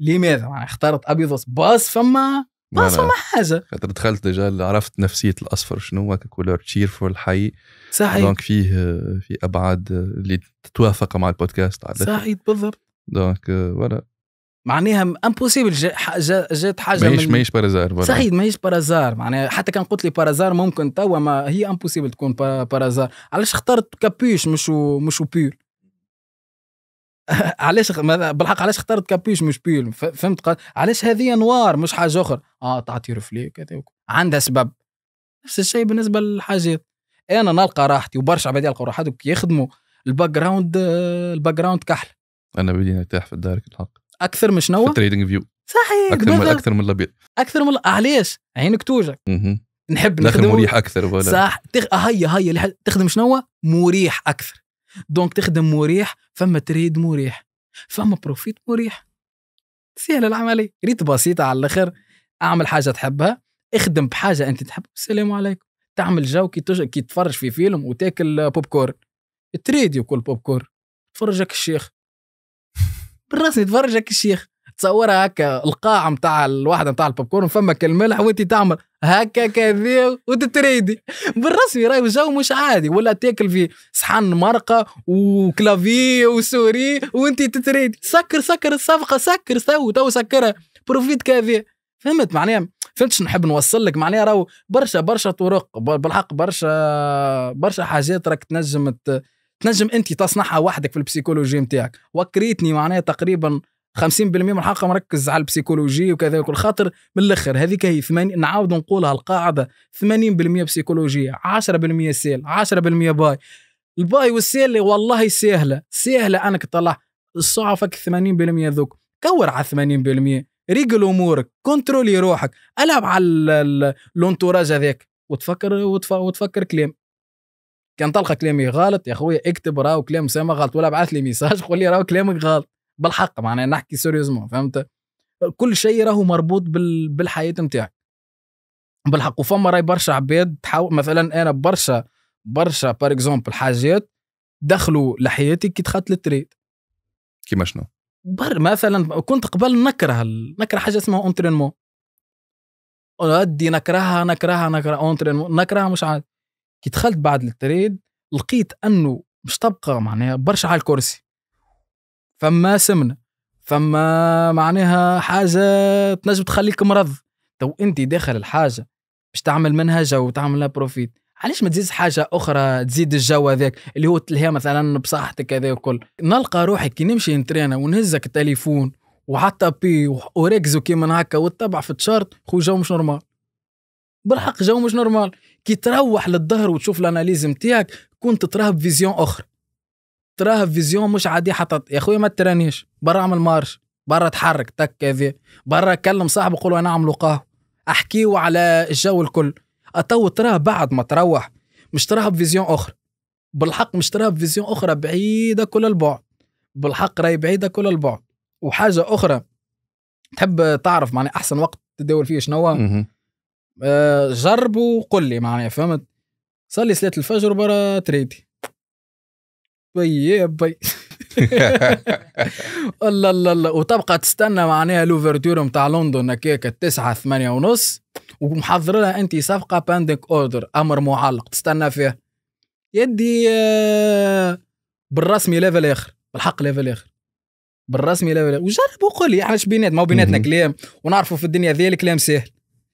لماذا يعني اخترت ابيض واصفر بس فما بس فما حاجه خاطر دخلت ديجا عرفت نفسيه الاصفر شنو هو كولور فور الحي صحيح دونك فيه في ابعاد اللي تتوافق مع البودكاست صحيح بالضبط دونك فوالا euh، معناها امبوسيبل جات حاجه ماهيش ماهيش بارازار صحيح ماهيش بارازار معناها حتى كان قلت لي بارازار ممكن توا ما هي امبوسيبل تكون بارازار علاش اخترت كابيش مش مش بول [LAUGHS] علاش بالحق علاش اخترت كابيش مش بول فهمت علاش هذه نوار مش حاجه اخرى اه تعطي رفليك هذا عندها سبب نفس الشيء بالنسبه للحاجات انا نلقى راحتي وبرشا عباد يلقوا راحتهم كي يخدموا الباك جراوند الباك جراوند كحل انا بدي نرتاح في الدار الحق اكثر من شنو؟ تريدنج فيو صحيح اكثر من اكثر من الابيض اكثر من علاش آه، عينك توجع نحب نخدم مريح اكثر ولا صح تخ... آه، هيا هيا لح... تخدم شنو مريح اكثر دونك تخدم مريح فما تريد مريح فما بروفيت مريح سهلة العملية ريت بسيطة على الاخر اعمل حاجة تحبها اخدم بحاجة انت تحبها السلام عليكم تعمل جو كي, تج... كي تفرج في فيلم وتاكل بوب كورن تريدي وكل بوب كورن تفرجك الشيخ بالرسمي تفرجك الشيخ تصورها هكا القاعة نتاع الواحده نتاع البوب كورن فمك الملح وانت تعمل هكا كذا وتتريدي بالرسمي راهي جو مش عادي ولا تاكل في صحن مرقه وكلافي وسوري وانت تتريدي سكر سكر الصفقه سكر تو تو سكرها بروفيت كذا فهمت معناها فهمتش نحب نوصل لك معناها راهو برشا برشا طرق بالحق برشا برشا حاجات راك تنجم تنجم انت تصنعها وحدك في البسيكولوجي نتاعك وكريتني معناها تقريبا 50% من الحلقه مركز على البسيكولوجي وكذا وكل خاطر من الاخر هذيك هي 80 نعاود نقولها القاعده 80% بسيكولوجيه 10% سيل 10% باي الباي والسيل والله سهله سهله انك تطلع صعفك 80% ذوك كور على 80% ريقل امورك كنترولي روحك العب على الانتوراج هذاك وتفكر وتفكر كلام كان طلقه كلامي غلط يا خويا اكتب راهو كلام اسامه غلط ولا ابعث لي ميساج قول لي راهو كلامك غلط بالحق معناها نحكي سيريوزمون فهمت كل شيء راهو مربوط بال... بالحياه نتاعك بالحق وفما راي برشا عباد تحاول مثلا انا برشا برشا بار اكزومبل حاجات دخلوا لحياتي كي دخلت للتريد كيما شنو؟ بر مثلا كنت قبل نكره نكره حاجه اسمها اونترينمون ردي نكرهها نكرهها نكره اونترينمون نكرهها مش عادي كي دخلت بعد التريد لقيت انه مش تبقى معناها برشا على الكرسي فما سمنه فما معناها حاجه تنجم تخليك مرض تو انت داخل الحاجه باش تعمل منها جو وتعمل لها بروفيت علاش ما تزيدش حاجه اخرى تزيد الجو هذاك اللي هو تلهيها مثلا بصحتك هذا وكل نلقى روحي كي نمشي نترينا ونهزك التليفون وحتى بي وركزوا كيما هكا وتبع في التشارت خو جو مش نورمال بالحق جو مش نورمال كي تروح للظهر وتشوف الاناليز نتاعك كنت تراها بفيزيون اخرى تراها بفيزيون مش عادي حتى يا خويا ما ترانيش برا اعمل مارش برا تحرك تك كذا برا كلم صاحبي قول انا اعمل قهوه احكيو على الجو الكل اتو تراها بعد ما تروح مش تراها بفيزيون اخرى بالحق مش تراها بفيزيون اخرى بعيده كل البعد بالحق راهي بعيده كل البعد وحاجه اخرى تحب تعرف معني احسن وقت تداول فيه شنو آه، جربوا قل وقول لي معناها فهمت صلي صلاة الفجر برا تريدي بي بي الله الله الله وتبقى تستنى معناها لوفرتور نتاع لندن هكاك التسعة ثمانية ونص ومحضر لها انت صفقة باندك اوردر امر معلق تستنى فيها يدي آه، بالرسمي ليفل اخر بالحق ليفل اخر بالرسمي ليفل اخر وجرب وقول لي احنا بيناتنا ما بيناتنا كلام ونعرفوا في الدنيا ذي الكلام سهل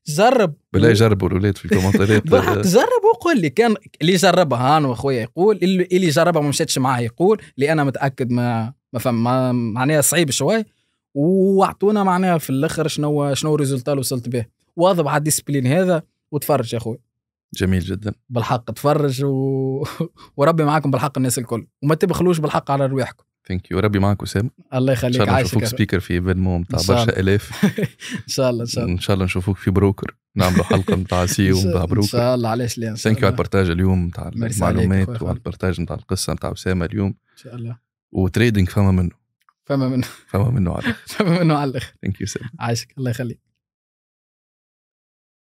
جرب بلا جربوا الاولاد في الكومنتات [LAUGHS] جرب وقول لي كان اللي جربها انا واخويا يقول اللي جربها ما مشاتش معاه يقول اللي انا متاكد ما ما فهم ما معناها صعيب شوي واعطونا معناها في الاخر شنو شنو الريزلت اللي وصلت به واضب على الديسبلين هذا وتفرج يا اخوي جميل جدا بالحق تفرج و... [LAUGHS] وربي معاكم بالحق الناس الكل وما تبخلوش بالحق على رواحكم ثانك يو ربي معك اسامه الله يخليك ان شاء الله نشوفوك سبيكر في ايفينمون بتاع برشا الاف [LAUGHS] ان شاء الله ان شاء الله ان شاء الله نشوفوك في بروكر نعملوا حلقه نتاع سي او نتاع بروكر ان شاء الله علاش لا ثانك يو على البارتاج اليوم نتاع المعلومات وعلى البارتاج نتاع القصه نتاع اسامه اليوم ان شاء الله وتريدنج فما منه فما منه فما منه على [LAUGHS] فما منه على الاخر ثانك يو سام عايشك الله يخليك